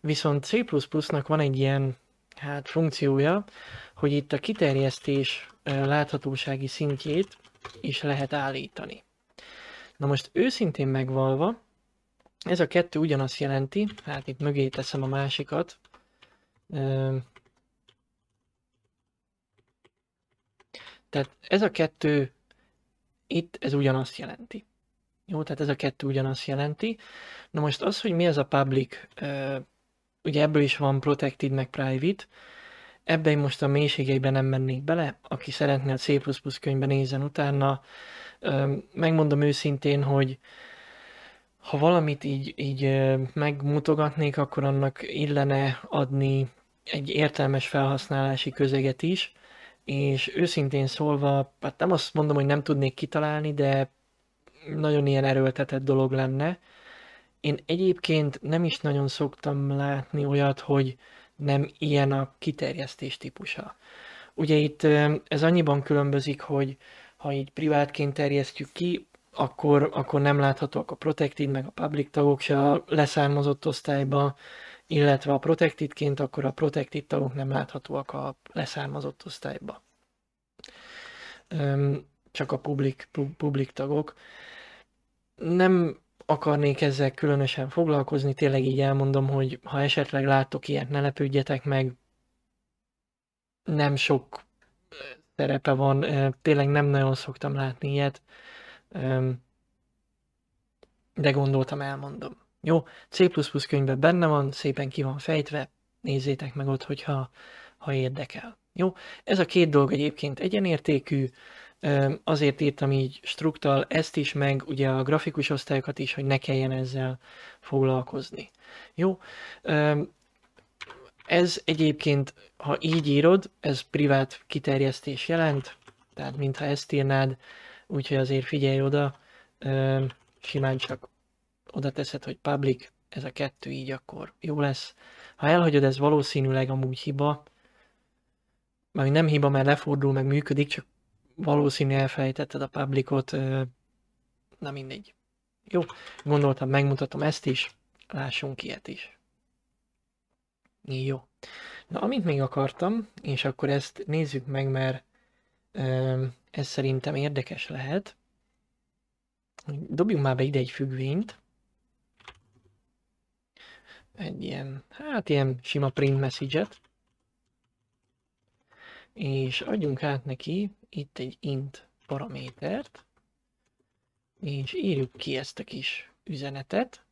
viszont C++-nak van egy ilyen hát funkciója, hogy itt a kiterjesztés láthatósági szintjét is lehet állítani. Na most őszintén megvalva, ez a kettő ugyanazt jelenti, hát itt mögé teszem a másikat, tehát ez a kettő itt, ez ugyanazt jelenti. Jó, tehát ez a kettő ugyanazt jelenti. Na most az, hogy mi ez a public, ugye ebből is van protected meg private, Ebbe én most a mélységeiben nem mennék bele, aki szeretne a C++ könyvben nézzen utána. Megmondom őszintén, hogy ha valamit így, így megmutogatnék, akkor annak illene adni egy értelmes felhasználási közeget is, és őszintén szólva, hát nem azt mondom, hogy nem tudnék kitalálni, de nagyon ilyen erőltetett dolog lenne. Én egyébként nem is nagyon szoktam látni olyat, hogy nem ilyen a kiterjesztés típusa. Ugye itt ez annyiban különbözik, hogy ha így privátként terjesztjük ki, akkor, akkor nem láthatóak a protected, meg a public tagok se a leszármazott osztályba, illetve a protectedként, akkor a protected tagok nem láthatóak a leszármazott osztályba. Csak a public, public tagok. Nem akarnék ezzel különösen foglalkozni, tényleg így elmondom, hogy ha esetleg láttok ilyet, ne lepődjetek meg. Nem sok szerepe van, tényleg nem nagyon szoktam látni ilyet, de gondoltam, elmondom. Jó, C++ könyvben benne van, szépen ki van fejtve, nézzétek meg ott, hogyha ha érdekel. Jó, ez a két dolog egyébként egyenértékű, azért írtam így struktal ezt is, meg ugye a grafikus osztályokat is, hogy ne kelljen ezzel foglalkozni. Jó, ez egyébként, ha így írod, ez privát kiterjesztés jelent, tehát mintha ezt írnád, úgyhogy azért figyelj oda, simán csak oda teszed, hogy public, ez a kettő így akkor jó lesz. Ha elhagyod, ez valószínűleg amúgy hiba, mert nem hiba, mert lefordul, meg működik, csak valószínű elfelejtetted a publicot, na mindegy. Jó, gondoltam, megmutatom ezt is, lássunk ilyet is. Jó. Na, amit még akartam, és akkor ezt nézzük meg, mert ez szerintem érdekes lehet. Dobjunk már be ide egy függvényt. Egy ilyen, hát ilyen sima print message-et. És adjunk át neki itt egy int paramétert, és írjuk ki ezt a kis üzenetet.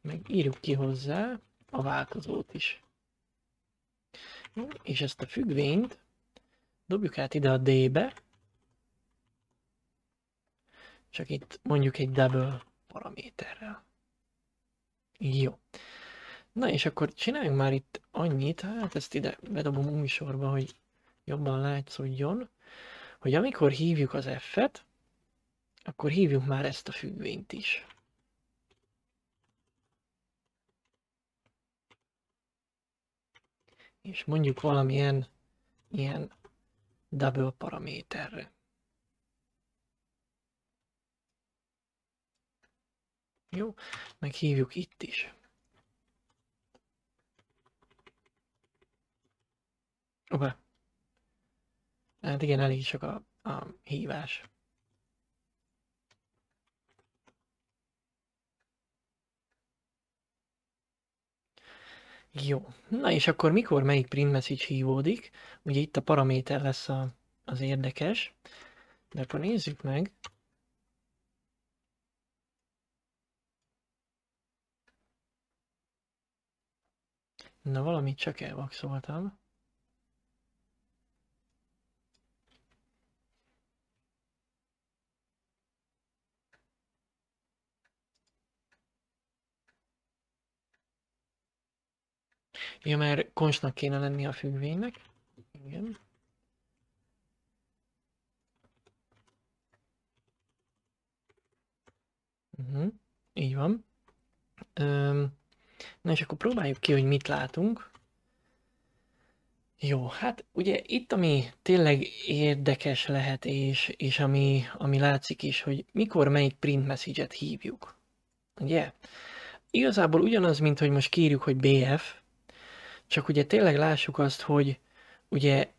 Meg írjuk ki hozzá a változót is. És ezt a függvényt dobjuk át ide a D-be, csak itt mondjuk egy double paraméterrel. Jó. Na és akkor csináljunk már itt annyit, hát ezt ide bedobom új sorba, hogy jobban látszódjon, hogy amikor hívjuk az F-et, akkor hívjuk már ezt a függvényt is. És mondjuk valamilyen ilyen double paraméterre. Jó, meghívjuk itt is. Oké. Hát igen, elég sok a, a hívás. Jó. Na és akkor mikor melyik print message hívódik? Ugye itt a paraméter lesz a, az érdekes. De akkor nézzük meg. Na valamit csak elvakszoltam. Ja, mert konsnak kéne lenni a függvénynek. Igen. Uh-huh. Így van. Öm, na és akkor próbáljuk ki, hogy mit látunk. Jó, hát ugye itt, ami tényleg érdekes lehet, és, és ami, ami látszik is, hogy mikor melyik print message-et hívjuk. Ugye? Igazából ugyanaz, mint hogy most kérjük, hogy BF, csak ugye tényleg lássuk azt, hogy ugye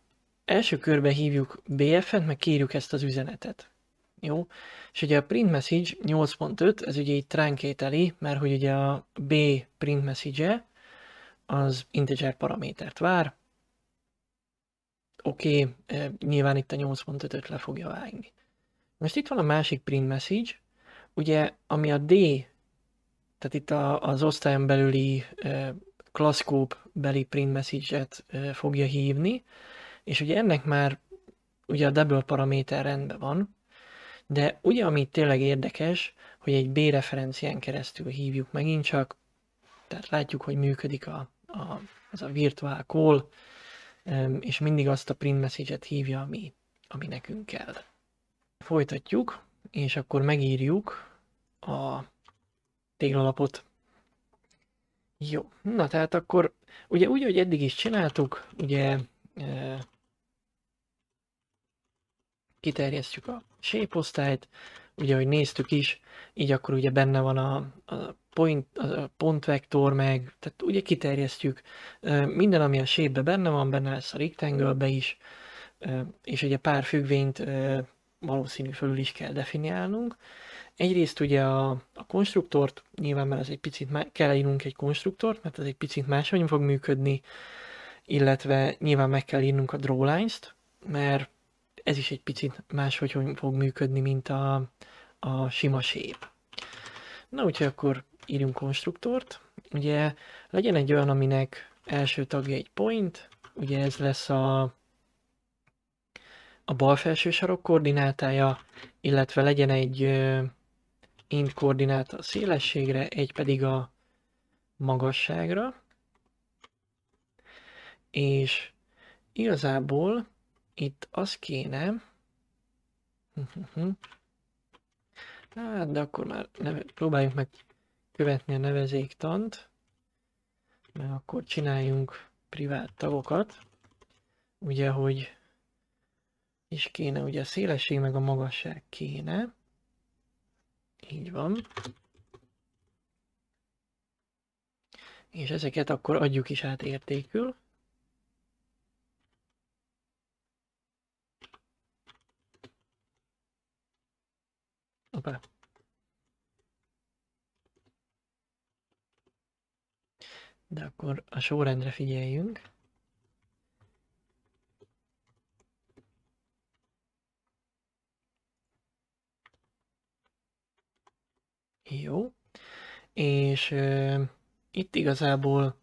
első körbe hívjuk BF-et, meg kérjük ezt az üzenetet. Jó? És ugye a print message 8.5, ez ugye így tránkételi, mert hogy ugye a B print message az integer paramétert vár. Oké, okay, eh, nyilván itt a 8.5-öt le fogja vágni. Most itt van a másik print message, ugye, ami a D, tehát itt a, az osztályon belüli eh, Classcope beli print message-et fogja hívni, és ugye ennek már ugye a double paraméter rendben van, de ugye ami tényleg érdekes, hogy egy B referencián keresztül hívjuk megint csak, tehát látjuk, hogy működik a, a, ez a virtuál call, és mindig azt a print message-et hívja, ami, ami nekünk kell. Folytatjuk, és akkor megírjuk a téglalapot jó, na tehát akkor ugye úgy, hogy eddig is csináltuk, ugye e, kiterjesztjük a shape osztályt, ugye hogy néztük is, így akkor ugye benne van a, a point, a pontvektor meg, tehát ugye kiterjesztjük e, minden, ami a shape benne van, benne lesz a rectangle-be is, e, és ugye pár függvényt e, valószínű fölül is kell definiálnunk, Egyrészt ugye a, a konstruktort, nyilván mert ez egy picit má- kell írnunk egy konstruktort, mert ez egy picit máshogy fog működni, illetve nyilván meg kell írnunk a lines t mert ez is egy picit máshogy fog működni, mint a, a sima shape. Na úgyhogy akkor írjunk konstruktort. Ugye legyen egy olyan, aminek első tagja egy point, ugye ez lesz a, a bal felső sarok koordinátája, illetve legyen egy int koordináta a szélességre, egy pedig a magasságra. És igazából itt az kéne, hát de akkor már neve, próbáljuk meg követni a nevezéktant, mert akkor csináljunk privát tagokat, ugye, hogy és kéne, ugye a szélesség meg a magasság kéne, így van. És ezeket akkor adjuk is át értékül. Opa. De akkor a sorrendre figyeljünk. Jó. És ö, itt igazából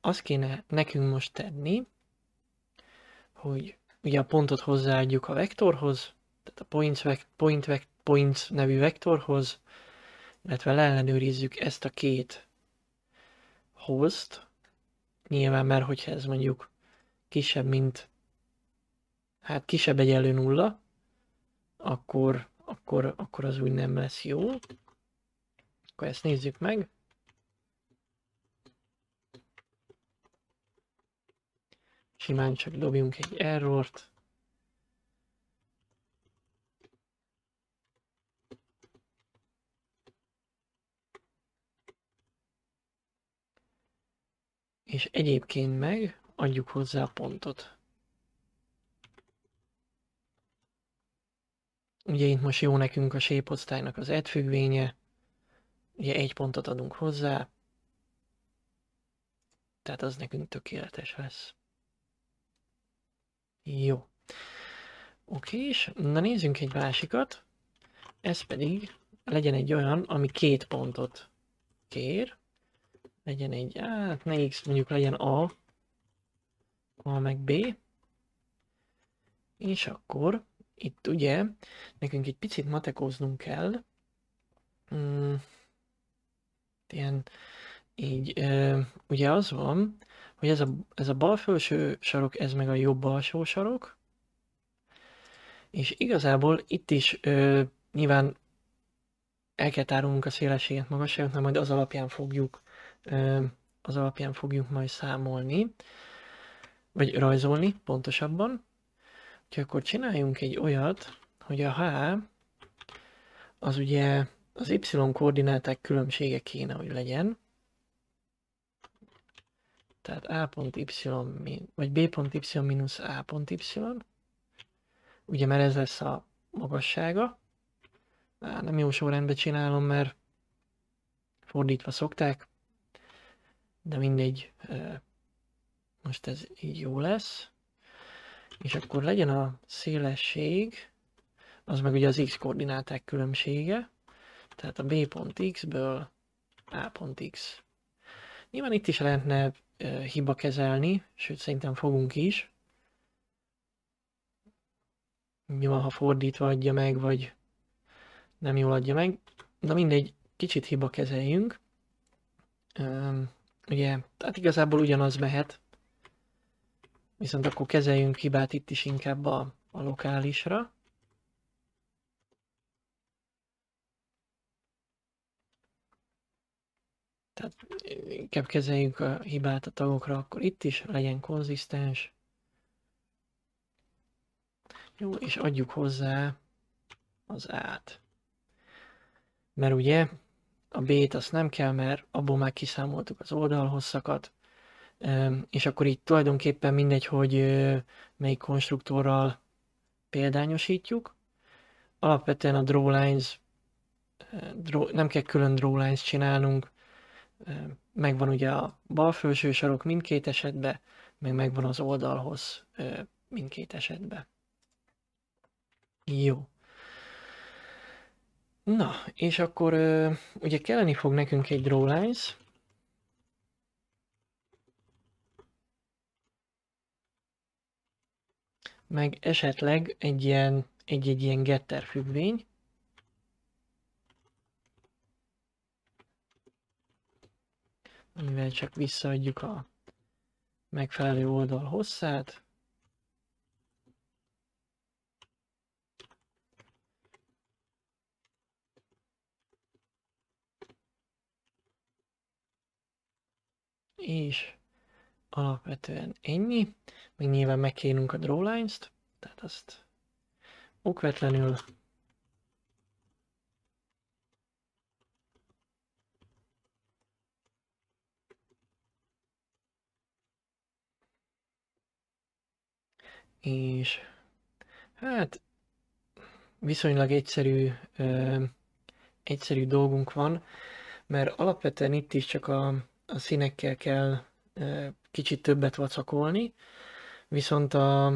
azt kéne nekünk most tenni, hogy ugye a pontot hozzáadjuk a vektorhoz, tehát a points, vek, point, vek, points nevű vektorhoz, illetve leellenőrizzük ezt a két host, nyilván mert hogyha ez mondjuk kisebb, mint hát kisebb egyenlő nulla, akkor, akkor, akkor az úgy nem lesz jó. Akkor ezt nézzük meg. Simán csak dobjunk egy errort. És egyébként meg adjuk hozzá a pontot. Ugye itt most jó nekünk a séposztálynak az edfüggvénye, Ugye egy pontot adunk hozzá, tehát az nekünk tökéletes lesz. Jó. Oké, és na nézzünk egy másikat. Ez pedig legyen egy olyan, ami két pontot kér. Legyen egy, hát ne X, mondjuk legyen A, A meg B. És akkor itt ugye nekünk egy picit matekoznunk kell. Hmm ilyen így ö, ugye az van, hogy ez a, ez a bal felső sarok, ez meg a jobb alsó sarok, és igazából itt is ö, nyilván el kell tárulnunk a szélességet, magasságot, mert majd az alapján fogjuk ö, az alapján fogjuk majd számolni, vagy rajzolni pontosabban. Úgyhogy akkor csináljunk egy olyat, hogy a H az ugye az y koordináták különbsége kéne, hogy legyen. Tehát a pont y, vagy b pont y mínusz a pont y. Ugye, mert ez lesz a magassága. Á, nem jó sorrendben csinálom, mert fordítva szokták, de mindegy, most ez így jó lesz. És akkor legyen a szélesség, az meg ugye az x koordináták különbsége, tehát a b.x-ből a.x. Nyilván itt is lehetne hiba kezelni, sőt szerintem fogunk is. van, ha fordítva adja meg, vagy nem jól adja meg, de mindegy, kicsit hiba kezeljünk. Um, ugye, tehát igazából ugyanaz mehet, viszont akkor kezeljünk hibát itt is inkább a, a lokálisra. Tehát eh, inkább kezeljük a hibát a tagokra, akkor itt is legyen konzisztens. Jó, és adjuk hozzá az át. Mert ugye a B-t azt nem kell, mert abból már kiszámoltuk az oldalhosszakat, és akkor itt tulajdonképpen mindegy, hogy melyik konstruktorral példányosítjuk. Alapvetően a drawlines, eh, draw, nem kell külön drawlines csinálnunk, megvan ugye a bal felső sarok mindkét esetben, meg megvan az oldalhoz mindkét esetben. Jó. Na, és akkor ugye kelleni fog nekünk egy lines. meg esetleg egy ilyen, egy, egy ilyen getter függvény, amivel csak visszaadjuk a megfelelő oldal hosszát. És alapvetően ennyi. Még nyilván megkérünk a drawlines-t, tehát azt okvetlenül és hát viszonylag egyszerű, ö, egyszerű dolgunk van, mert alapvetően itt is csak a, a színekkel kell ö, kicsit többet vacakolni, viszont a,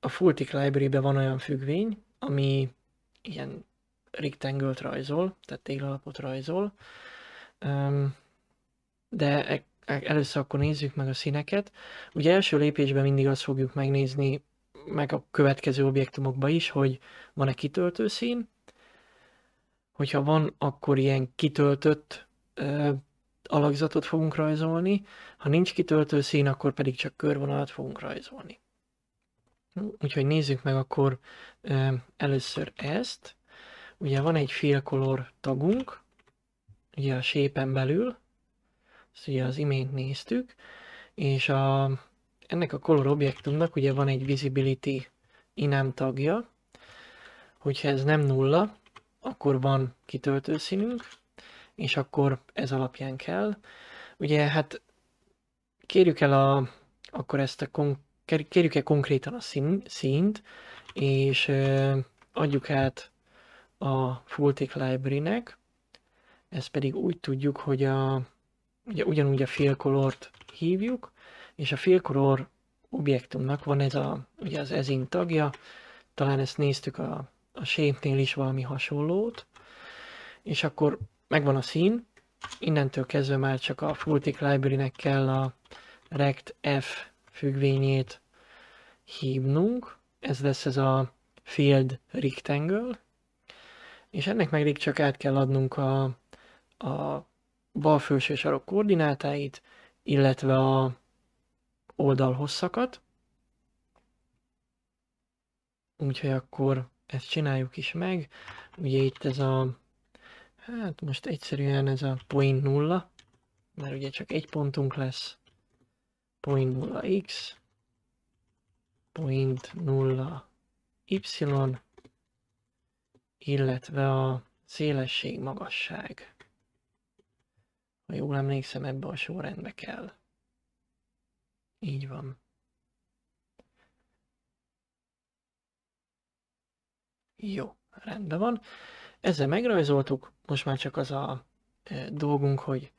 a Fultic Library-ben van olyan függvény, ami ilyen rectangle rajzol, tehát téglalapot rajzol, ö, de e- először akkor nézzük meg a színeket. Ugye első lépésben mindig azt fogjuk megnézni, meg a következő objektumokba is, hogy van-e kitöltő szín. Hogyha van, akkor ilyen kitöltött ö, alakzatot fogunk rajzolni, ha nincs kitöltő szín, akkor pedig csak körvonalat fogunk rajzolni. Úgyhogy nézzük meg akkor ö, először ezt. Ugye van egy félkolor tagunk, ugye a sépen belül, ezt ugye az imént néztük, és a, ennek a color objektumnak ugye van egy visibility inem tagja, hogyha ez nem nulla, akkor van kitöltő színünk, és akkor ez alapján kell. Ugye hát kérjük el a, akkor ezt a kon, kérjük el konkrétan a szín, színt, és ö, adjuk át a Fultic Library-nek, ezt pedig úgy tudjuk, hogy a ugye ugyanúgy a félkolort hívjuk, és a félkolor objektumnak van ez a, ugye az ezin tagja, talán ezt néztük a, a shape-nél is valami hasonlót, és akkor megvan a szín, innentől kezdve már csak a Fultic Library-nek kell a rect f függvényét hívnunk, ez lesz ez a field rectangle, és ennek meg csak át kell adnunk a, a bal felső sarok koordinátáit, illetve a oldal hosszakat. Úgyhogy akkor ezt csináljuk is meg. Ugye itt ez a, hát most egyszerűen ez a point nulla, mert ugye csak egy pontunk lesz. Point nulla x, point nulla y, illetve a szélesség magasság. Ha jól emlékszem, ebbe a sorrendbe kell. Így van. Jó, rendben van. Ezzel megrajzoltuk, most már csak az a dolgunk, hogy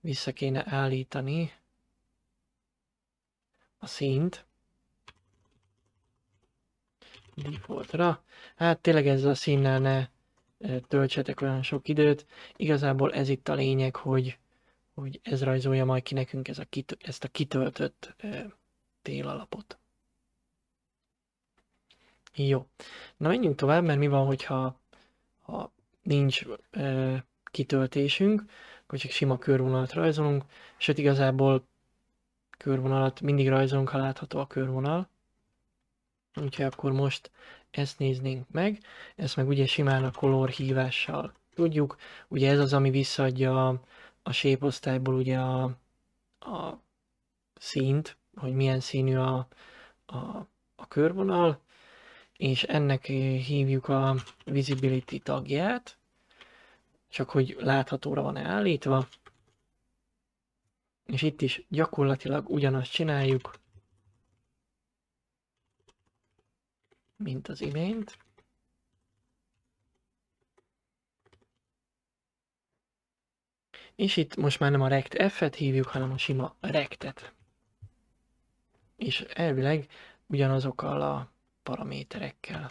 vissza kéne állítani a színt defaultra. Hát tényleg ezzel a színnel ne töltsetek olyan sok időt. Igazából ez itt a lényeg, hogy, hogy ez rajzolja majd ki nekünk ez a kit, ezt a kitöltött télalapot. Jó. Na menjünk tovább, mert mi van, hogyha ha nincs e, kitöltésünk, akkor csak sima körvonalat rajzolunk, sőt igazából körvonalat mindig rajzolunk, ha látható a körvonal. Úgyhogy akkor most ezt néznénk meg, ezt meg ugye simán a color hívással tudjuk, ugye ez az, ami visszaadja a, a shape osztályból ugye a, a színt, hogy milyen színű a, a, a körvonal, és ennek hívjuk a visibility tagját, csak hogy láthatóra van állítva, és itt is gyakorlatilag ugyanazt csináljuk, mint az imént. És itt most már nem a rect f-et hívjuk, hanem a sima rectet. És elvileg ugyanazokkal a paraméterekkel.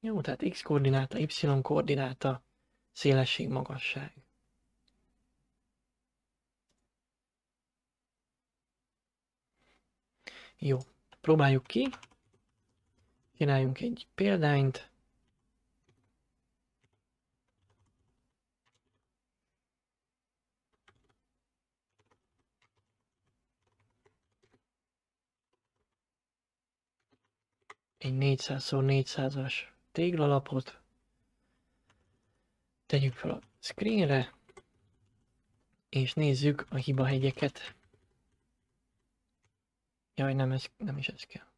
Jó, tehát x koordináta, y koordináta, szélesség, magasság. Jó, próbáljuk ki. Csináljunk egy példányt. Egy 400x400-as téglalapot. Tegyük fel a screenre, és nézzük a hibahegyeket. Jaj, nem, ez, nem is ez kell.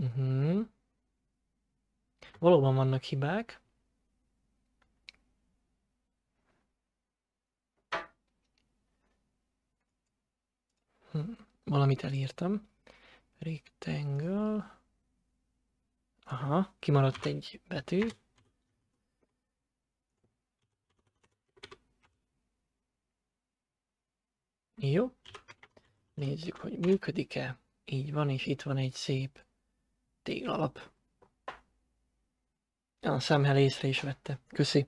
Uh-huh. Valóban vannak hibák. Hm, valamit elírtam. Rectangle. Aha, kimaradt egy betű. Jó. Nézzük, hogy működik-e. Így van, és itt van egy szép Téglalap. A szemhel észre is vette. Köszi.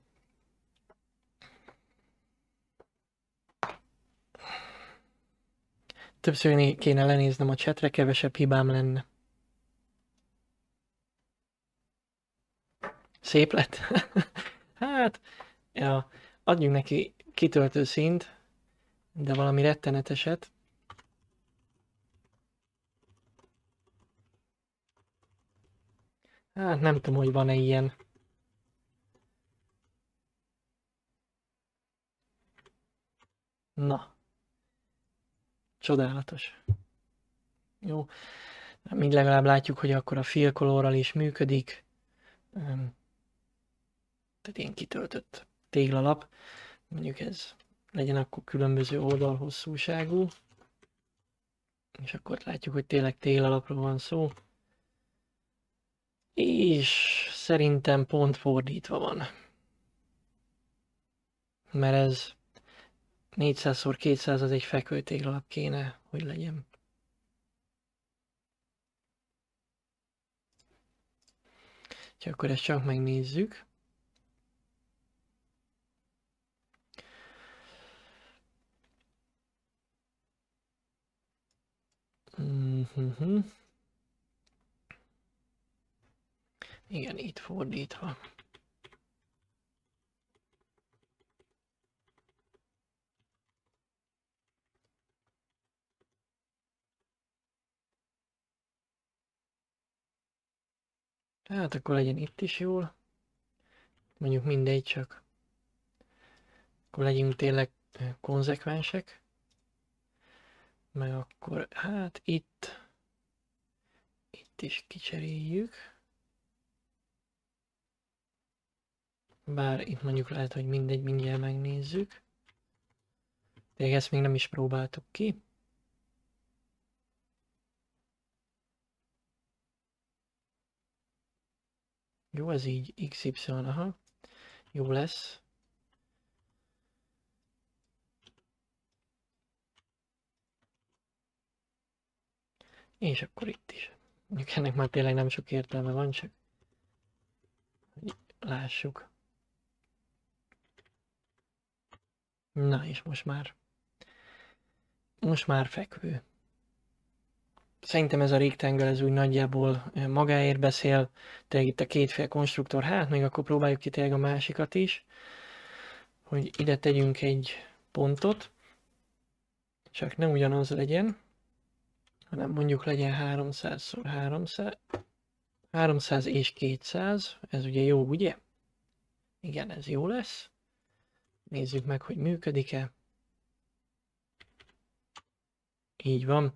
Többször kéne lenéznem a csetre, kevesebb hibám lenne. Szép lett? hát, ja, adjunk neki kitöltő szint, de valami retteneteset. Hát nem tudom, hogy van-e ilyen. Na. Csodálatos. Jó. Mind legalább látjuk, hogy akkor a fill is működik. Tehát én kitöltött téglalap. Mondjuk ez legyen akkor különböző oldalhosszúságú. És akkor látjuk, hogy tényleg téglalapról van szó. És szerintem pont fordítva van. Mert ez 400x200 az egy fekvőtéglalap kéne, hogy legyen. Úgyhogy akkor ezt csak megnézzük. Mm-hmm. Igen, itt fordítva. Hát akkor legyen itt is jól. Mondjuk mindegy csak. Akkor legyünk tényleg konzekvensek. Meg akkor hát itt itt is kicseréljük. Bár itt mondjuk lehet, hogy mindegy, mindjárt megnézzük. Tényleg ezt még nem is próbáltuk ki. Jó, ez így XY, aha. Jó lesz. És akkor itt is. Ennek már tényleg nem sok értelme van, csak lássuk. Na és most már. Most már fekvő. Szerintem ez a régtengel ez úgy nagyjából eh, magáért beszél. Te itt a kétféle konstruktor, hát még akkor próbáljuk ki tényleg a másikat is. Hogy ide tegyünk egy pontot. Csak nem ugyanaz legyen, hanem mondjuk legyen 300 x 300. 300 és 200, ez ugye jó, ugye? Igen, ez jó lesz. Nézzük meg, hogy működik-e. Így van,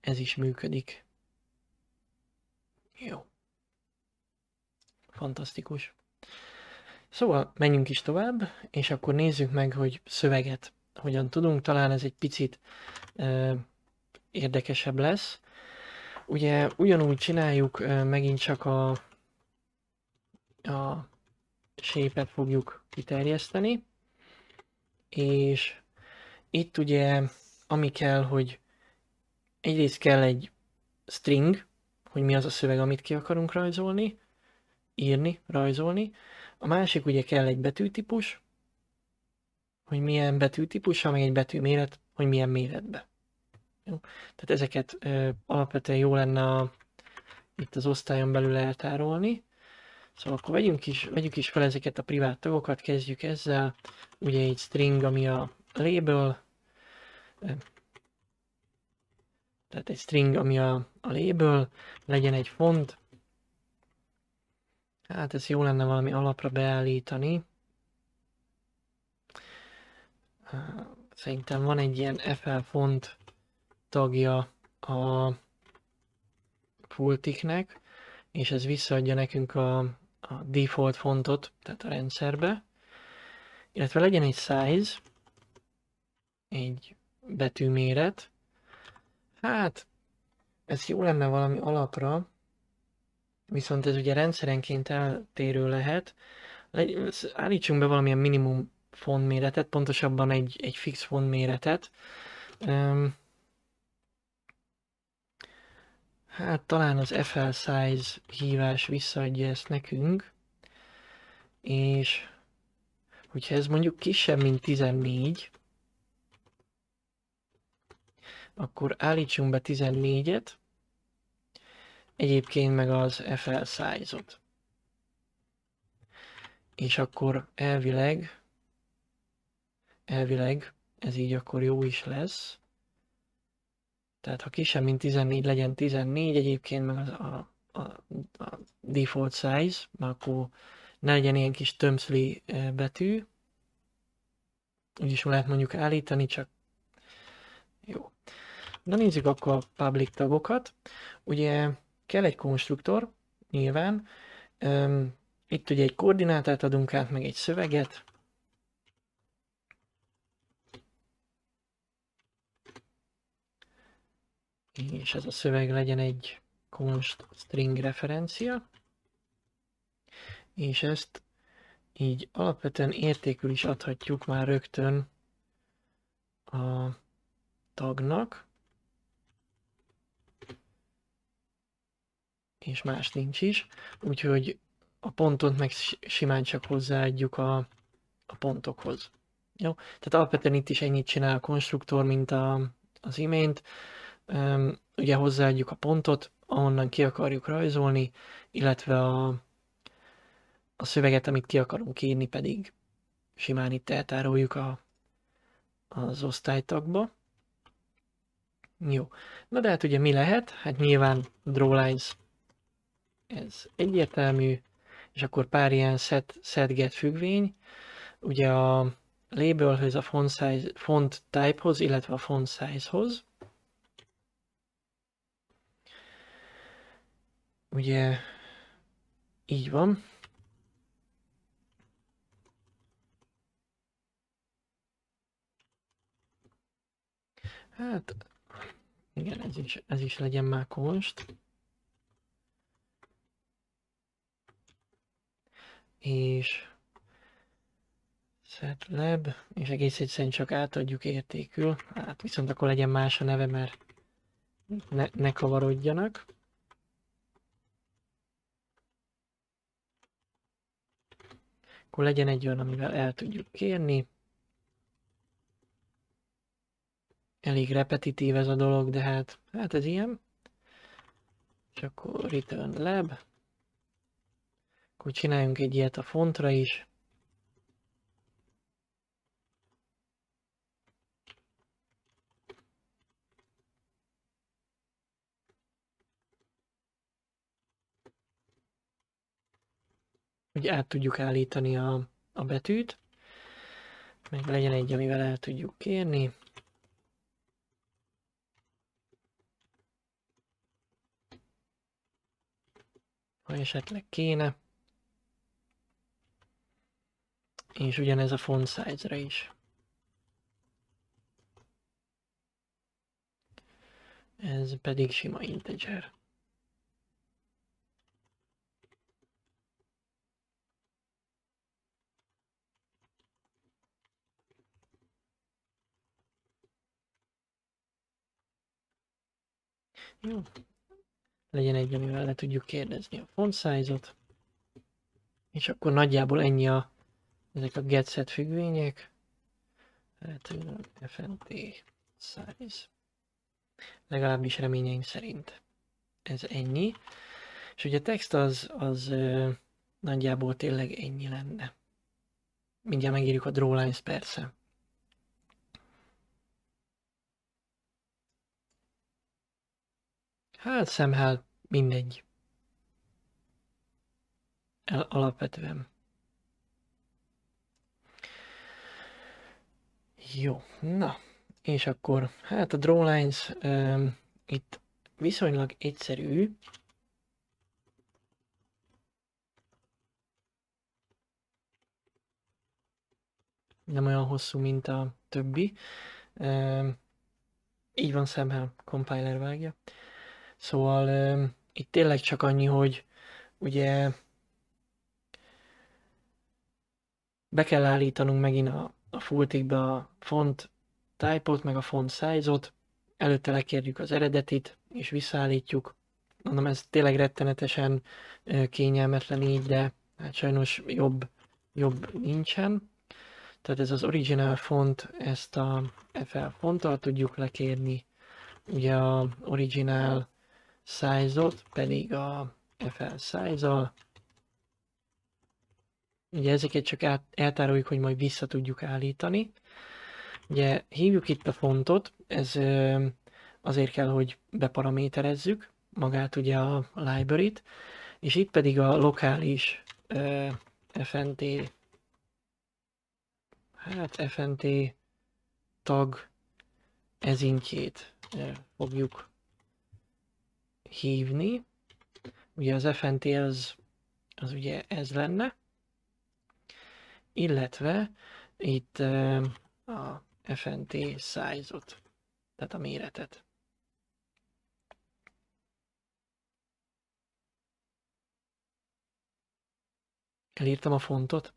ez is működik. Jó. Fantasztikus. Szóval menjünk is tovább, és akkor nézzük meg, hogy szöveget hogyan tudunk. Talán ez egy picit ö, érdekesebb lesz. Ugye ugyanúgy csináljuk, ö, megint csak a, a sépet fogjuk kiterjeszteni és itt ugye ami kell, hogy egyrészt kell egy string, hogy mi az a szöveg, amit ki akarunk rajzolni, írni, rajzolni. A másik ugye kell egy betűtípus, hogy milyen betűtípusa, meg egy betűméret, hogy milyen méretbe. Jó? Tehát ezeket ö, alapvetően jó lenne a, itt az osztályon belül eltárolni. Szóval akkor vegyünk is, vegyük is fel ezeket a privát tagokat, kezdjük ezzel. Ugye egy string, ami a label, tehát egy string, ami a, a label, legyen egy font. Hát ez jó lenne valami alapra beállítani. Szerintem van egy ilyen FL font tagja a pultiknek, és ez visszaadja nekünk a, a default fontot, tehát a rendszerbe, illetve legyen egy size, egy betűméret. Hát, ez jó lenne valami alapra, viszont ez ugye rendszerenként eltérő lehet. Állítsunk be valamilyen minimum fontméretet, pontosabban egy, egy fix fontméretet. Um, Hát talán az FL size hívás visszaadja ezt nekünk, és hogyha ez mondjuk kisebb, mint 14, akkor állítsunk be 14-et, egyébként meg az FL size-ot. És akkor elvileg, elvileg ez így akkor jó is lesz. Tehát ha kisebb, mint 14, legyen 14 egyébként, meg az a, a, a default size, mert akkor ne legyen ilyen kis tömszli e, betű. Úgyis lehet mondjuk állítani, csak jó. Na nézzük akkor a public tagokat. Ugye kell egy konstruktor, nyilván. Itt ugye egy koordinátát adunk át, meg egy szöveget, és ez a szöveg legyen egy const string referencia, és ezt így alapvetően értékül is adhatjuk már rögtön a tagnak, és más nincs is, úgyhogy a pontot meg simán csak hozzáadjuk a, a pontokhoz. Jó? Tehát alapvetően itt is ennyit csinál a konstruktor, mint a, az imént ugye hozzáadjuk a pontot, ahonnan ki akarjuk rajzolni, illetve a, a szöveget, amit ki akarunk írni, pedig simán itt eltároljuk a, az osztálytagba. Jó. Na de hát ugye mi lehet? Hát nyilván drawlines ez egyértelmű, és akkor pár ilyen set, get függvény. Ugye a labelhöz, a font, size, font typehoz, illetve a font sizehoz. Ugye így van. Hát, igen, ez is, ez is legyen már konst. És setlab, és egész egyszerűen csak átadjuk értékül. Hát viszont akkor legyen más a neve, mert ne, ne kavarodjanak. Akkor legyen egy olyan, amivel el tudjuk kérni. Elég repetitív ez a dolog, de hát, hát ez ilyen. És akkor return lab. Akkor csináljunk egy ilyet a fontra is. hogy át tudjuk állítani a, a betűt, meg legyen egy, amivel el tudjuk kérni. Ha esetleg kéne. És ugyanez a font size-ra is. Ez pedig sima integer. Jó. Legyen egy, amivel le tudjuk kérdezni a font size-ot. És akkor nagyjából ennyi a, ezek a getset függvények. Return FNT size. Legalábbis reményeim szerint ez ennyi. És ugye a text az, az ö, nagyjából tényleg ennyi lenne. Mindjárt megírjuk a drawlines persze. Hát szemhel mindegy. El, alapvetően. Jó, na, és akkor, hát a drawlines um, itt viszonylag egyszerű. Nem olyan hosszú, mint a többi. Um, így van szemhál, compiler vágja. Szóval itt tényleg csak annyi, hogy ugye be kell állítanunk megint a, a Fulltigbe a font type-ot, meg a font size-ot, előtte lekérjük az eredetit, és visszaállítjuk. Mondom, ez tényleg rettenetesen kényelmetlen így, de hát sajnos jobb, jobb nincsen. Tehát ez az original font, ezt a FL fonttal tudjuk lekérni. Ugye a original size-ot pedig a fl size-al. Ugye ezeket csak át, eltároljuk, hogy majd vissza tudjuk állítani. Ugye hívjuk itt a fontot, ez azért kell, hogy beparaméterezzük magát ugye a library-t, és itt pedig a lokális FNT, hát FNT tag ezintjét fogjuk hívni. Ugye az FNT az, az ugye ez lenne. Illetve itt a FNT size-ot, tehát a méretet. Elírtam a fontot.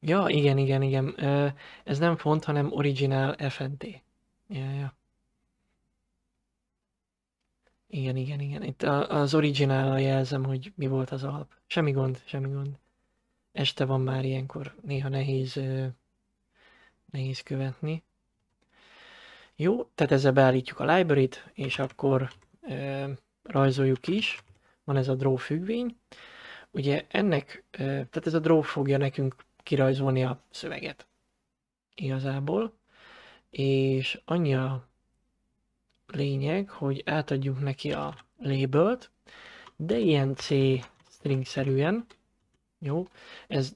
Ja, igen, igen, igen. Ez nem font, hanem originál FNT. Ja, ja. Igen, igen, igen. Itt az originállal jelzem, hogy mi volt az alap. Semmi gond, semmi gond. Este van már ilyenkor, néha nehéz, nehéz követni. Jó, tehát ezzel beállítjuk a library-t, és akkor rajzoljuk is. Van ez a draw függvény. Ugye ennek, tehát ez a draw fogja nekünk kirajzolni a szöveget igazából, és annyi a lényeg, hogy átadjuk neki a labelt, de ilyen C string-szerűen, jó, ez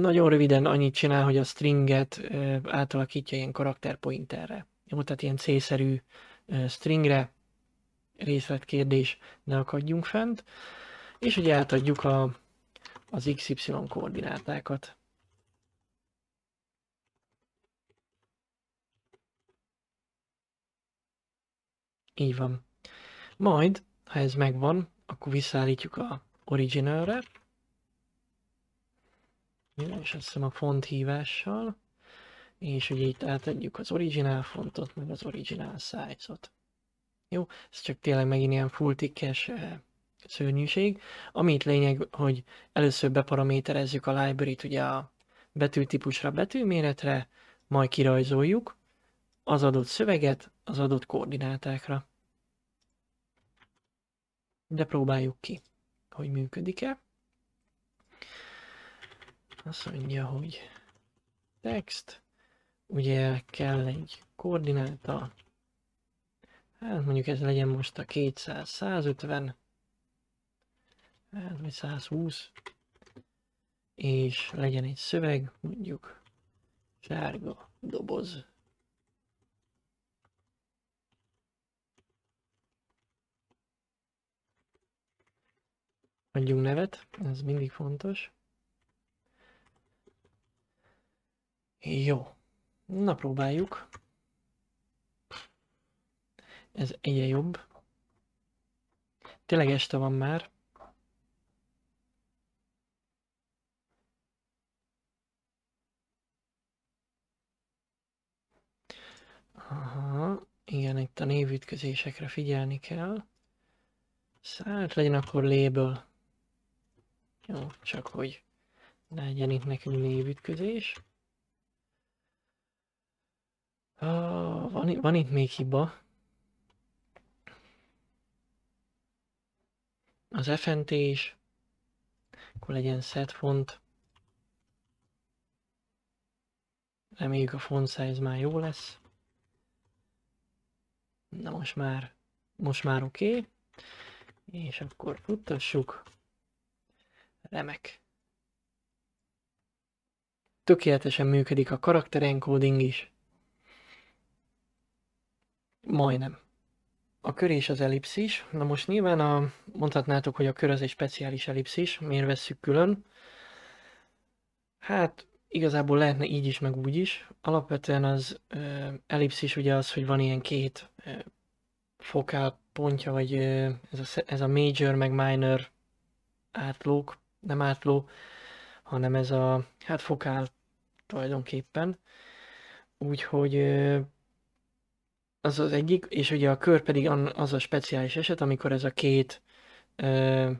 nagyon röviden annyit csinál, hogy a stringet átalakítja ilyen karakterpointerre. Jó, tehát ilyen C-szerű stringre, részletkérdés, ne akadjunk fent, és ugye átadjuk a, az XY koordinátákat. Így van. Majd, ha ez megvan, akkor visszaállítjuk a originalre. És azt hiszem a font hívással. És ugye itt átadjuk az original fontot, meg az original size-ot. Jó, ez csak tényleg megint ilyen full tickes eh, szörnyűség. Amit lényeg, hogy először beparaméterezzük a library-t ugye a betűtípusra, betűméretre, majd kirajzoljuk, az adott szöveget az adott koordinátákra. De próbáljuk ki, hogy működik-e. Azt mondja, hogy text, ugye kell egy koordináta, hát mondjuk ez legyen most a 200, 150, hát vagy 120, és legyen egy szöveg, mondjuk sárga doboz Adjunk nevet, ez mindig fontos. Jó. Na próbáljuk. Ez egyre jobb. Tényleg este van már. Aha, igen, itt a névütközésekre figyelni kell. Szállt legyen akkor léből. Jó, csak hogy ne legyen itt nekünk névütközés. Ah, van, van itt még hiba. Az fnt is. Akkor legyen set font. Reméljük a font size már jó lesz. Na most már, most már oké. Okay. És akkor futtassuk. Remek. Tökéletesen működik a karakter encoding is. Majdnem. A kör és az ellipszis. Na most nyilván a, mondhatnátok, hogy a kör az egy speciális ellipszis, miért vesszük külön? Hát igazából lehetne így is, meg úgy is. Alapvetően az ö, ellipszis ugye az, hogy van ilyen két fokál pontja, vagy ö, ez, a, ez a major meg minor átlók, nem átló, hanem ez a, hát fokál tulajdonképpen. Úgyhogy az az egyik, és ugye a kör pedig az a speciális eset, amikor ez a két ö,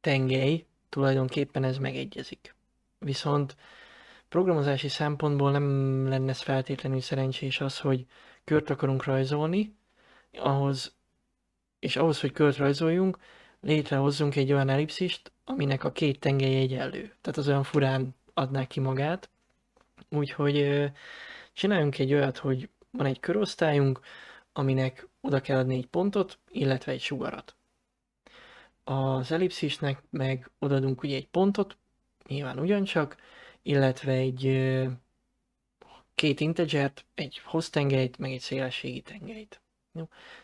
tengely tulajdonképpen ez megegyezik. Viszont programozási szempontból nem lenne ez feltétlenül szerencsés az, hogy kört akarunk rajzolni, ahhoz, és ahhoz, hogy kört rajzoljunk, létrehozzunk egy olyan ellipszist, aminek a két tengelye egyenlő. Tehát az olyan furán adná ki magát. Úgyhogy csináljunk egy olyat, hogy van egy körosztályunk, aminek oda kell adni egy pontot, illetve egy sugarat. Az ellipszisnek meg odaadunk ugye egy pontot, nyilván ugyancsak, illetve egy két integert, egy hossztengelyt, meg egy szélességi tengelyt.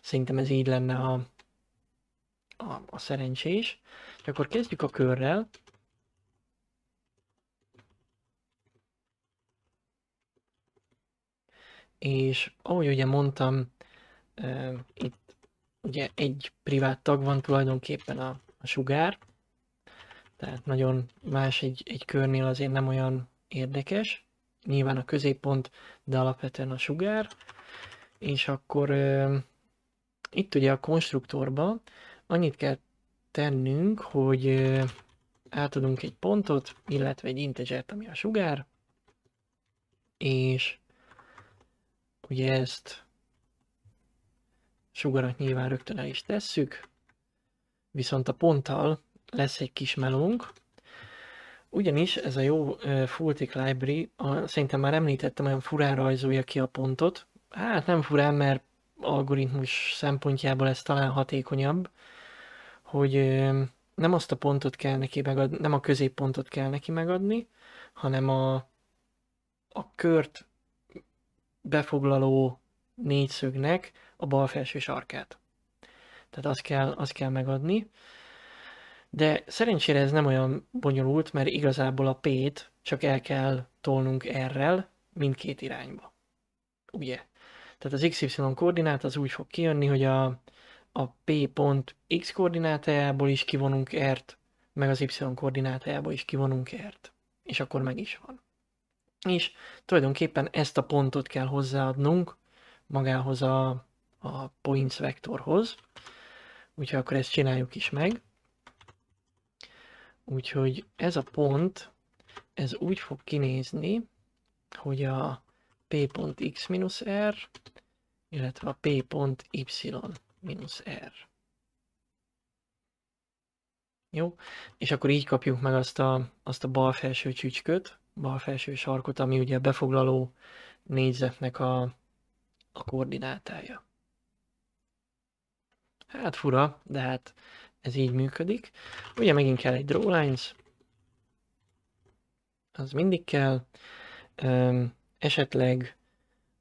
Szerintem ez így lenne a, a, a szerencsés. És akkor kezdjük a körrel. És ahogy ugye mondtam, uh, itt ugye egy privát tag van tulajdonképpen a, a sugár, tehát nagyon más egy, egy körnél azért nem olyan érdekes. Nyilván a középpont, de alapvetően a sugár. És akkor uh, itt ugye a konstruktorban annyit kell tennünk, hogy átadunk egy pontot, illetve egy integert, ami a sugár, és ugye ezt sugarat nyilván rögtön el is tesszük, viszont a ponttal lesz egy kis melónk, ugyanis ez a jó Fultic Library, a, szerintem már említettem, olyan furán rajzolja ki a pontot. Hát nem furán, mert algoritmus szempontjából ez talán hatékonyabb, hogy nem azt a pontot kell neki megadni, nem a középpontot kell neki megadni, hanem a, a kört befoglaló négyszögnek a bal felső sarkát. Tehát azt kell, azt kell megadni. De szerencsére ez nem olyan bonyolult, mert igazából a P-t csak el kell tolnunk errel mindkét irányba. Ugye? Tehát az XY koordinát az úgy fog kijönni, hogy a a P pont X koordinátájából is kivonunk r meg az Y koordinátájából is kivonunk R-t. És akkor meg is van. És tulajdonképpen ezt a pontot kell hozzáadnunk magához a, a points vektorhoz. Úgyhogy akkor ezt csináljuk is meg. Úgyhogy ez a pont, ez úgy fog kinézni, hogy a p pont x-r, illetve a p pont mínusz R. Jó, és akkor így kapjuk meg azt a, azt a bal felső csücsköt, bal felső sarkot, ami ugye befoglaló négyzetnek a, a koordinátája. Hát fura, de hát ez így működik. Ugye megint kell egy draw lines. az mindig kell. Esetleg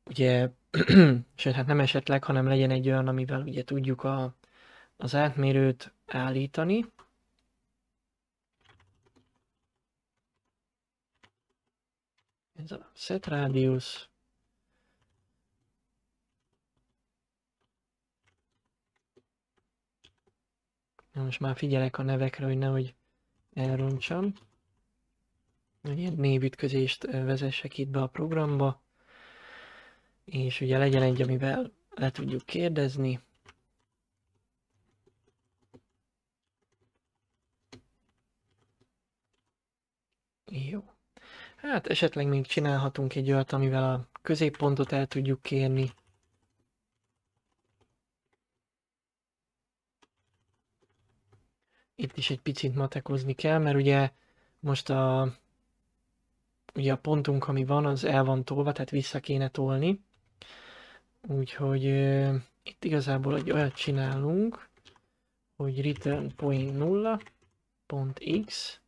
ugye sőt, hát nem esetleg, hanem legyen egy olyan, amivel ugye tudjuk a, az átmérőt állítani. Ez a set radius. Na most már figyelek a nevekre, hogy nehogy elrontsam. Egy ilyen névütközést vezessek itt be a programba. És ugye legyen egy, amivel le tudjuk kérdezni. Jó. Hát esetleg még csinálhatunk egy olyat, amivel a középpontot el tudjuk kérni. Itt is egy picit matekozni kell, mert ugye most a, ugye a pontunk, ami van, az el van tolva, tehát vissza kéne tolni. Úgyhogy uh, itt igazából egy olyat csinálunk, hogy return point 0, pont x,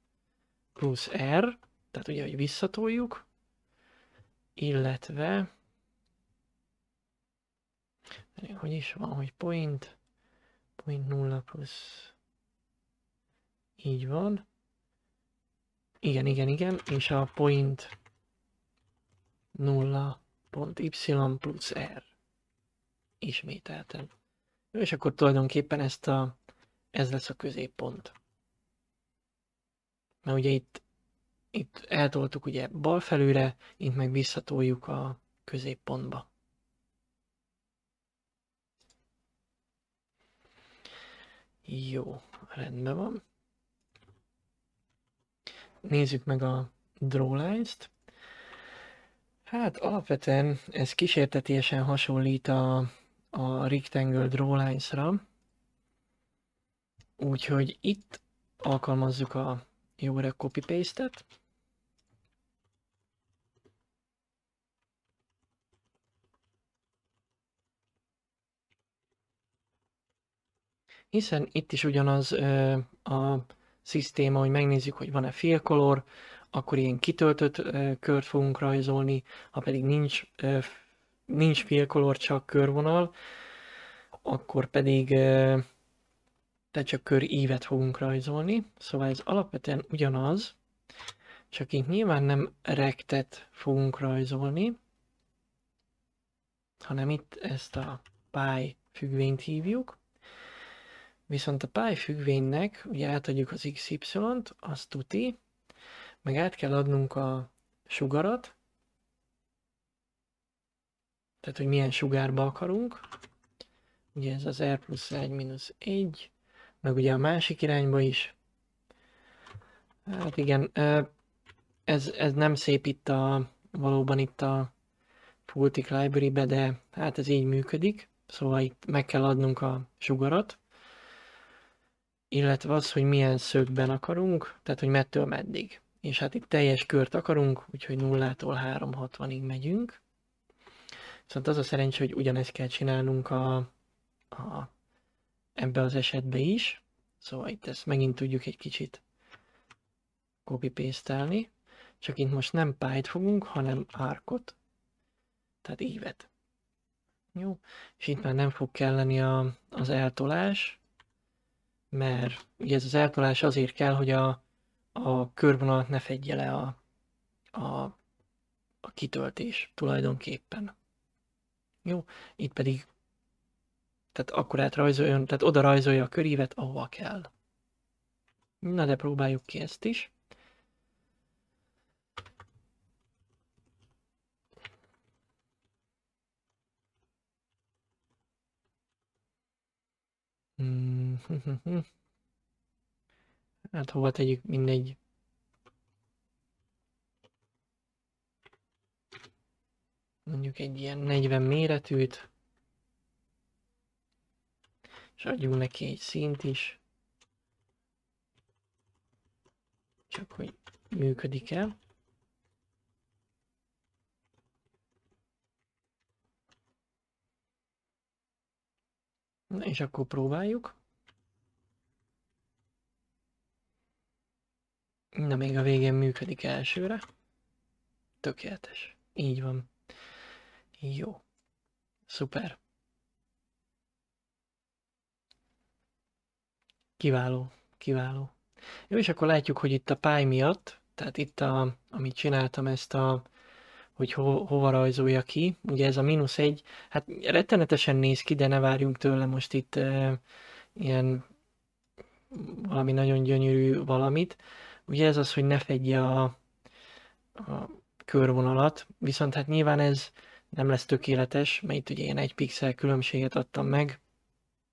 plusz r, tehát ugye, hogy visszatoljuk, illetve, hogy is van, hogy point, point 0 plusz, így van, igen, igen, igen, és a point 0 pont y plusz r ismételten. És akkor tulajdonképpen ezt a, ez lesz a középpont. Mert ugye itt, itt eltoltuk ugye bal felőre, itt meg visszatoljuk a középpontba. Jó, rendben van. Nézzük meg a draw lines-t. Hát alapvetően ez kísértetiesen hasonlít a a Rectangle lines ra Úgyhogy itt alkalmazzuk a jó öreg copy paste-et. Hiszen itt is ugyanaz ö, a szisztéma, hogy megnézzük, hogy van-e fill color, akkor ilyen kitöltött ö, kört fogunk rajzolni, ha pedig nincs ö, nincs félkolor, csak körvonal, akkor pedig te csak kör ívet fogunk rajzolni, szóval ez alapvetően ugyanaz, csak itt nyilván nem rektet fogunk rajzolni, hanem itt ezt a pály függvényt hívjuk, viszont a pály függvénynek ugye átadjuk az XY-t, azt tuti, meg át kell adnunk a sugarat, tehát hogy milyen sugárba akarunk. Ugye ez az R plusz 1 mínusz 1, meg ugye a másik irányba is. Hát igen, ez, ez nem szép itt a, valóban itt a Pultic Library-be, de hát ez így működik. Szóval itt meg kell adnunk a sugarat, illetve az, hogy milyen szögben akarunk, tehát hogy mettől meddig. És hát itt teljes kört akarunk, úgyhogy 0-tól 360-ig megyünk. Viszont az a szerencsé, hogy ugyanezt kell csinálnunk a, a, ebbe az esetbe is. Szóval itt ezt megint tudjuk egy kicsit copy paste Csak itt most nem pályt fogunk, hanem árkot. Tehát ívet. Jó, és itt már nem fog kelleni a, az eltolás, mert ugye ez az eltolás azért kell, hogy a, a körvonalat ne fedje le a, a, a kitöltés tulajdonképpen. Jó, itt pedig tehát akkor átrajzoljon, tehát oda rajzolja a körívet, ahova kell. Na de próbáljuk ki ezt is. Hmm, hát hova tegyük, mindegy. mondjuk egy ilyen 40 méretűt, és adjunk neki egy szint is, csak hogy működik-e. Na és akkor próbáljuk. Na még a végén működik elsőre. Tökéletes. Így van. Jó. Szuper. Kiváló, kiváló. Jó, és akkor látjuk, hogy itt a pály miatt, tehát itt, a, amit csináltam, ezt a, hogy ho, hova rajzolja ki, ugye ez a mínusz egy, hát rettenetesen néz ki, de ne várjunk tőle most itt e, ilyen valami nagyon gyönyörű valamit. Ugye ez az, hogy ne fedje a, a körvonalat, viszont hát nyilván ez, nem lesz tökéletes, mert itt ugye én egy pixel különbséget adtam meg,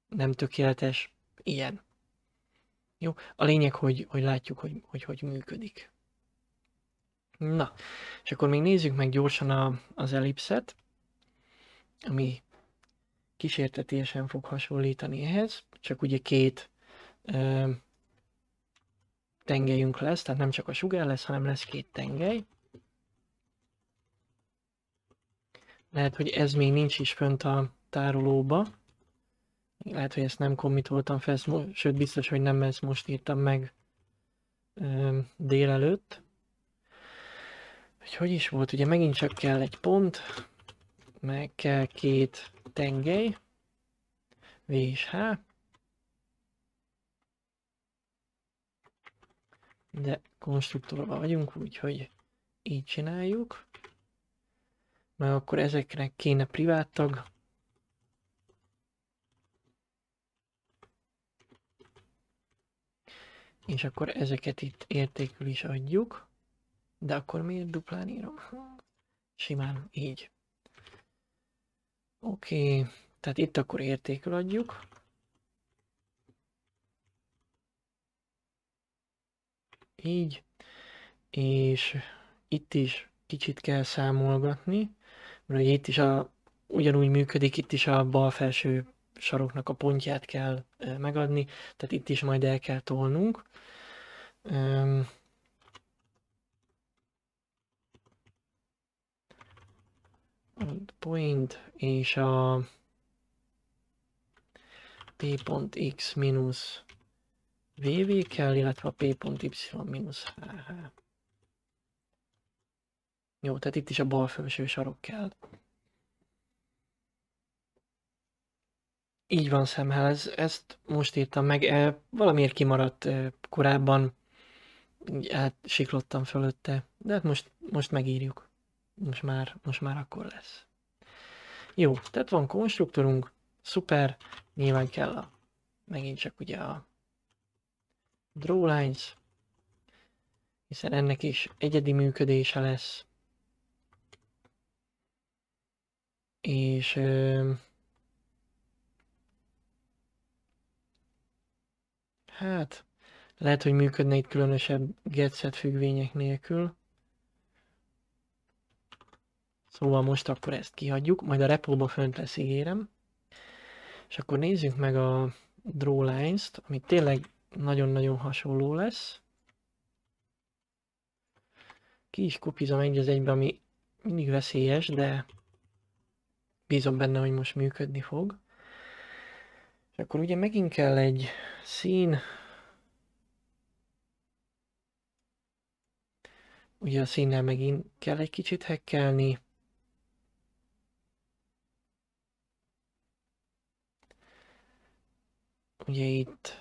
nem tökéletes, ilyen. Jó, a lényeg, hogy, hogy látjuk, hogy, hogy hogy működik. Na, és akkor még nézzük meg gyorsan a, az ellipszet, ami kísértetésen fog hasonlítani ehhez, csak ugye két ö, tengelyünk lesz, tehát nem csak a sugár lesz, hanem lesz két tengely. Lehet, hogy ez még nincs is fönt a tárolóba. Lehet, hogy ezt nem kommitoltam fel, sőt biztos, hogy nem ezt most írtam meg délelőtt. Hogy hogy is volt, ugye megint csak kell egy pont, meg kell két tengely, V és H. De konstruktorban vagyunk, úgyhogy így csináljuk. Meg akkor ezeknek kéne privát tag. És akkor ezeket itt értékül is adjuk. De akkor miért duplán írom? Simán így. Oké, okay. tehát itt akkor értékül adjuk. Így. És itt is kicsit kell számolgatni. Ugye itt is a, ugyanúgy működik, itt is a bal felső saroknak a pontját kell megadni, tehát itt is majd el kell tolnunk. point és a p.x vv kell, illetve a p.y minusz hh. Jó, tehát itt is a bal felső sarok kell. Így van, Szemhez. Ezt most írtam meg. E, valamiért kimaradt e, korábban. Hát siklottam fölötte. De hát most, most megírjuk. Most már, most már akkor lesz. Jó, tehát van konstruktorunk. Szuper. Nyilván kell a, megint csak ugye a drawlines, hiszen ennek is egyedi működése lesz. És ö, hát lehet, hogy működne itt különösebb getszet függvények nélkül. Szóval most akkor ezt kihagyjuk, majd a repóba fönt lesz ígérem. És akkor nézzük meg a draw lines-t, ami tényleg nagyon-nagyon hasonló lesz. Ki is kopizom egy az egybe, ami mindig veszélyes, de bízom benne, hogy most működni fog. És akkor ugye megint kell egy szín, ugye a színnel megint kell egy kicsit hekkelni. Ugye itt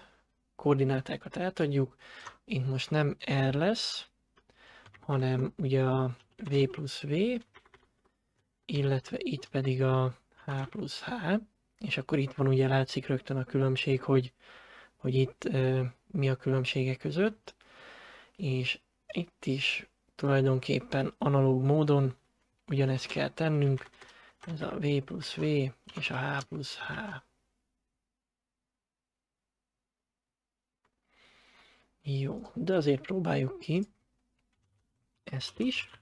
koordinátákat átadjuk, itt most nem R lesz, hanem ugye a V plusz V, illetve itt pedig a H plusz H, és akkor itt van ugye látszik rögtön a különbség, hogy, hogy itt e, mi a különbsége között, és itt is tulajdonképpen analóg módon ugyanezt kell tennünk, ez a V plusz V és a H plusz H. Jó, de azért próbáljuk ki ezt is.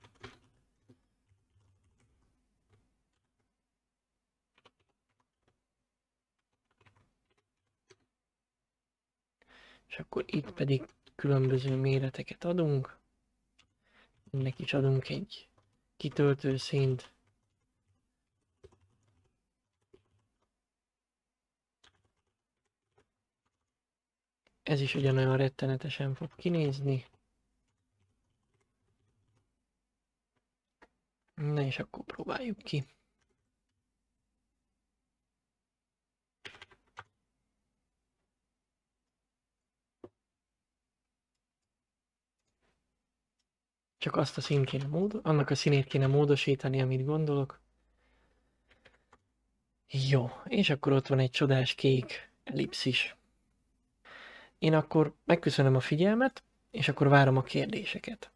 és akkor itt pedig különböző méreteket adunk. Ennek is adunk egy kitöltő szint. Ez is ugyanolyan rettenetesen fog kinézni. Na és akkor próbáljuk ki. Csak azt a szín kéne mód, annak a színét kéne módosítani, amit gondolok. Jó, és akkor ott van egy csodás kék ellipszis. Én akkor megköszönöm a figyelmet, és akkor várom a kérdéseket.